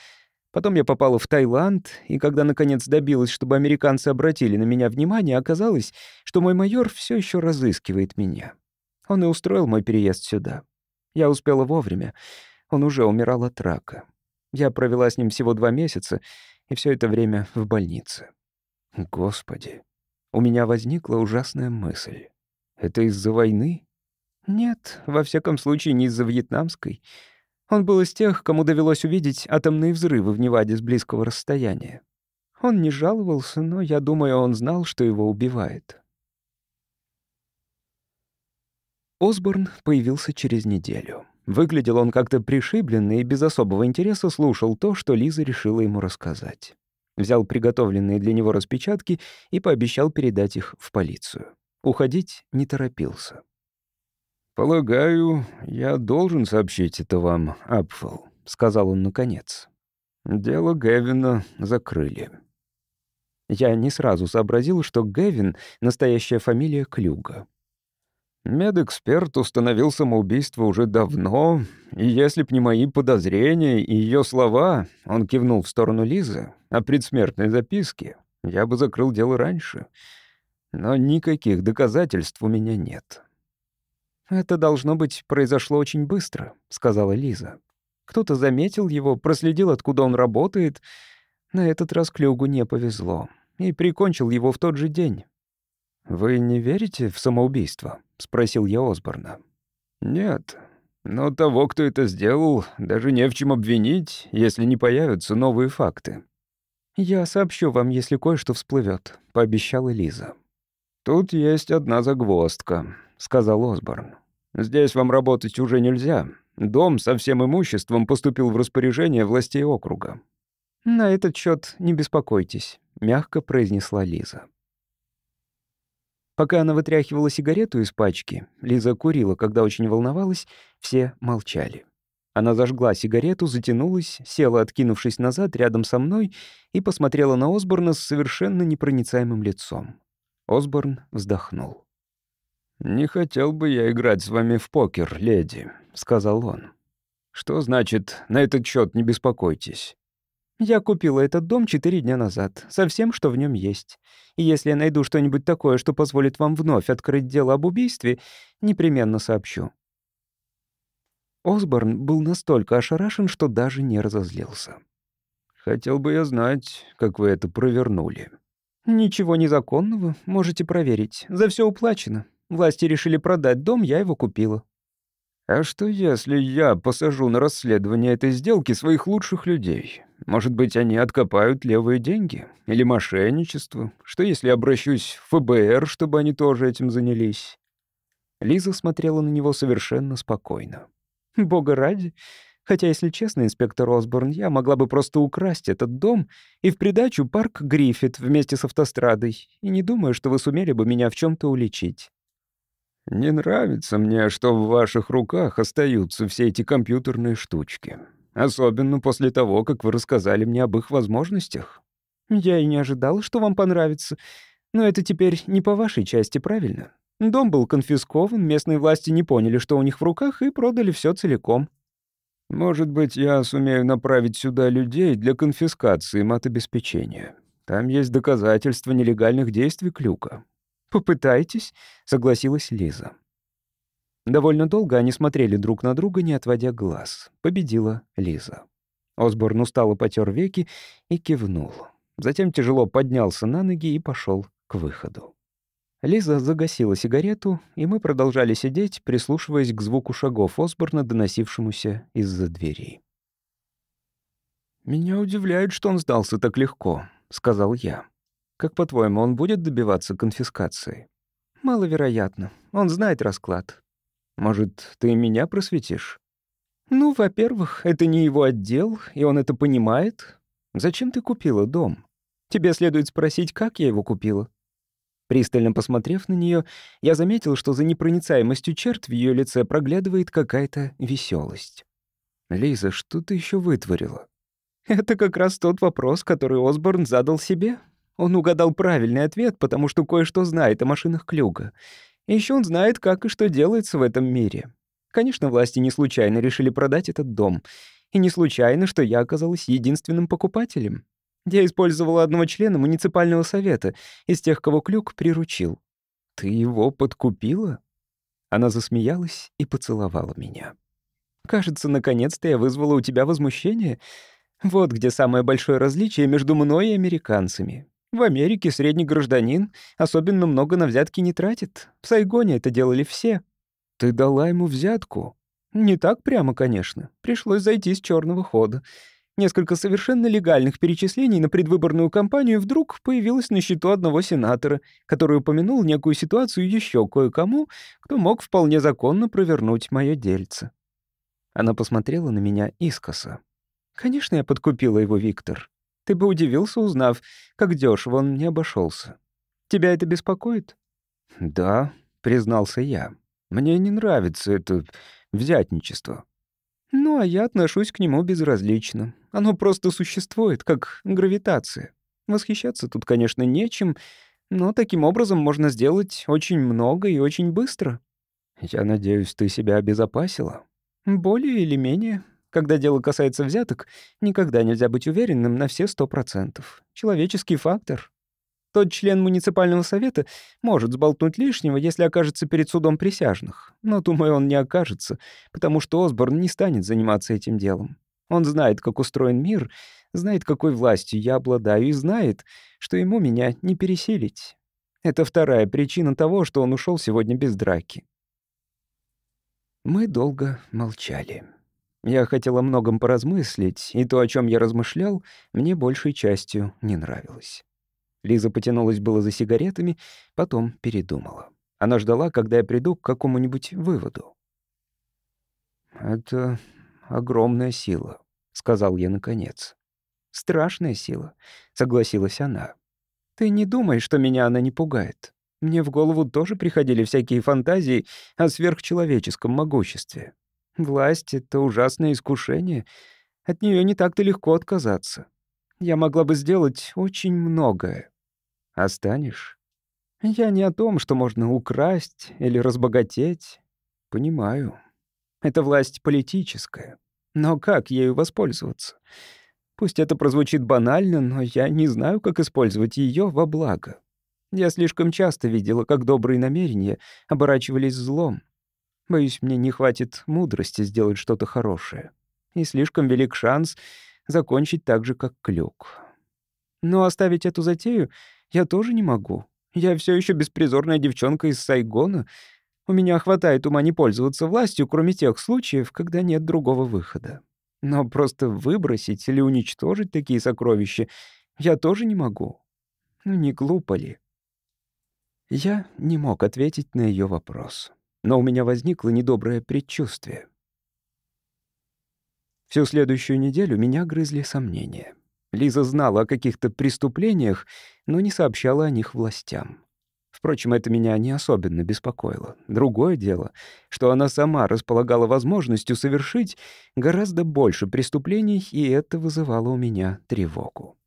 Потом я попала в Таиланд, и когда наконец добилась, чтобы американцы обратили на меня внимание, оказалось, что мой майор все еще разыскивает меня. Он и устроил мой переезд сюда. Я успела вовремя. Он уже умирал от рака. Я провела с ним всего два месяца, и все это время в больнице. Господи, у меня возникла ужасная мысль. Это из-за войны? Нет, во всяком случае, не из-за вьетнамской. Он был из тех, кому довелось увидеть атомные взрывы в Неваде с близкого расстояния. Он не жаловался, но я думаю, он знал, что его убивает. Осборн появился через неделю. Выглядел он как-то пришибленно и без особого интереса слушал то, что Лиза решила ему рассказать. Взял приготовленные для него распечатки и пообещал передать их в полицию. Уходить не торопился. «Полагаю, я должен сообщить это вам, Апфел», — сказал он наконец. «Дело Гевина закрыли». Я не сразу сообразил, что Гевин — настоящая фамилия Клюга. Медэксперт установил самоубийство уже давно, и если б не мои подозрения и ее слова, он кивнул в сторону Лизы, о предсмертной записке, я бы закрыл дело раньше. Но никаких доказательств у меня нет. «Это, должно быть, произошло очень быстро», — сказала Лиза. «Кто-то заметил его, проследил, откуда он работает. На этот раз Клюгу не повезло, и прикончил его в тот же день». «Вы не верите в самоубийство?» — спросил я Осборна. «Нет. Но того, кто это сделал, даже не в чем обвинить, если не появятся новые факты». «Я сообщу вам, если кое-что всплывет, пообещала Лиза. «Тут есть одна загвоздка», — сказал Осборн. «Здесь вам работать уже нельзя. Дом со всем имуществом поступил в распоряжение властей округа». «На этот счет не беспокойтесь», — мягко произнесла Лиза. Пока она вытряхивала сигарету из пачки, Лиза курила, когда очень волновалась, все молчали. Она зажгла сигарету, затянулась, села, откинувшись назад, рядом со мной, и посмотрела на Осборна с совершенно непроницаемым лицом. Осборн вздохнул. «Не хотел бы я играть с вами в покер, леди», — сказал он. «Что значит, на этот счет не беспокойтесь? Я купила этот дом четыре дня назад, со всем, что в нем есть. И если я найду что-нибудь такое, что позволит вам вновь открыть дело об убийстве, непременно сообщу». Осборн был настолько ошарашен, что даже не разозлился. «Хотел бы я знать, как вы это провернули». «Ничего незаконного, можете проверить. За все уплачено. Власти решили продать дом, я его купила». «А что, если я посажу на расследование этой сделки своих лучших людей?» Может быть, они откопают левые деньги? Или мошенничество? Что, если обращусь в ФБР, чтобы они тоже этим занялись?» Лиза смотрела на него совершенно спокойно. «Бога ради. Хотя, если честно, инспектор Осборн, я могла бы просто украсть этот дом и в придачу парк Гриффит вместе с автострадой, и не думаю, что вы сумели бы меня в чем то уличить». «Не нравится мне, что в ваших руках остаются все эти компьютерные штучки», Особенно после того, как вы рассказали мне об их возможностях. Я и не ожидал, что вам понравится. Но это теперь не по вашей части, правильно? Дом был конфискован, местные власти не поняли, что у них в руках, и продали все целиком. Может быть, я сумею направить сюда людей для конфискации матобеспечения. Там есть доказательства нелегальных действий Клюка. Попытайтесь, согласилась Лиза. Довольно долго они смотрели друг на друга, не отводя глаз. Победила Лиза. Осборн устало потер веки и кивнул. Затем тяжело поднялся на ноги и пошел к выходу. Лиза загасила сигарету, и мы продолжали сидеть, прислушиваясь к звуку шагов Осборна, доносившемуся из-за двери. «Меня удивляет, что он сдался так легко», — сказал я. «Как, по-твоему, он будет добиваться конфискации?» «Маловероятно. Он знает расклад. Может, ты меня просветишь? Ну, во-первых, это не его отдел, и он это понимает. Зачем ты купила дом? Тебе следует спросить, как я его купила. Пристально посмотрев на нее, я заметил, что за непроницаемостью черт в ее лице проглядывает какая-то веселость. Лиза, что ты еще вытворила? Это как раз тот вопрос, который Осборн задал себе. Он угадал правильный ответ, потому что кое-что знает о машинах Клюга. И еще он знает, как и что делается в этом мире. Конечно, власти не случайно решили продать этот дом. И не случайно, что я оказалась единственным покупателем. Я использовала одного члена муниципального совета из тех, кого Клюк приручил. «Ты его подкупила?» Она засмеялась и поцеловала меня. «Кажется, наконец-то я вызвала у тебя возмущение. Вот где самое большое различие между мной и американцами. В Америке средний гражданин особенно много на взятки не тратит. В Сайгоне это делали все. Ты дала ему взятку? Не так прямо, конечно. Пришлось зайти с черного хода. Несколько совершенно легальных перечислений на предвыборную кампанию вдруг появилось на счету одного сенатора, который упомянул некую ситуацию еще кое-кому, кто мог вполне законно провернуть мое дельце. Она посмотрела на меня искоса. Конечно, я подкупила его, Виктор. Ты бы удивился, узнав, как дешево он мне обошелся. Тебя это беспокоит?» «Да», — признался я. «Мне не нравится это взятничество». «Ну, а я отношусь к нему безразлично. Оно просто существует, как гравитация. Восхищаться тут, конечно, нечем, но таким образом можно сделать очень много и очень быстро». «Я надеюсь, ты себя обезопасила?» «Более или менее. Когда дело касается взяток, никогда нельзя быть уверенным на все сто процентов. Человеческий фактор. Тот член муниципального совета может сболтнуть лишнего, если окажется перед судом присяжных. Но, думаю, он не окажется, потому что Осборн не станет заниматься этим делом. Он знает, как устроен мир, знает, какой властью я обладаю, и знает, что ему меня не пересилить. Это вторая причина того, что он ушел сегодня без драки. Мы долго молчали. Я хотел о многом поразмыслить, и то, о чем я размышлял, мне большей частью не нравилось. Лиза потянулась было за сигаретами, потом передумала. Она ждала, когда я приду к какому-нибудь выводу. «Это огромная сила», — сказал я наконец. «Страшная сила», — согласилась она. «Ты не думай, что меня она не пугает. Мне в голову тоже приходили всякие фантазии о сверхчеловеческом могуществе. Власть — это ужасное искушение. От нее не так-то легко отказаться. Я могла бы сделать очень многое. Останешь? А я не о том, что можно украсть или разбогатеть. Понимаю. Это власть политическая. Но как ею воспользоваться? Пусть это прозвучит банально, но я не знаю, как использовать ее во благо. Я слишком часто видела, как добрые намерения оборачивались злом. Боюсь, мне не хватит мудрости сделать что-то хорошее. И слишком велик шанс закончить так же, как Клюк. Но оставить эту затею я тоже не могу. Я все еще беспризорная девчонка из Сайгона. У меня хватает ума не пользоваться властью, кроме тех случаев, когда нет другого выхода. Но просто выбросить или уничтожить такие сокровища я тоже не могу. Ну не глупо ли? Я не мог ответить на ее вопрос но у меня возникло недоброе предчувствие. Всю следующую неделю меня грызли сомнения. Лиза знала о каких-то преступлениях, но не сообщала о них властям. Впрочем, это меня не особенно беспокоило. Другое дело, что она сама располагала возможностью совершить гораздо больше преступлений, и это вызывало у меня тревогу.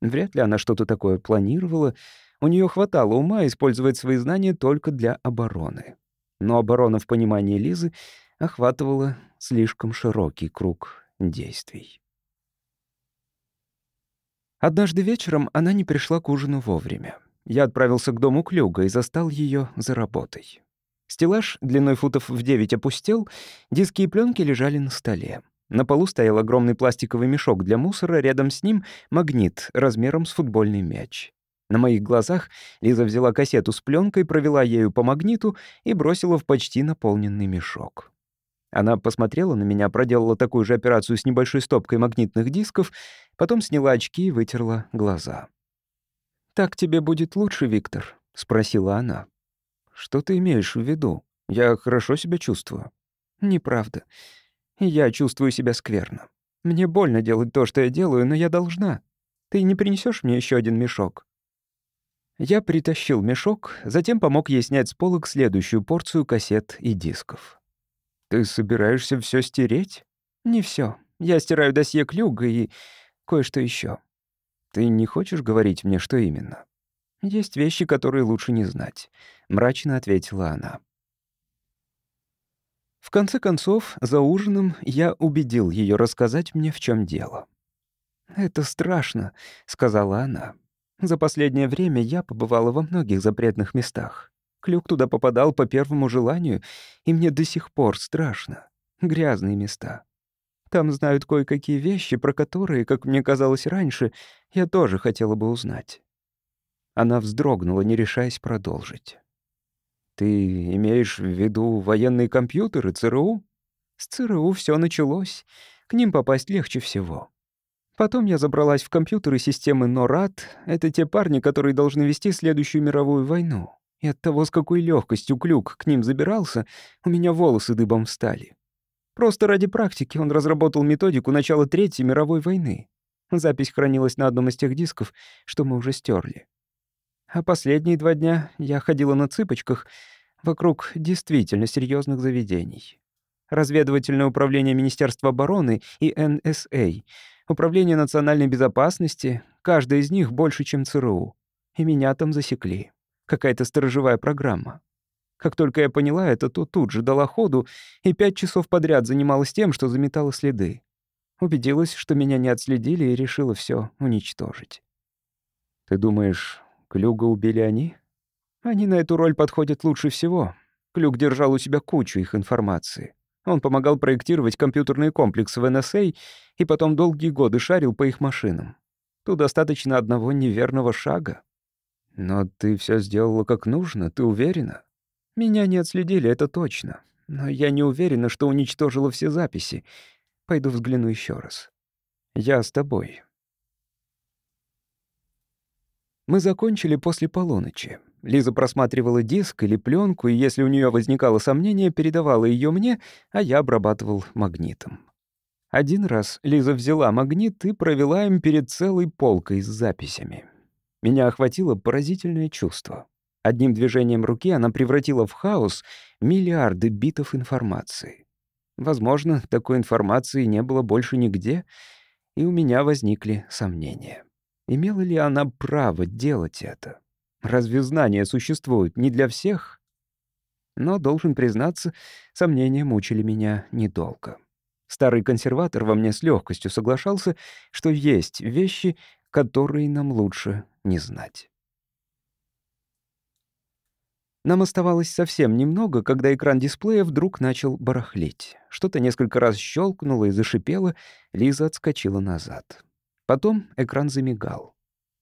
Вряд ли она что-то такое планировала. У нее хватало ума использовать свои знания только для обороны но оборона в понимании Лизы охватывала слишком широкий круг действий. Однажды вечером она не пришла к ужину вовремя. Я отправился к дому Клюга и застал ее за работой. Стеллаж длиной футов в 9 опустел, диски и пленки лежали на столе. На полу стоял огромный пластиковый мешок для мусора, рядом с ним — магнит размером с футбольный мяч. На моих глазах Лиза взяла кассету с пленкой, провела ею по магниту и бросила в почти наполненный мешок. Она посмотрела на меня, проделала такую же операцию с небольшой стопкой магнитных дисков, потом сняла очки и вытерла глаза. «Так тебе будет лучше, Виктор?» — спросила она. «Что ты имеешь в виду? Я хорошо себя чувствую». «Неправда. Я чувствую себя скверно. Мне больно делать то, что я делаю, но я должна. Ты не принесешь мне еще один мешок?» Я притащил мешок, затем помог ей снять с полок следующую порцию кассет и дисков. «Ты собираешься все стереть?» «Не все. Я стираю досье Клюга и кое-что еще. «Ты не хочешь говорить мне, что именно?» «Есть вещи, которые лучше не знать», — мрачно ответила она. В конце концов, за ужином я убедил ее рассказать мне, в чем дело. «Это страшно», — сказала она. За последнее время я побывала во многих запретных местах. Клюк туда попадал по первому желанию, и мне до сих пор страшно. Грязные места. Там знают кое-какие вещи, про которые, как мне казалось раньше, я тоже хотела бы узнать. Она вздрогнула, не решаясь продолжить. «Ты имеешь в виду военные компьютеры, ЦРУ?» «С ЦРУ все началось. К ним попасть легче всего. Потом я забралась в компьютеры системы NORAD. Это те парни, которые должны вести следующую мировую войну. И от того, с какой легкостью Клюк к ним забирался, у меня волосы дыбом встали. Просто ради практики он разработал методику начала Третьей мировой войны. Запись хранилась на одном из тех дисков, что мы уже стерли. А последние два дня я ходила на цыпочках вокруг действительно серьезных заведений. Разведывательное управление Министерства обороны и НСА — Управление национальной безопасности, каждая из них больше, чем ЦРУ. И меня там засекли. Какая-то сторожевая программа. Как только я поняла это, то тут же дала ходу и пять часов подряд занималась тем, что заметала следы. Убедилась, что меня не отследили, и решила все уничтожить. «Ты думаешь, Клюга убили они?» «Они на эту роль подходят лучше всего. Клюк держал у себя кучу их информации. Он помогал проектировать компьютерные комплексы в NSA и потом долгие годы шарил по их машинам. Тут достаточно одного неверного шага. Но ты все сделала как нужно, ты уверена? Меня не отследили, это точно. Но я не уверена, что уничтожила все записи. Пойду взгляну еще раз. Я с тобой. Мы закончили после полуночи. Лиза просматривала диск или пленку, и если у нее возникало сомнение, передавала ее мне, а я обрабатывал магнитом. Один раз Лиза взяла магнит и провела им перед целой полкой с записями. Меня охватило поразительное чувство. Одним движением руки она превратила в хаос миллиарды битов информации. Возможно, такой информации не было больше нигде, и у меня возникли сомнения. Имела ли она право делать это? Разве знания существуют не для всех? Но, должен признаться, сомнения мучили меня недолго. Старый консерватор во мне с легкостью соглашался, что есть вещи, которые нам лучше не знать. Нам оставалось совсем немного, когда экран дисплея вдруг начал барахлить. Что-то несколько раз щелкнуло и зашипело, Лиза отскочила назад. Потом экран замигал.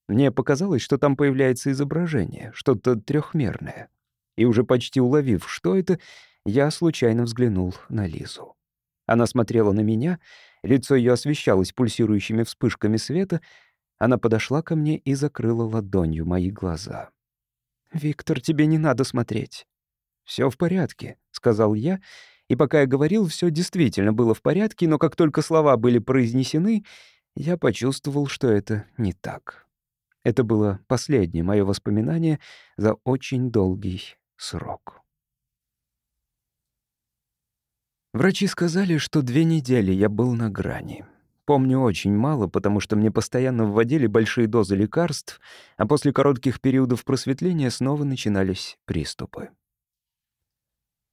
Мне показалось, что там появляется изображение, что-то трехмерное. И уже почти уловив, что это, я случайно взглянул на Лизу. Она смотрела на меня, лицо ее освещалось пульсирующими вспышками света. Она подошла ко мне и закрыла ладонью мои глаза. «Виктор, тебе не надо смотреть». «Все в порядке», — сказал я, и пока я говорил, все действительно было в порядке, но как только слова были произнесены, я почувствовал, что это не так. Это было последнее мое воспоминание за очень долгий срок. Врачи сказали, что две недели я был на грани. Помню очень мало, потому что мне постоянно вводили большие дозы лекарств, а после коротких периодов просветления снова начинались приступы.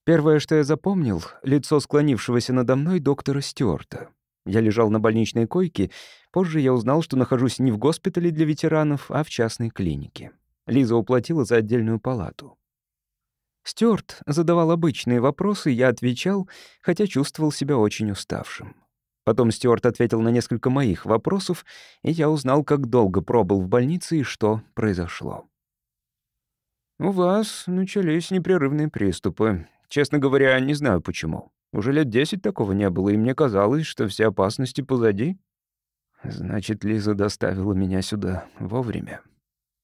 Первое, что я запомнил — лицо склонившегося надо мной доктора Стюарта. Я лежал на больничной койке. Позже я узнал, что нахожусь не в госпитале для ветеранов, а в частной клинике. Лиза уплатила за отдельную палату. Стюарт задавал обычные вопросы, я отвечал, хотя чувствовал себя очень уставшим. Потом Стюарт ответил на несколько моих вопросов, и я узнал, как долго пробыл в больнице и что произошло. «У вас начались непрерывные приступы. Честно говоря, не знаю почему. Уже лет десять такого не было, и мне казалось, что все опасности позади. Значит, Лиза доставила меня сюда вовремя.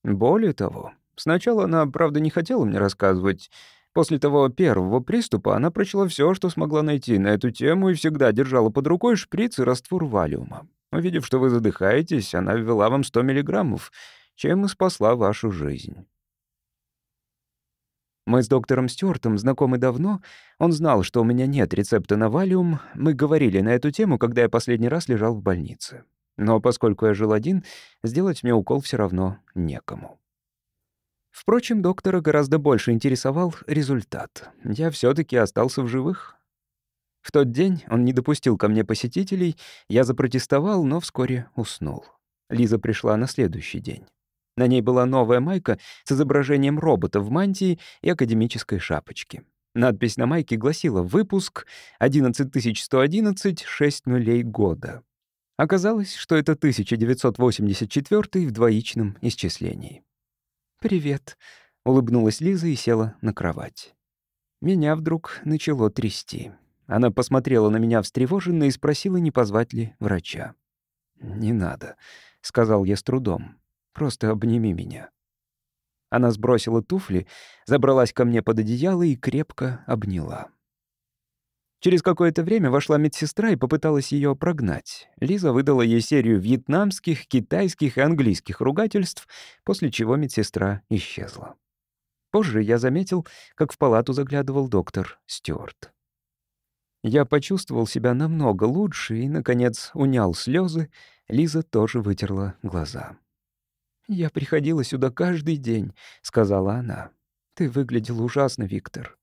Более того, сначала она, правда, не хотела мне рассказывать. После того первого приступа она прочла все, что смогла найти на эту тему и всегда держала под рукой шприц и раствор валиума. Увидев, что вы задыхаетесь, она ввела вам 100 миллиграммов, чем и спасла вашу жизнь. Мы с доктором Стюартом знакомы давно. Он знал, что у меня нет рецепта на валиум. Мы говорили на эту тему, когда я последний раз лежал в больнице. Но поскольку я жил один, сделать мне укол все равно некому. Впрочем, доктора гораздо больше интересовал результат. Я все таки остался в живых. В тот день он не допустил ко мне посетителей, я запротестовал, но вскоре уснул. Лиза пришла на следующий день. На ней была новая майка с изображением робота в мантии и академической шапочке. Надпись на майке гласила «Выпуск 11111, 6 нулей года». Оказалось, что это 1984 в двоичном исчислении. «Привет», — улыбнулась Лиза и села на кровать. Меня вдруг начало трясти. Она посмотрела на меня встревоженно и спросила, не позвать ли врача. «Не надо», — сказал я с трудом. Просто обними меня». Она сбросила туфли, забралась ко мне под одеяло и крепко обняла. Через какое-то время вошла медсестра и попыталась ее прогнать. Лиза выдала ей серию вьетнамских, китайских и английских ругательств, после чего медсестра исчезла. Позже я заметил, как в палату заглядывал доктор Стюарт. Я почувствовал себя намного лучше и, наконец, унял слезы. Лиза тоже вытерла глаза. «Я приходила сюда каждый день», — сказала она. «Ты выглядел ужасно, Виктор».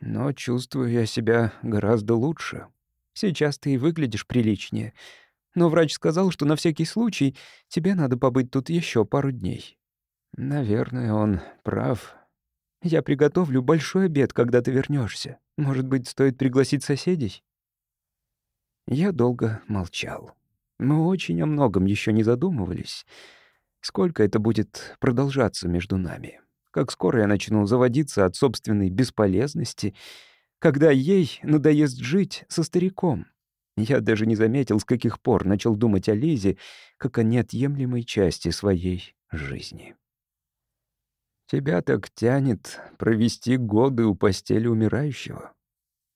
«Но чувствую я себя гораздо лучше. Сейчас ты и выглядишь приличнее. Но врач сказал, что на всякий случай тебе надо побыть тут еще пару дней». «Наверное, он прав. Я приготовлю большой обед, когда ты вернешься. Может быть, стоит пригласить соседей?» Я долго молчал. Мы очень о многом еще не задумывались — Сколько это будет продолжаться между нами? Как скоро я начну заводиться от собственной бесполезности, когда ей надоест жить со стариком? Я даже не заметил, с каких пор начал думать о Лизе, как о неотъемлемой части своей жизни. Тебя так тянет провести годы у постели умирающего.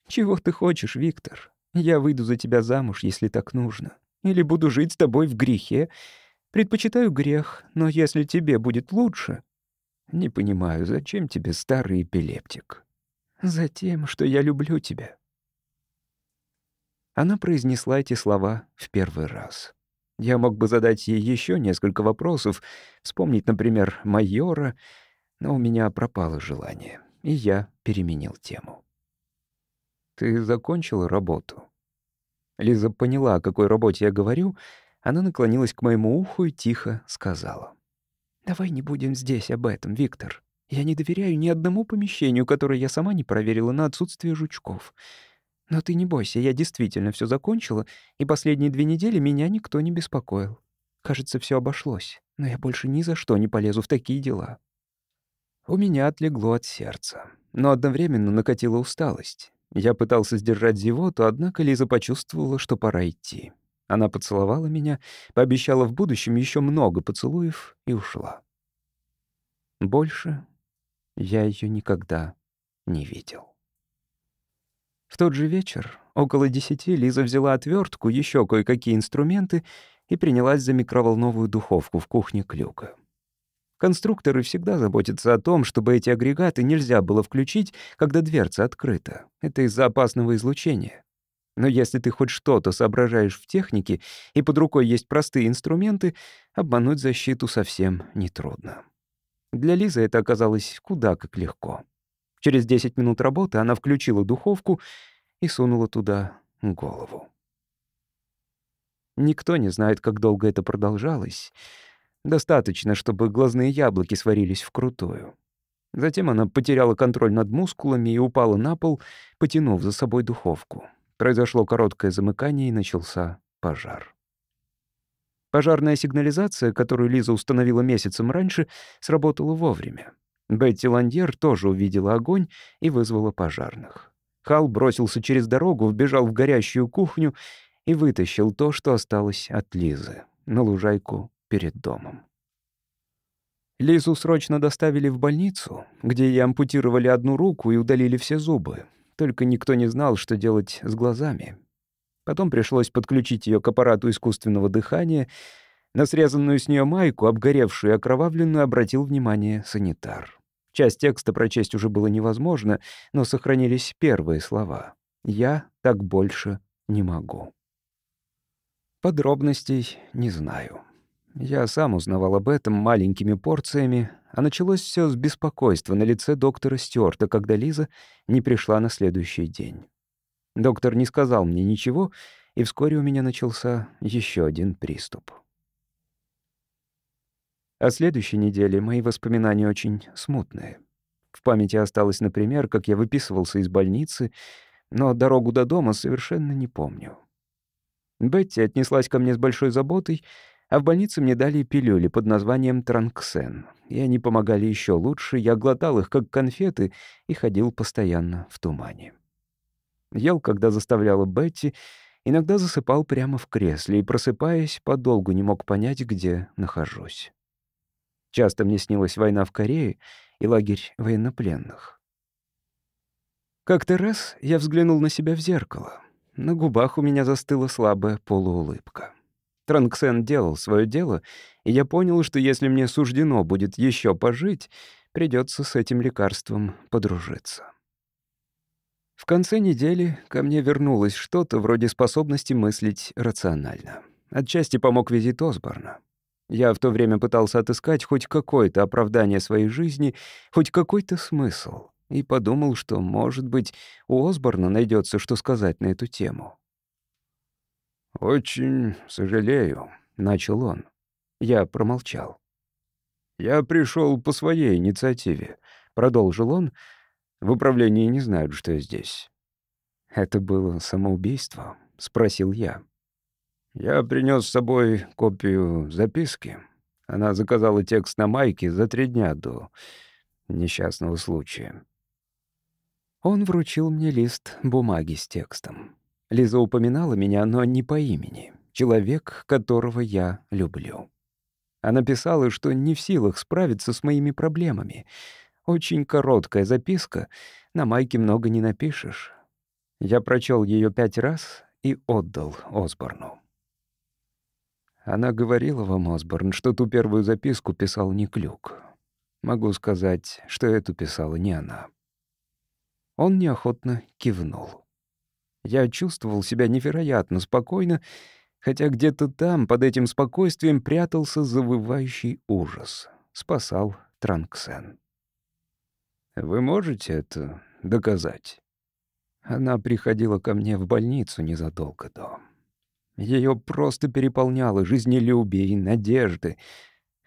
Чего ты хочешь, Виктор? Я выйду за тебя замуж, если так нужно. Или буду жить с тобой в грехе, Предпочитаю грех, но если тебе будет лучше...» «Не понимаю, зачем тебе старый эпилептик?» «Затем, что я люблю тебя». Она произнесла эти слова в первый раз. Я мог бы задать ей еще несколько вопросов, вспомнить, например, майора, но у меня пропало желание, и я переменил тему. «Ты закончила работу?» Лиза поняла, о какой работе я говорю, она наклонилась к моему уху и тихо сказала. «Давай не будем здесь об этом, Виктор. Я не доверяю ни одному помещению, которое я сама не проверила на отсутствие жучков. Но ты не бойся, я действительно все закончила, и последние две недели меня никто не беспокоил. Кажется, все обошлось, но я больше ни за что не полезу в такие дела». У меня отлегло от сердца, но одновременно накатила усталость. Я пытался сдержать зевоту, однако Лиза почувствовала, что пора идти. Она поцеловала меня, пообещала в будущем еще много поцелуев и ушла. Больше я ее никогда не видел. В тот же вечер, около десяти, Лиза взяла отвертку, еще кое-какие инструменты и принялась за микроволновую духовку в кухне Клюка. Конструкторы всегда заботятся о том, чтобы эти агрегаты нельзя было включить, когда дверца открыта. Это из-за опасного излучения. Но если ты хоть что-то соображаешь в технике и под рукой есть простые инструменты, обмануть защиту совсем нетрудно. Для Лизы это оказалось куда как легко. Через 10 минут работы она включила духовку и сунула туда голову. Никто не знает, как долго это продолжалось. Достаточно, чтобы глазные яблоки сварились вкрутую. Затем она потеряла контроль над мускулами и упала на пол, потянув за собой духовку. Произошло короткое замыкание, и начался пожар. Пожарная сигнализация, которую Лиза установила месяцем раньше, сработала вовремя. Бетти Ландьер тоже увидела огонь и вызвала пожарных. Хал бросился через дорогу, вбежал в горящую кухню и вытащил то, что осталось от Лизы, на лужайку перед домом. Лизу срочно доставили в больницу, где ей ампутировали одну руку и удалили все зубы, только никто не знал, что делать с глазами. Потом пришлось подключить ее к аппарату искусственного дыхания. На срезанную с нее майку, обгоревшую и окровавленную, обратил внимание санитар. Часть текста прочесть уже было невозможно, но сохранились первые слова. «Я так больше не могу». Подробностей не знаю. Я сам узнавал об этом маленькими порциями, а началось все с беспокойства на лице доктора Стюарта, когда Лиза не пришла на следующий день. Доктор не сказал мне ничего, и вскоре у меня начался еще один приступ. О следующей неделе мои воспоминания очень смутные. В памяти осталось, например, как я выписывался из больницы, но дорогу до дома совершенно не помню. Бетти отнеслась ко мне с большой заботой — а в больнице мне дали пилюли под названием Транксен. И они помогали еще лучше, я глотал их, как конфеты, и ходил постоянно в тумане. Ел, когда заставляла Бетти, иногда засыпал прямо в кресле и, просыпаясь, подолгу не мог понять, где нахожусь. Часто мне снилась война в Корее и лагерь военнопленных. Как-то раз я взглянул на себя в зеркало. На губах у меня застыла слабая полуулыбка. Транксен делал свое дело, и я понял, что если мне суждено будет еще пожить, придется с этим лекарством подружиться. В конце недели ко мне вернулось что-то вроде способности мыслить рационально. Отчасти помог визит Осборна. Я в то время пытался отыскать хоть какое-то оправдание своей жизни, хоть какой-то смысл, и подумал, что, может быть, у Осборна найдется что сказать на эту тему. «Очень сожалею», — начал он. Я промолчал. «Я пришел по своей инициативе», — продолжил он. «В управлении не знают, что я здесь». «Это было самоубийство?» — спросил я. «Я принес с собой копию записки. Она заказала текст на майке за три дня до несчастного случая». Он вручил мне лист бумаги с текстом. Лиза упоминала меня, но не по имени. Человек, которого я люблю. Она писала, что не в силах справиться с моими проблемами. Очень короткая записка, на майке много не напишешь. Я прочел ее пять раз и отдал Осборну. Она говорила вам, Осборн, что ту первую записку писал не Клюк. Могу сказать, что эту писала не она. Он неохотно кивнул. Я чувствовал себя невероятно спокойно, хотя где-то там, под этим спокойствием, прятался завывающий ужас. Спасал Транксен. «Вы можете это доказать?» Она приходила ко мне в больницу незадолго до. Ее просто переполняло жизнелюбие и надежды.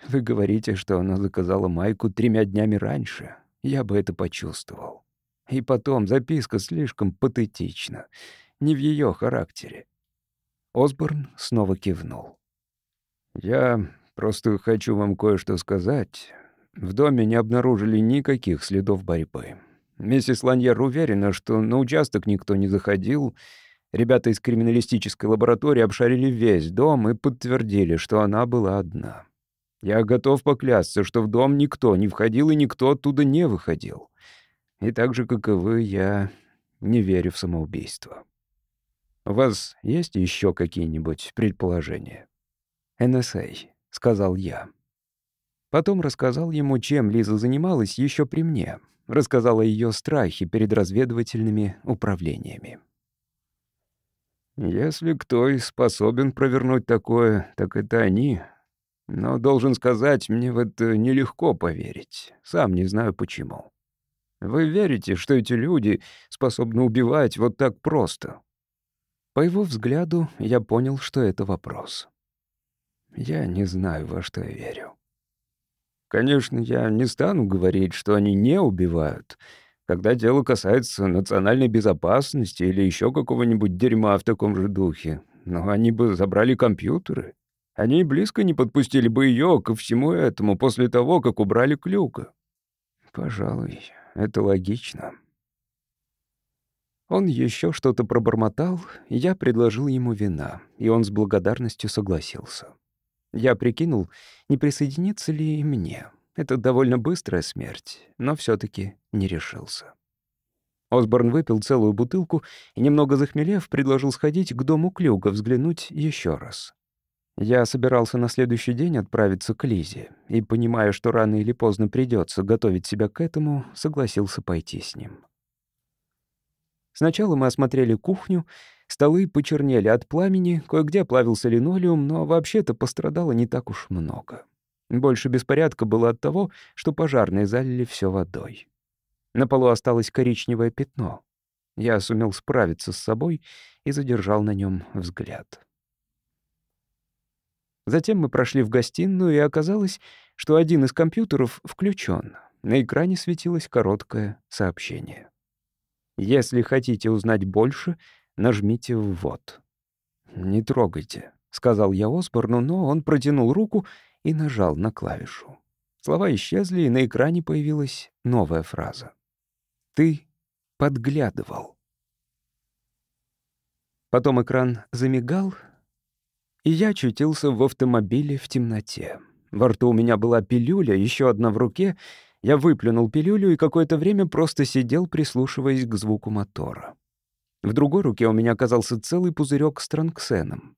Вы говорите, что она заказала майку тремя днями раньше. Я бы это почувствовал. И потом, записка слишком патетична. Не в ее характере. Осборн снова кивнул. «Я просто хочу вам кое-что сказать. В доме не обнаружили никаких следов борьбы. Миссис Ланьер уверена, что на участок никто не заходил. Ребята из криминалистической лаборатории обшарили весь дом и подтвердили, что она была одна. Я готов поклясться, что в дом никто не входил и никто оттуда не выходил. И так же, как и вы, я не верю в самоубийство. У вас есть еще какие-нибудь предположения? НСА, сказал я. Потом рассказал ему, чем Лиза занималась еще при мне. Рассказал о ее страхе перед разведывательными управлениями. Если кто и способен провернуть такое, так это они. Но, должен сказать, мне в это нелегко поверить. Сам не знаю почему. Вы верите, что эти люди способны убивать вот так просто?» По его взгляду я понял, что это вопрос. Я не знаю, во что я верю. Конечно, я не стану говорить, что они не убивают. Когда дело касается национальной безопасности или еще какого-нибудь дерьма в таком же духе, но они бы забрали компьютеры. Они близко не подпустили бы ее ко всему этому после того, как убрали Клюка. Пожалуй, это логично». Он еще что-то пробормотал, я предложил ему вина, и он с благодарностью согласился. Я прикинул, не присоединиться ли и мне. Это довольно быстрая смерть, но все таки не решился. Осборн выпил целую бутылку и, немного захмелев, предложил сходить к дому Клюга взглянуть еще раз. Я собирался на следующий день отправиться к Лизе, и, понимая, что рано или поздно придется готовить себя к этому, согласился пойти с ним. Сначала мы осмотрели кухню, столы почернели от пламени, кое-где плавился линолеум, но вообще-то пострадало не так уж много. Больше беспорядка было от того, что пожарные залили все водой. На полу осталось коричневое пятно. Я сумел справиться с собой и задержал на нем взгляд. Затем мы прошли в гостиную, и оказалось, что один из компьютеров включен. На экране светилось короткое сообщение. «Если хотите узнать больше, нажмите «Ввод». «Не трогайте», — сказал я Осборну, но он протянул руку и нажал на клавишу. Слова исчезли, и на экране появилась новая фраза. «Ты подглядывал». Потом экран замигал, и я очутился в автомобиле в темноте. Во рту у меня была пилюля, еще одна в руке. Я выплюнул пилюлю и какое-то время просто сидел, прислушиваясь к звуку мотора. В другой руке у меня оказался целый пузырек с транксеном.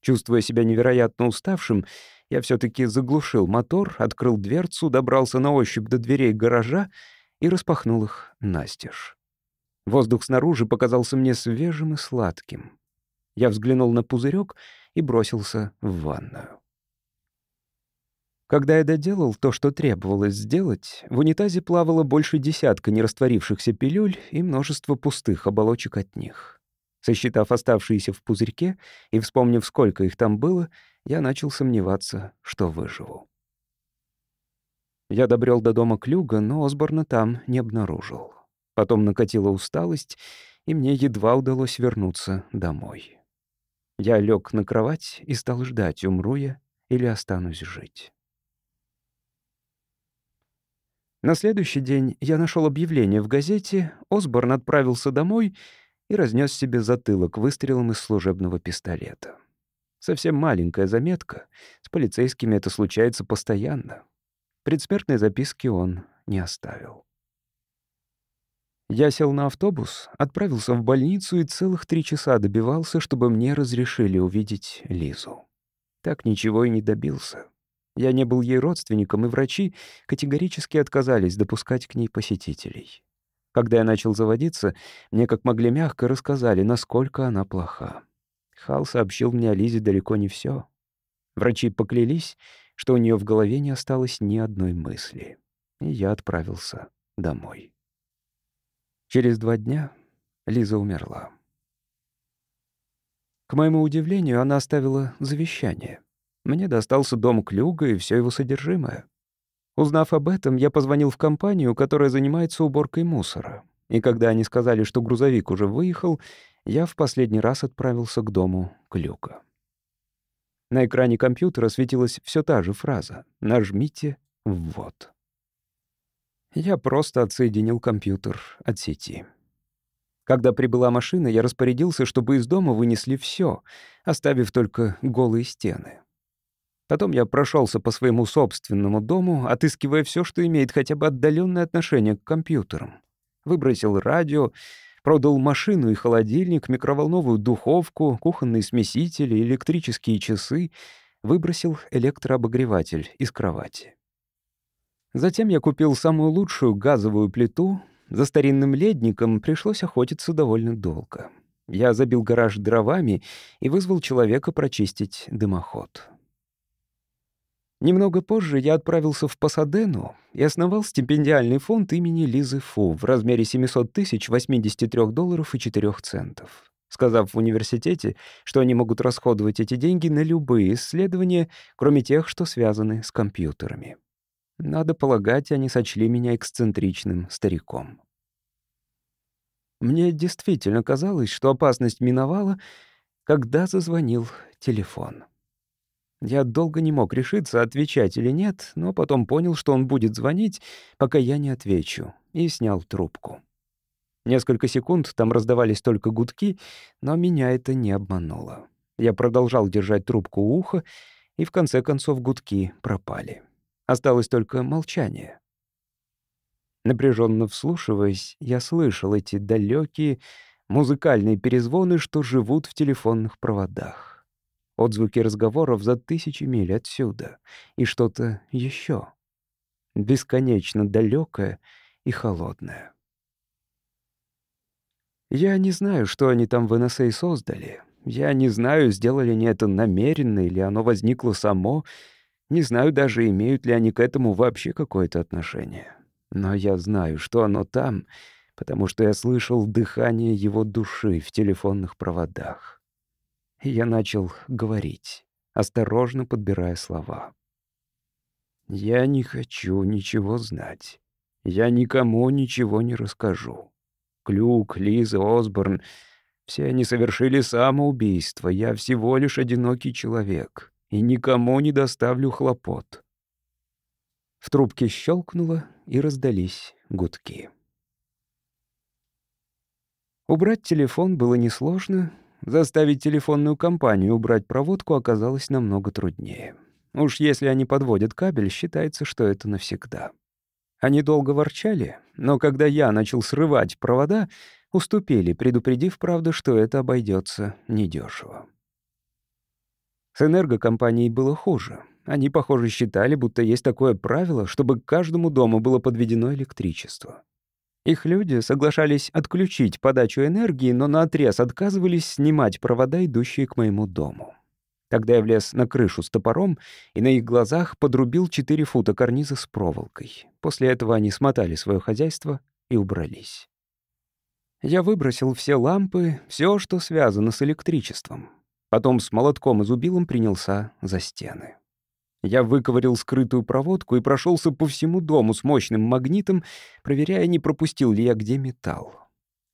Чувствуя себя невероятно уставшим, я все таки заглушил мотор, открыл дверцу, добрался на ощупь до дверей гаража и распахнул их настежь. Воздух снаружи показался мне свежим и сладким. Я взглянул на пузырек — и бросился в ванную. Когда я доделал то, что требовалось сделать, в унитазе плавало больше десятка нерастворившихся пилюль и множество пустых оболочек от них. Сосчитав оставшиеся в пузырьке и вспомнив, сколько их там было, я начал сомневаться, что выживу. Я добрел до дома Клюга, но Осборна там не обнаружил. Потом накатила усталость, и мне едва удалось вернуться домой. Я лег на кровать и стал ждать, умру я или останусь жить. На следующий день я нашел объявление в газете, Осборн отправился домой и разнес себе затылок выстрелом из служебного пистолета. Совсем маленькая заметка, с полицейскими это случается постоянно. Предсмертной записки он не оставил. Я сел на автобус, отправился в больницу и целых три часа добивался, чтобы мне разрешили увидеть Лизу. Так ничего и не добился. Я не был ей родственником, и врачи категорически отказались допускать к ней посетителей. Когда я начал заводиться, мне как могли мягко рассказали, насколько она плоха. Хал сообщил мне о Лизе далеко не все. Врачи поклялись, что у нее в голове не осталось ни одной мысли. И я отправился домой. Через два дня Лиза умерла. К моему удивлению, она оставила завещание. Мне достался дом Клюга и все его содержимое. Узнав об этом, я позвонил в компанию, которая занимается уборкой мусора. И когда они сказали, что грузовик уже выехал, я в последний раз отправился к дому Клюка. На экране компьютера светилась все та же фраза «Нажмите «Ввод». Я просто отсоединил компьютер от сети. Когда прибыла машина, я распорядился, чтобы из дома вынесли все, оставив только голые стены. Потом я прошелся по своему собственному дому, отыскивая все, что имеет хотя бы отдаленное отношение к компьютерам. Выбросил радио, продал машину и холодильник, микроволновую духовку, кухонные смесители, электрические часы, выбросил электрообогреватель из кровати. Затем я купил самую лучшую газовую плиту. За старинным ледником пришлось охотиться довольно долго. Я забил гараж дровами и вызвал человека прочистить дымоход. Немного позже я отправился в Пасадену и основал стипендиальный фонд имени Лизы Фу в размере 700 тысяч 83 долларов и 4 центов, сказав в университете, что они могут расходовать эти деньги на любые исследования, кроме тех, что связаны с компьютерами. Надо полагать, они сочли меня эксцентричным стариком. Мне действительно казалось, что опасность миновала, когда зазвонил телефон. Я долго не мог решиться, отвечать или нет, но потом понял, что он будет звонить, пока я не отвечу, и снял трубку. Несколько секунд там раздавались только гудки, но меня это не обмануло. Я продолжал держать трубку у уха, и в конце концов гудки пропали. Осталось только молчание. Напряженно вслушиваясь, я слышал эти далекие музыкальные перезвоны, что живут в телефонных проводах. Отзвуки разговоров за тысячи миль отсюда. И что-то еще. Бесконечно далекое и холодное. Я не знаю, что они там в НСА создали. Я не знаю, сделали они это намеренно или оно возникло само — не знаю даже, имеют ли они к этому вообще какое-то отношение. Но я знаю, что оно там, потому что я слышал дыхание его души в телефонных проводах. И я начал говорить, осторожно подбирая слова. «Я не хочу ничего знать. Я никому ничего не расскажу. Клюк, Лиза, Осборн — все они совершили самоубийство. Я всего лишь одинокий человек» и никому не доставлю хлопот». В трубке щелкнуло, и раздались гудки. Убрать телефон было несложно, заставить телефонную компанию убрать проводку оказалось намного труднее. Уж если они подводят кабель, считается, что это навсегда. Они долго ворчали, но когда я начал срывать провода, уступили, предупредив, правда, что это обойдется недешево. С энергокомпанией было хуже. Они, похоже, считали, будто есть такое правило, чтобы к каждому дому было подведено электричество. Их люди соглашались отключить подачу энергии, но наотрез отказывались снимать провода, идущие к моему дому. Тогда я влез на крышу с топором и на их глазах подрубил 4 фута карниза с проволокой. После этого они смотали свое хозяйство и убрались. Я выбросил все лампы, все, что связано с электричеством. Потом с молотком и зубилом принялся за стены. Я выковырил скрытую проводку и прошелся по всему дому с мощным магнитом, проверяя, не пропустил ли я где металл.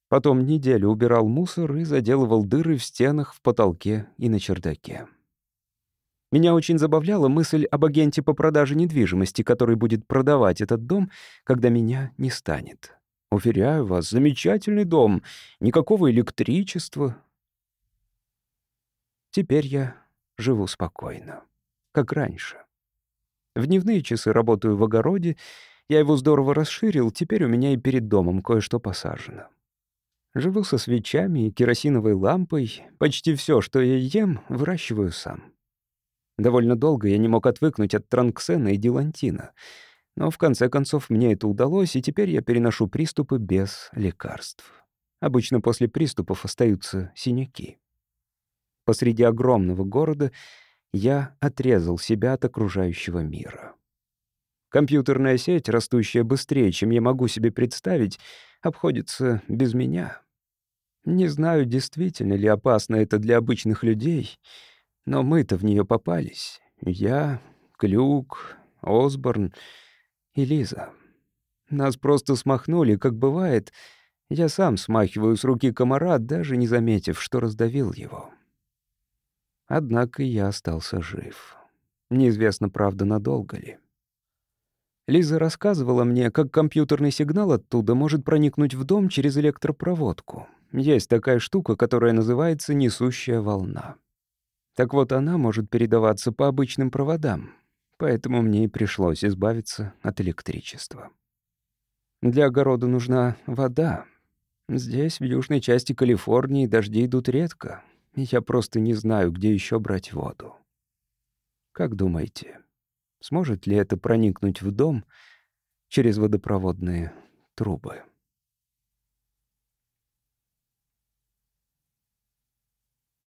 Потом неделю убирал мусор и заделывал дыры в стенах, в потолке и на чердаке. Меня очень забавляла мысль об агенте по продаже недвижимости, который будет продавать этот дом, когда меня не станет. Уверяю вас, замечательный дом, никакого электричества, Теперь я живу спокойно, как раньше. В дневные часы работаю в огороде, я его здорово расширил, теперь у меня и перед домом кое-что посажено. Живу со свечами и керосиновой лампой, почти все, что я ем, выращиваю сам. Довольно долго я не мог отвыкнуть от транксена и дилантина, но в конце концов мне это удалось, и теперь я переношу приступы без лекарств. Обычно после приступов остаются синяки посреди огромного города, я отрезал себя от окружающего мира. Компьютерная сеть, растущая быстрее, чем я могу себе представить, обходится без меня. Не знаю, действительно ли опасно это для обычных людей, но мы-то в нее попались. Я, Клюк, Осборн и Лиза. Нас просто смахнули, как бывает. Я сам смахиваю с руки комара, даже не заметив, что раздавил его. Однако я остался жив. Неизвестно, правда, надолго ли. Лиза рассказывала мне, как компьютерный сигнал оттуда может проникнуть в дом через электропроводку. Есть такая штука, которая называется «несущая волна». Так вот, она может передаваться по обычным проводам, поэтому мне и пришлось избавиться от электричества. Для огорода нужна вода. Здесь, в южной части Калифорнии, дожди идут редко, я просто не знаю, где еще брать воду. Как думаете, сможет ли это проникнуть в дом через водопроводные трубы?»